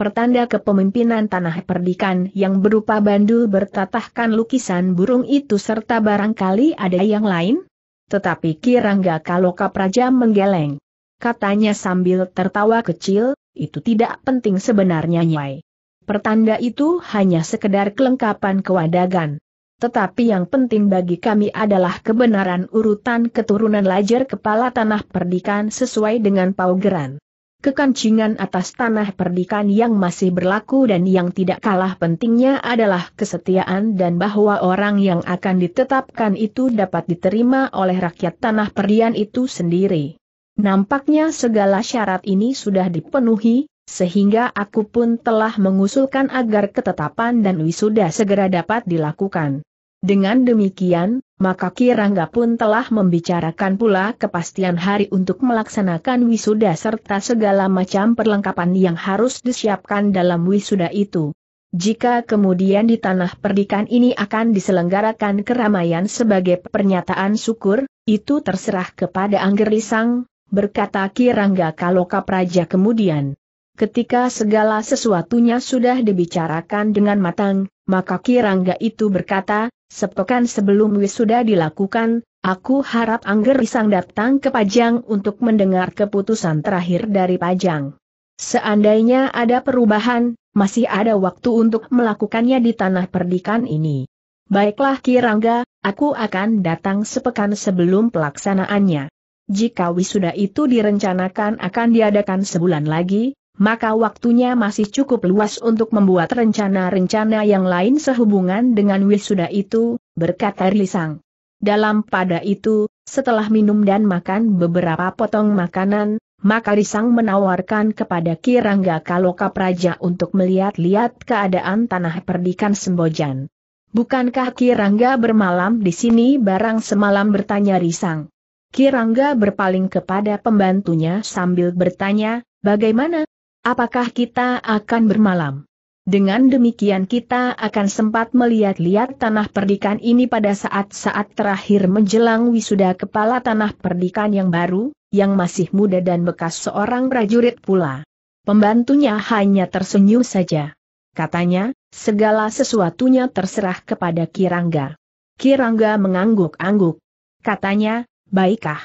pertanda kepemimpinan tanah perdikan yang berupa bandul bertatahkan lukisan burung itu serta barangkali ada yang lain? Tetapi Kirangga kalau kapraja menggeleng. Katanya sambil tertawa kecil, itu tidak penting sebenarnya Nyai. Pertanda itu hanya sekedar kelengkapan kewadagan. Tetapi yang penting bagi kami adalah kebenaran urutan keturunan lajar kepala tanah perdikan sesuai dengan paugeran kekancingan atas tanah perdikan yang masih berlaku dan yang tidak kalah pentingnya adalah kesetiaan dan bahwa orang yang akan ditetapkan itu dapat diterima oleh rakyat tanah perdian itu sendiri. Nampaknya segala syarat ini sudah dipenuhi, sehingga aku pun telah mengusulkan agar ketetapan dan wisuda segera dapat dilakukan. Dengan demikian, maka Kirangga pun telah membicarakan pula kepastian hari untuk melaksanakan wisuda serta segala macam perlengkapan yang harus disiapkan dalam wisuda itu. Jika kemudian di tanah perdikan ini akan diselenggarakan keramaian sebagai pernyataan syukur, itu terserah kepada Anggerisang, berkata Kirangga kalau Kapraja kemudian. Ketika segala sesuatunya sudah dibicarakan dengan matang, maka Kirangga itu berkata, Sepekan sebelum wisuda dilakukan, aku harap Angger Risang datang ke Pajang untuk mendengar keputusan terakhir dari Pajang. Seandainya ada perubahan, masih ada waktu untuk melakukannya di tanah perdikan ini. Baiklah Kirangga, aku akan datang sepekan sebelum pelaksanaannya. Jika wisuda itu direncanakan akan diadakan sebulan lagi, maka waktunya masih cukup luas untuk membuat rencana-rencana yang lain sehubungan dengan wisuda itu, berkata Risang. Dalam pada itu, setelah minum dan makan beberapa potong makanan, maka Risang menawarkan kepada Kirangga Kaloka Praja untuk melihat-lihat keadaan tanah perdikan Sembojan. Bukankah Kirangga bermalam di sini barang semalam bertanya Risang. Kirangga berpaling kepada pembantunya sambil bertanya, bagaimana, Apakah kita akan bermalam? Dengan demikian kita akan sempat melihat-lihat tanah perdikan ini pada saat-saat terakhir menjelang wisuda kepala tanah perdikan yang baru, yang masih muda dan bekas seorang prajurit pula. Pembantunya hanya tersenyum saja. Katanya, segala sesuatunya terserah kepada Kirangga. Kirangga mengangguk-angguk. Katanya, baiklah.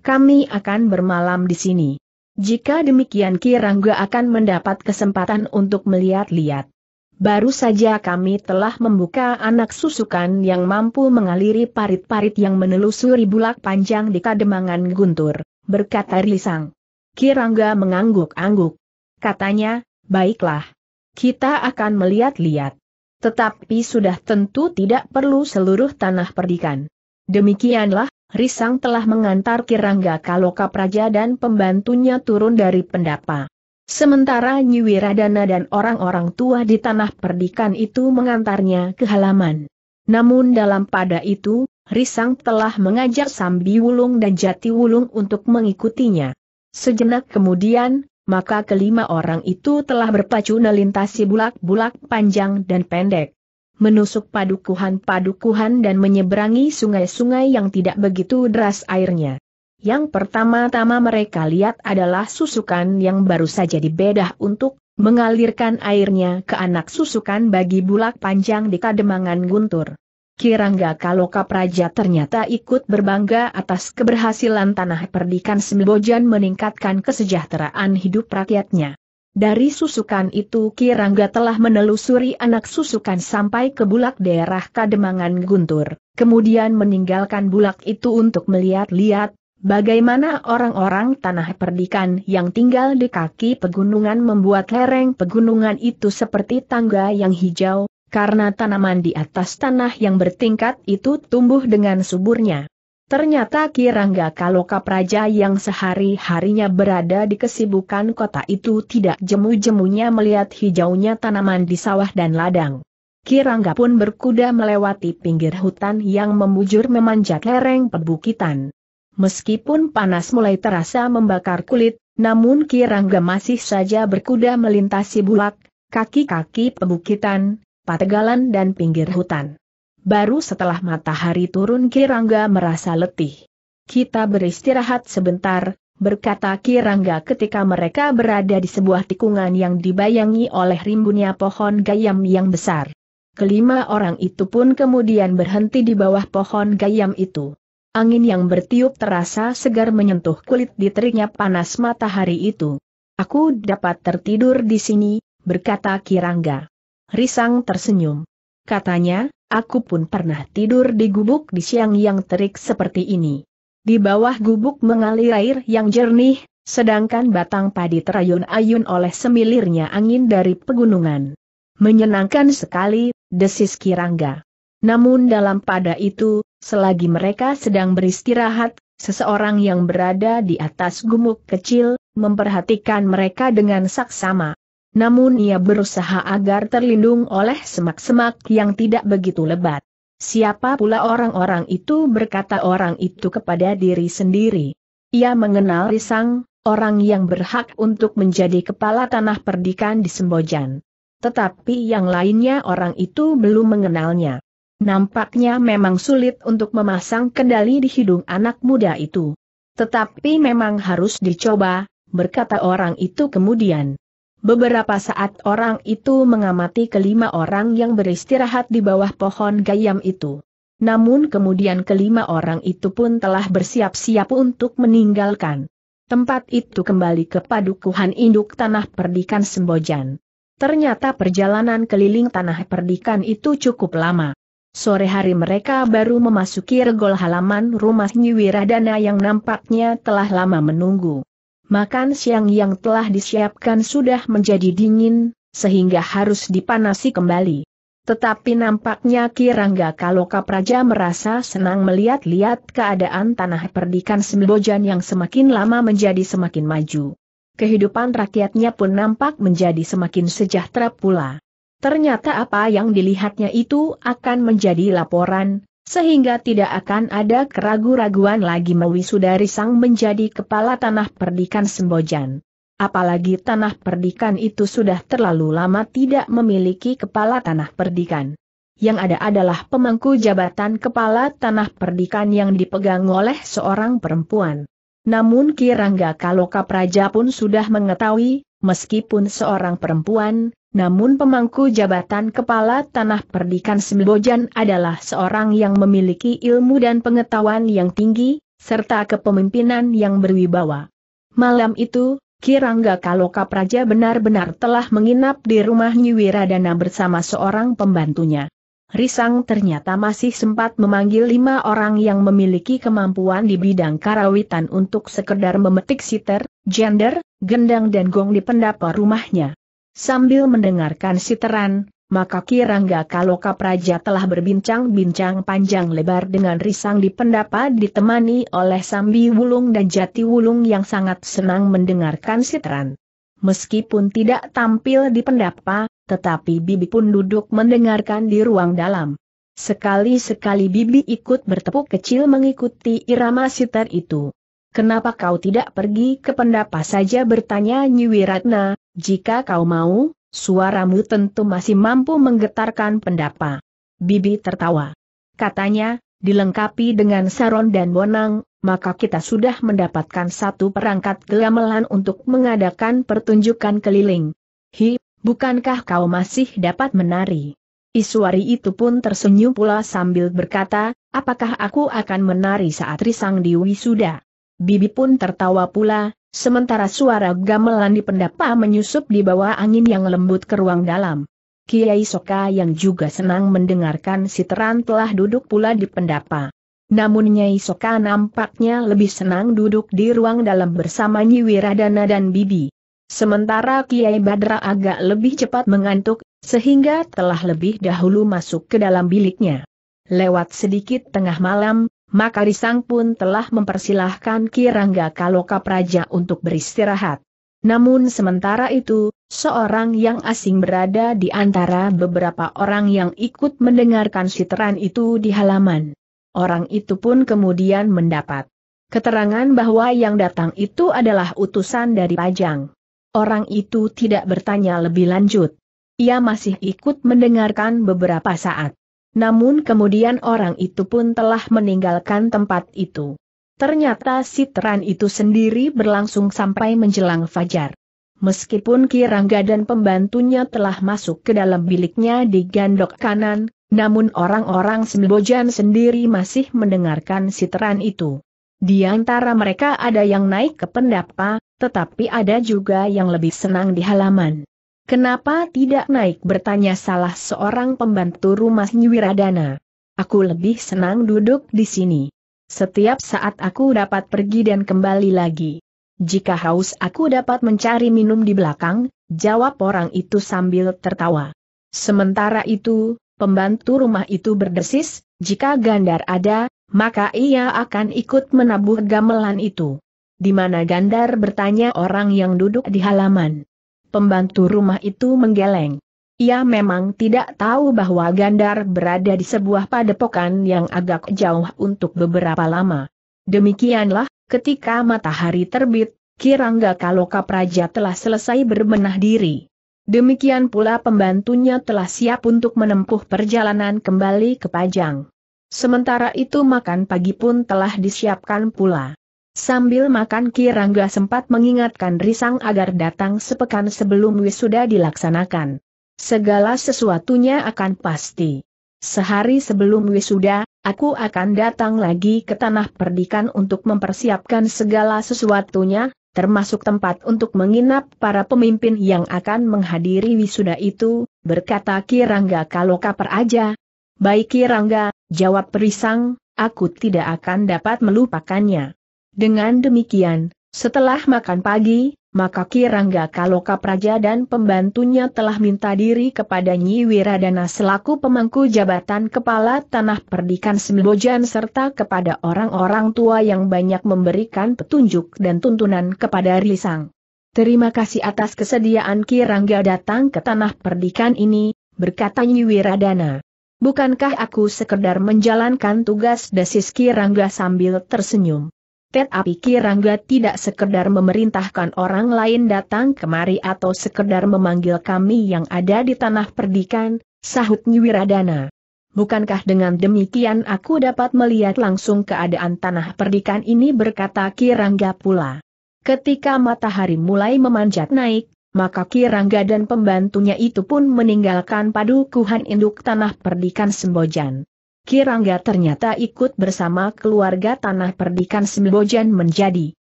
Kami akan bermalam di sini. Jika demikian Kirangga akan mendapat kesempatan untuk melihat-lihat. Baru saja kami telah membuka anak susukan yang mampu mengaliri parit-parit yang menelusuri bulak panjang di kademangan guntur, berkata Risang. Kirangga mengangguk-angguk. Katanya, baiklah. Kita akan melihat-lihat. Tetapi sudah tentu tidak perlu seluruh tanah perdikan. Demikianlah Risang telah mengantar Kirangga Kaloka Praja dan pembantunya turun dari pendapa. Sementara Nyiwiradana dan orang-orang tua di tanah perdikan itu mengantarnya ke halaman. Namun dalam pada itu, Risang telah mengajak Sambi Wulung dan Jati Wulung untuk mengikutinya. Sejenak kemudian, maka kelima orang itu telah berpacu melintasi bulak-bulak panjang dan pendek menusuk padukuhan-padukuhan dan menyeberangi sungai-sungai yang tidak begitu deras airnya. Yang pertama-tama mereka lihat adalah susukan yang baru saja dibedah untuk mengalirkan airnya ke anak susukan bagi bulak panjang di Kademangan Guntur. Kirangga kalau Kapraja ternyata ikut berbangga atas keberhasilan tanah perdikan Sembojan meningkatkan kesejahteraan hidup rakyatnya. Dari susukan itu Kirangga telah menelusuri anak susukan sampai ke bulak daerah Kademangan Guntur, kemudian meninggalkan bulak itu untuk melihat-lihat, bagaimana orang-orang tanah perdikan yang tinggal di kaki pegunungan membuat lereng pegunungan itu seperti tangga yang hijau, karena tanaman di atas tanah yang bertingkat itu tumbuh dengan suburnya. Ternyata Kirangga kalau Kapraja yang sehari-harinya berada di kesibukan kota itu tidak jemu-jemunya melihat hijaunya tanaman di sawah dan ladang. Kirangga pun berkuda melewati pinggir hutan yang membujur memanjat lereng perbukitan. Meskipun panas mulai terasa membakar kulit, namun Kirangga masih saja berkuda melintasi bulak, kaki-kaki perbukitan, pategalan dan pinggir hutan baru setelah matahari turun Kirangga merasa letih. Kita beristirahat sebentar, berkata Kirangga ketika mereka berada di sebuah tikungan yang dibayangi oleh rimbunnya pohon gayam yang besar. Kelima orang itu pun kemudian berhenti di bawah pohon gayam itu. Angin yang bertiup terasa segar menyentuh kulit di teriknya panas matahari itu. Aku dapat tertidur di sini, berkata Kirangga. Risang tersenyum. Katanya, Aku pun pernah tidur di gubuk di siang yang terik seperti ini. Di bawah gubuk mengalir air yang jernih, sedangkan batang padi terayun-ayun oleh semilirnya angin dari pegunungan. Menyenangkan sekali, desis Kirangga. Namun dalam pada itu, selagi mereka sedang beristirahat, seseorang yang berada di atas gumuk kecil, memperhatikan mereka dengan saksama namun ia berusaha agar terlindung oleh semak-semak yang tidak begitu lebat. Siapa pula orang-orang itu berkata orang itu kepada diri sendiri. Ia mengenal Risang, orang yang berhak untuk menjadi kepala tanah perdikan di Sembojan. Tetapi yang lainnya orang itu belum mengenalnya. Nampaknya memang sulit untuk memasang kendali di hidung anak muda itu. Tetapi memang harus dicoba, berkata orang itu kemudian. Beberapa saat orang itu mengamati kelima orang yang beristirahat di bawah pohon gayam itu. Namun kemudian kelima orang itu pun telah bersiap-siap untuk meninggalkan tempat itu kembali ke padukuhan induk tanah perdikan Sembojan. Ternyata perjalanan keliling tanah perdikan itu cukup lama. Sore hari mereka baru memasuki regol halaman rumah Nyiwiradana yang nampaknya telah lama menunggu. Makan siang yang telah disiapkan sudah menjadi dingin, sehingga harus dipanasi kembali. Tetapi nampaknya Kirangga Kaloka Praja merasa senang melihat-lihat keadaan tanah perdikan Sembojan yang semakin lama menjadi semakin maju. Kehidupan rakyatnya pun nampak menjadi semakin sejahtera pula. Ternyata apa yang dilihatnya itu akan menjadi laporan, sehingga tidak akan ada keraguan-raguan lagi mewisudari sang menjadi kepala tanah perdikan Sembojan. Apalagi tanah perdikan itu sudah terlalu lama tidak memiliki kepala tanah perdikan. Yang ada adalah pemangku jabatan kepala tanah perdikan yang dipegang oleh seorang perempuan. Namun Kirangga Kaloka Praja pun sudah mengetahui, meskipun seorang perempuan, namun pemangku jabatan kepala tanah perdikan Sembojan adalah seorang yang memiliki ilmu dan pengetahuan yang tinggi, serta kepemimpinan yang berwibawa. Malam itu, Kirangga Kaloka Praja benar-benar telah menginap di rumah Nyiwiradana bersama seorang pembantunya. Risang ternyata masih sempat memanggil lima orang yang memiliki kemampuan di bidang karawitan untuk sekedar memetik siter, gender, gendang dan gong di pendapa rumahnya. Sambil mendengarkan siteran, maka Kirangga kalau Praja telah berbincang-bincang panjang lebar dengan Risang di pendapa, ditemani oleh Sambi Wulung dan Jati Wulung yang sangat senang mendengarkan siteran. Meskipun tidak tampil di pendapa, tetapi Bibi pun duduk mendengarkan di ruang dalam. Sekali-sekali Bibi ikut bertepuk kecil mengikuti irama sitar itu. Kenapa kau tidak pergi ke pendapa saja bertanya Nyiwiratna, jika kau mau, suaramu tentu masih mampu menggetarkan pendapa. Bibi tertawa. Katanya, dilengkapi dengan saron dan bonang, maka kita sudah mendapatkan satu perangkat gamelan untuk mengadakan pertunjukan keliling. Hi, bukankah kau masih dapat menari? Iswari itu pun tersenyum pula sambil berkata, apakah aku akan menari saat risang di wisuda? Bibi pun tertawa pula, sementara suara gamelan di pendapa menyusup di bawah angin yang lembut ke ruang dalam. Kiai Soka yang juga senang mendengarkan siteran telah duduk pula di pendapa. Namun Nyai Soka nampaknya lebih senang duduk di ruang dalam bersama Nyi Wiradana dan Bibi. Sementara Kiai Badra agak lebih cepat mengantuk, sehingga telah lebih dahulu masuk ke dalam biliknya. Lewat sedikit tengah malam, maka Risang pun telah mempersilahkan Kirangga Kaloka Praja untuk beristirahat. Namun sementara itu, seorang yang asing berada di antara beberapa orang yang ikut mendengarkan sitran itu di halaman. Orang itu pun kemudian mendapat keterangan bahwa yang datang itu adalah utusan dari Pajang orang itu tidak bertanya lebih lanjut. Ia masih ikut mendengarkan beberapa saat. Namun kemudian orang itu pun telah meninggalkan tempat itu. Ternyata sitran itu sendiri berlangsung sampai menjelang fajar. Meskipun Kirangga dan pembantunya telah masuk ke dalam biliknya di gandok kanan, namun orang-orang Sembojan sendiri masih mendengarkan sitran itu. Di antara mereka ada yang naik ke pendapa, tetapi ada juga yang lebih senang di halaman. Kenapa tidak naik bertanya salah seorang pembantu rumah Nyiwiradana. Aku lebih senang duduk di sini. Setiap saat aku dapat pergi dan kembali lagi. Jika haus aku dapat mencari minum di belakang, jawab orang itu sambil tertawa. Sementara itu, pembantu rumah itu berdesis, jika gandar ada, maka ia akan ikut menabuh gamelan itu. Di mana Gandar bertanya orang yang duduk di halaman. Pembantu rumah itu menggeleng. Ia memang tidak tahu bahwa Gandar berada di sebuah padepokan yang agak jauh untuk beberapa lama. Demikianlah, ketika matahari terbit, Kirangga Kaloka Praja telah selesai berbenah diri. Demikian pula pembantunya telah siap untuk menempuh perjalanan kembali ke Pajang. Sementara itu makan pagi pun telah disiapkan pula. Sambil makan Kirangga sempat mengingatkan Risang agar datang sepekan sebelum wisuda dilaksanakan. Segala sesuatunya akan pasti. Sehari sebelum wisuda, aku akan datang lagi ke tanah perdikan untuk mempersiapkan segala sesuatunya, termasuk tempat untuk menginap para pemimpin yang akan menghadiri wisuda itu, berkata Kirangga kalau kaper aja. Baik Kirangga, jawab Risang, aku tidak akan dapat melupakannya. Dengan demikian, setelah makan pagi, maka Kirangga Kaloka Praja dan pembantunya telah minta diri kepada Nyi Wiradana selaku pemangku jabatan kepala tanah perdikan Sembojan serta kepada orang-orang tua yang banyak memberikan petunjuk dan tuntunan kepada Risang. Terima kasih atas kesediaan Kirangga datang ke tanah perdikan ini, berkata Nyi Wiradana. Bukankah aku sekedar menjalankan tugas desis Kirangga sambil tersenyum? Tetapi Kirangga tidak sekedar memerintahkan orang lain datang kemari atau sekedar memanggil kami yang ada di tanah perdikan, sahut Nyiwiradana. Bukankah dengan demikian aku dapat melihat langsung keadaan tanah perdikan ini berkata Kirangga pula. Ketika matahari mulai memanjat naik, maka Kirangga dan pembantunya itu pun meninggalkan padukuhan induk tanah perdikan Sembojan. Kirangga ternyata ikut bersama keluarga tanah perdikan Sembojan menjadi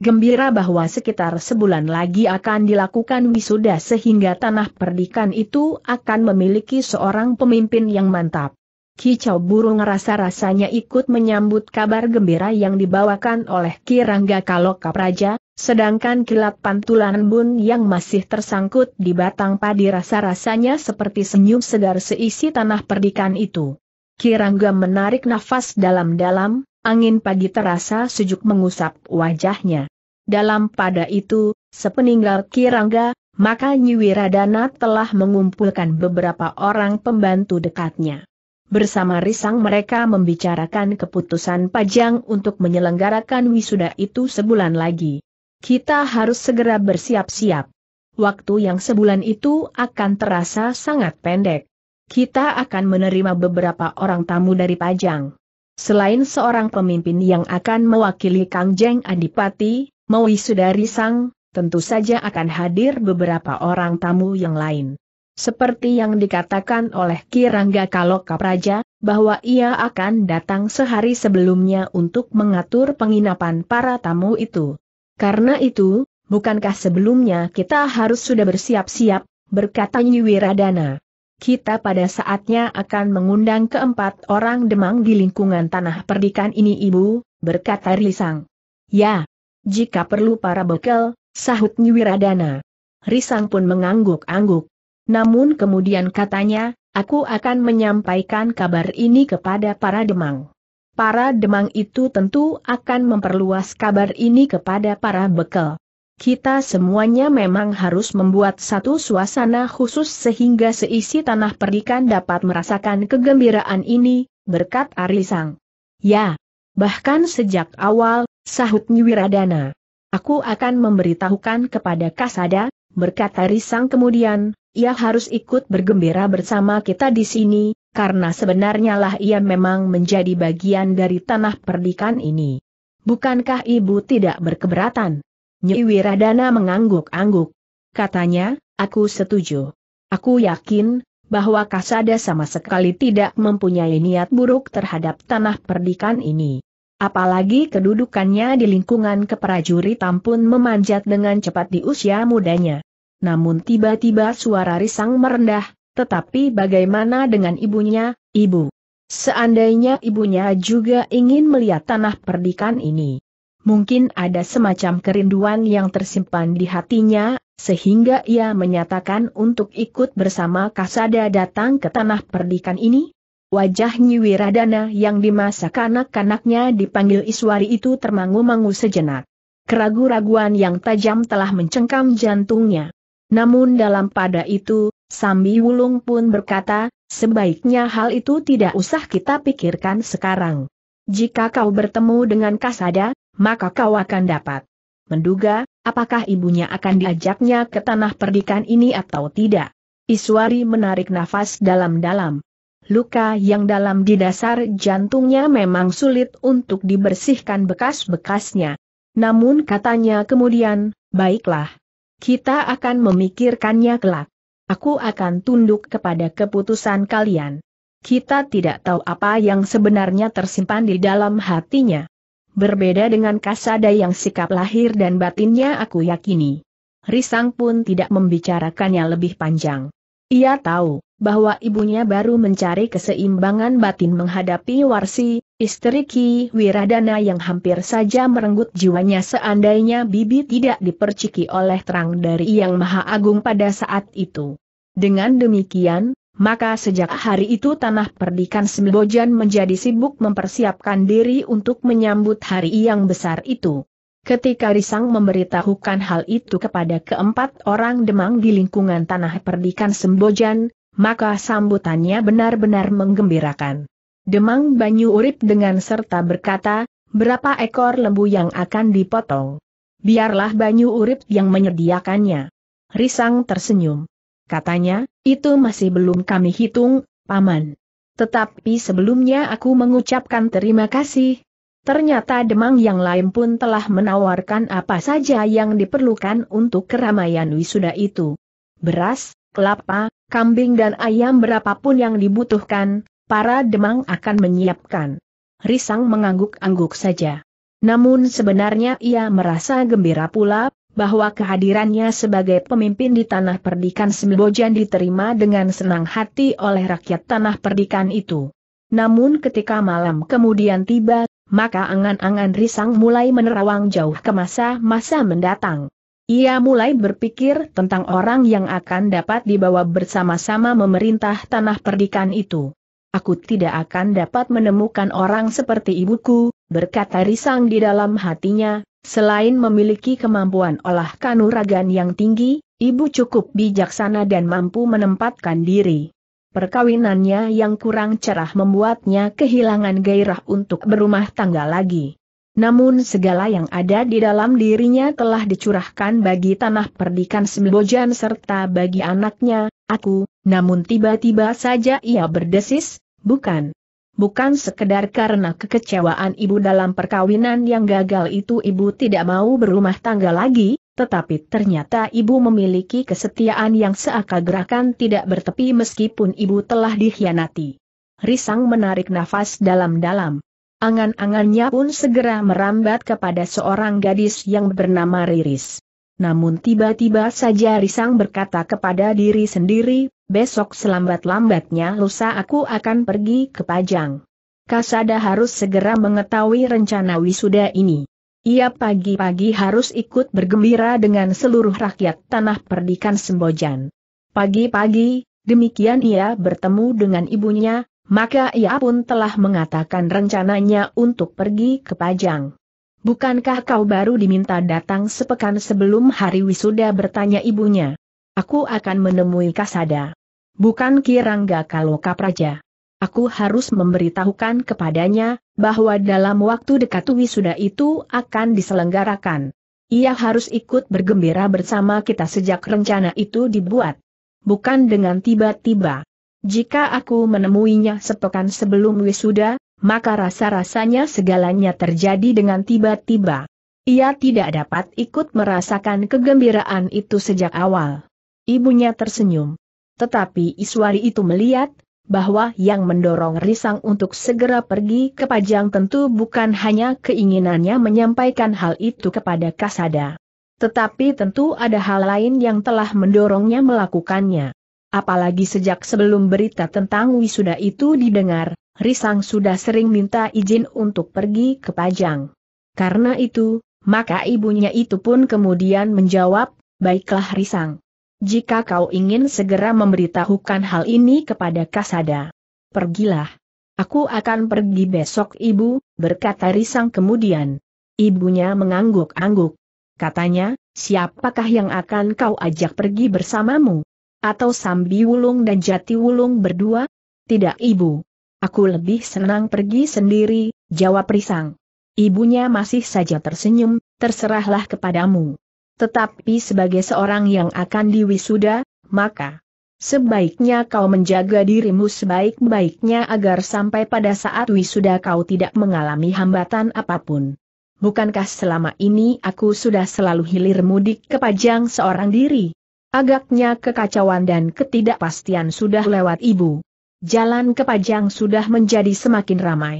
gembira bahwa sekitar sebulan lagi akan dilakukan wisuda sehingga tanah perdikan itu akan memiliki seorang pemimpin yang mantap. Kicau burung rasa-rasanya ikut menyambut kabar gembira yang dibawakan oleh Kirangga Kaloka Praja, sedangkan kilat pantulan bun yang masih tersangkut di batang padi rasa-rasanya seperti senyum segar seisi tanah perdikan itu. Kirangga menarik nafas dalam-dalam, angin pagi terasa sejuk mengusap wajahnya. Dalam pada itu, sepeninggal Kirangga, maka Nyiwiradana telah mengumpulkan beberapa orang pembantu dekatnya. Bersama Risang mereka membicarakan keputusan Pajang untuk menyelenggarakan wisuda itu sebulan lagi. Kita harus segera bersiap-siap. Waktu yang sebulan itu akan terasa sangat pendek kita akan menerima beberapa orang tamu dari Pajang. Selain seorang pemimpin yang akan mewakili Kang Jeng Adipati, Maui Sudari Sang, tentu saja akan hadir beberapa orang tamu yang lain. Seperti yang dikatakan oleh Kirangga Kaloka Praja, bahwa ia akan datang sehari sebelumnya untuk mengatur penginapan para tamu itu. Karena itu, bukankah sebelumnya kita harus sudah bersiap-siap, berkata Nyiwiradana kita pada saatnya akan mengundang keempat orang demang di lingkungan tanah perdikan ini ibu, berkata Risang. Ya, jika perlu para bekel, sahut Nyiwiradana. Risang pun mengangguk-angguk. Namun kemudian katanya, aku akan menyampaikan kabar ini kepada para demang. Para demang itu tentu akan memperluas kabar ini kepada para bekel kita semuanya memang harus membuat satu suasana khusus sehingga seisi tanah perdikan dapat merasakan kegembiraan ini, berkat Arisang. Ya, bahkan sejak awal, sahut Nyiwiradana. Aku akan memberitahukan kepada Kasada, berkata Risang kemudian, ia harus ikut bergembira bersama kita di sini, karena sebenarnya lah ia memang menjadi bagian dari tanah perdikan ini. Bukankah ibu tidak berkeberatan? Nyi Wiradana mengangguk-angguk. Katanya, aku setuju. Aku yakin, bahwa Kasada sama sekali tidak mempunyai niat buruk terhadap tanah perdikan ini. Apalagi kedudukannya di lingkungan keprajuritan pun memanjat dengan cepat di usia mudanya. Namun tiba-tiba suara risang merendah, tetapi bagaimana dengan ibunya, ibu? Seandainya ibunya juga ingin melihat tanah perdikan ini. Mungkin ada semacam kerinduan yang tersimpan di hatinya, sehingga ia menyatakan untuk ikut bersama Kasada datang ke tanah perdikan ini? Wajah Nyi Wiradana yang di masa kanak-kanaknya dipanggil Iswari itu termangu-mangu sejenak. Keragu-raguan yang tajam telah mencengkam jantungnya. Namun dalam pada itu, Sambi Wulung pun berkata, sebaiknya hal itu tidak usah kita pikirkan sekarang. Jika kau bertemu dengan Kasada, maka kau akan dapat menduga apakah ibunya akan diajaknya ke tanah perdikan ini atau tidak. Iswari menarik nafas dalam-dalam. Luka yang dalam di dasar jantungnya memang sulit untuk dibersihkan bekas-bekasnya. Namun katanya kemudian, baiklah. Kita akan memikirkannya kelak. Aku akan tunduk kepada keputusan kalian. Kita tidak tahu apa yang sebenarnya tersimpan di dalam hatinya. Berbeda dengan Kasada yang sikap lahir dan batinnya aku yakini. Risang pun tidak membicarakannya lebih panjang. Ia tahu bahwa ibunya baru mencari keseimbangan batin menghadapi Warsi, istri Ki Wiradana yang hampir saja merenggut jiwanya seandainya Bibi tidak diperciki oleh terang dari Yang Maha Agung pada saat itu. Dengan demikian, maka sejak hari itu tanah perdikan Sembojan menjadi sibuk mempersiapkan diri untuk menyambut hari yang besar itu. Ketika Risang memberitahukan hal itu kepada keempat orang demang di lingkungan tanah perdikan Sembojan, maka sambutannya benar-benar menggembirakan. Demang Banyu Urip dengan serta berkata, berapa ekor lembu yang akan dipotong. Biarlah Banyu Urip yang menyediakannya. Risang tersenyum. Katanya, itu masih belum kami hitung, Paman. Tetapi sebelumnya aku mengucapkan terima kasih. Ternyata Demang yang lain pun telah menawarkan apa saja yang diperlukan untuk keramaian wisuda itu. Beras, kelapa, kambing dan ayam berapapun yang dibutuhkan, para Demang akan menyiapkan. Risang mengangguk-angguk saja. Namun sebenarnya ia merasa gembira pula, bahwa kehadirannya sebagai pemimpin di tanah perdikan Sembojan diterima dengan senang hati oleh rakyat tanah perdikan itu. Namun ketika malam kemudian tiba, maka angan-angan risang mulai menerawang jauh ke masa-masa mendatang. Ia mulai berpikir tentang orang yang akan dapat dibawa bersama-sama memerintah tanah perdikan itu. Aku tidak akan dapat menemukan orang seperti ibuku, berkata Risang di dalam hatinya, Selain memiliki kemampuan olah kanuragan yang tinggi, ibu cukup bijaksana dan mampu menempatkan diri. Perkawinannya yang kurang cerah membuatnya kehilangan gairah untuk berumah tangga lagi. Namun segala yang ada di dalam dirinya telah dicurahkan bagi tanah perdikan Sembojan serta bagi anaknya, aku, namun tiba-tiba saja ia berdesis, bukan bukan sekedar karena kekecewaan ibu dalam perkawinan yang gagal itu ibu tidak mau berumah tangga lagi, tetapi ternyata ibu memiliki kesetiaan yang seakal gerakan tidak bertepi meskipun ibu telah dikhianati. Risang menarik nafas dalam-dalam. Angan-angannya pun segera merambat kepada seorang gadis yang bernama Riris. Namun tiba-tiba saja Risang berkata kepada diri sendiri, besok selambat-lambatnya lusa aku akan pergi ke Pajang. Kasada harus segera mengetahui rencana wisuda ini. Ia pagi-pagi harus ikut bergembira dengan seluruh rakyat tanah perdikan Sembojan. Pagi-pagi, demikian ia bertemu dengan ibunya, maka ia pun telah mengatakan rencananya untuk pergi ke Pajang. Bukankah kau baru diminta datang sepekan sebelum hari wisuda bertanya ibunya? Aku akan menemui Kasada. Bukan Kirangga kalau Kapraja. Aku harus memberitahukan kepadanya, bahwa dalam waktu dekat wisuda itu akan diselenggarakan. Ia harus ikut bergembira bersama kita sejak rencana itu dibuat. Bukan dengan tiba-tiba. Jika aku menemuinya sepekan sebelum wisuda, maka rasa-rasanya segalanya terjadi dengan tiba-tiba. Ia tidak dapat ikut merasakan kegembiraan itu sejak awal. Ibunya tersenyum. Tetapi Iswari itu melihat, bahwa yang mendorong Risang untuk segera pergi ke Pajang tentu bukan hanya keinginannya menyampaikan hal itu kepada Kasada. Tetapi tentu ada hal lain yang telah mendorongnya melakukannya. Apalagi sejak sebelum berita tentang wisuda itu didengar, Risang sudah sering minta izin untuk pergi ke Pajang. Karena itu, maka ibunya itu pun kemudian menjawab, baiklah Risang. Jika kau ingin segera memberitahukan hal ini kepada Kasada, pergilah. Aku akan pergi besok ibu, berkata Risang kemudian. Ibunya mengangguk-angguk. Katanya, siapakah yang akan kau ajak pergi bersamamu? Atau Sambi Wulung dan Jati Wulung berdua? Tidak ibu. Aku lebih senang pergi sendiri, jawab Risang. Ibunya masih saja tersenyum, terserahlah kepadamu. Tetapi sebagai seorang yang akan diwisuda, maka sebaiknya kau menjaga dirimu sebaik-baiknya agar sampai pada saat wisuda kau tidak mengalami hambatan apapun. Bukankah selama ini aku sudah selalu hilir mudik ke Pajang seorang diri? Agaknya kekacauan dan ketidakpastian sudah lewat ibu. Jalan ke Pajang sudah menjadi semakin ramai.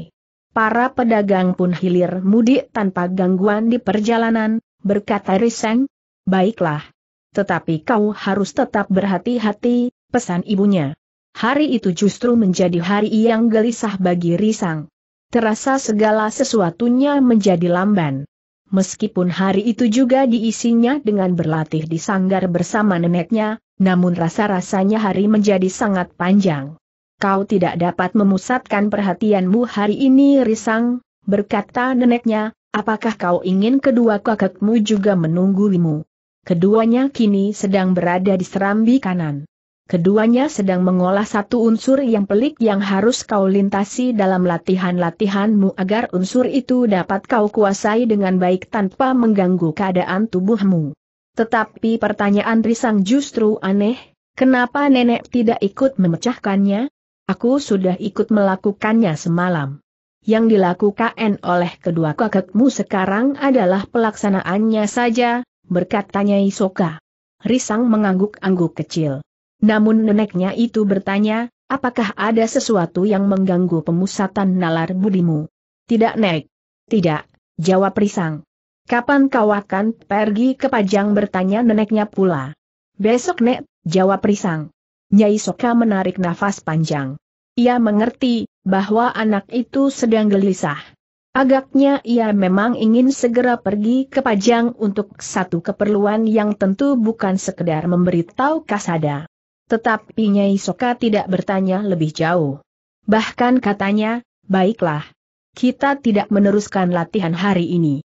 Para pedagang pun hilir mudik tanpa gangguan di perjalanan, berkata Riseng, Baiklah. Tetapi kau harus tetap berhati-hati, pesan ibunya. Hari itu justru menjadi hari yang gelisah bagi Risang. Terasa segala sesuatunya menjadi lamban. Meskipun hari itu juga diisinya dengan berlatih di sanggar bersama neneknya, namun rasa-rasanya hari menjadi sangat panjang. Kau tidak dapat memusatkan perhatianmu hari ini Risang, berkata neneknya, apakah kau ingin kedua kakakmu juga menunggumu? Keduanya kini sedang berada di serambi kanan. Keduanya sedang mengolah satu unsur yang pelik yang harus kau lintasi dalam latihan-latihanmu agar unsur itu dapat kau kuasai dengan baik tanpa mengganggu keadaan tubuhmu. Tetapi pertanyaan Risang justru aneh, kenapa nenek tidak ikut memecahkannya? Aku sudah ikut melakukannya semalam. Yang dilakukan oleh kedua kakekmu sekarang adalah pelaksanaannya saja, berkat tanya Isoka. Risang mengangguk-angguk kecil. Namun neneknya itu bertanya, apakah ada sesuatu yang mengganggu pemusatan nalar budimu? Tidak Nek. Tidak, jawab Risang. Kapan kau akan pergi ke Pajang bertanya neneknya pula. Besok Nek, jawab Risang. Nyai Soka menarik nafas panjang. Ia mengerti, bahwa anak itu sedang gelisah. Agaknya ia memang ingin segera pergi ke Pajang untuk satu keperluan yang tentu bukan sekedar memberitahu Kasada. Tetapi Nyai Soka tidak bertanya lebih jauh. Bahkan katanya, baiklah. Kita tidak meneruskan latihan hari ini.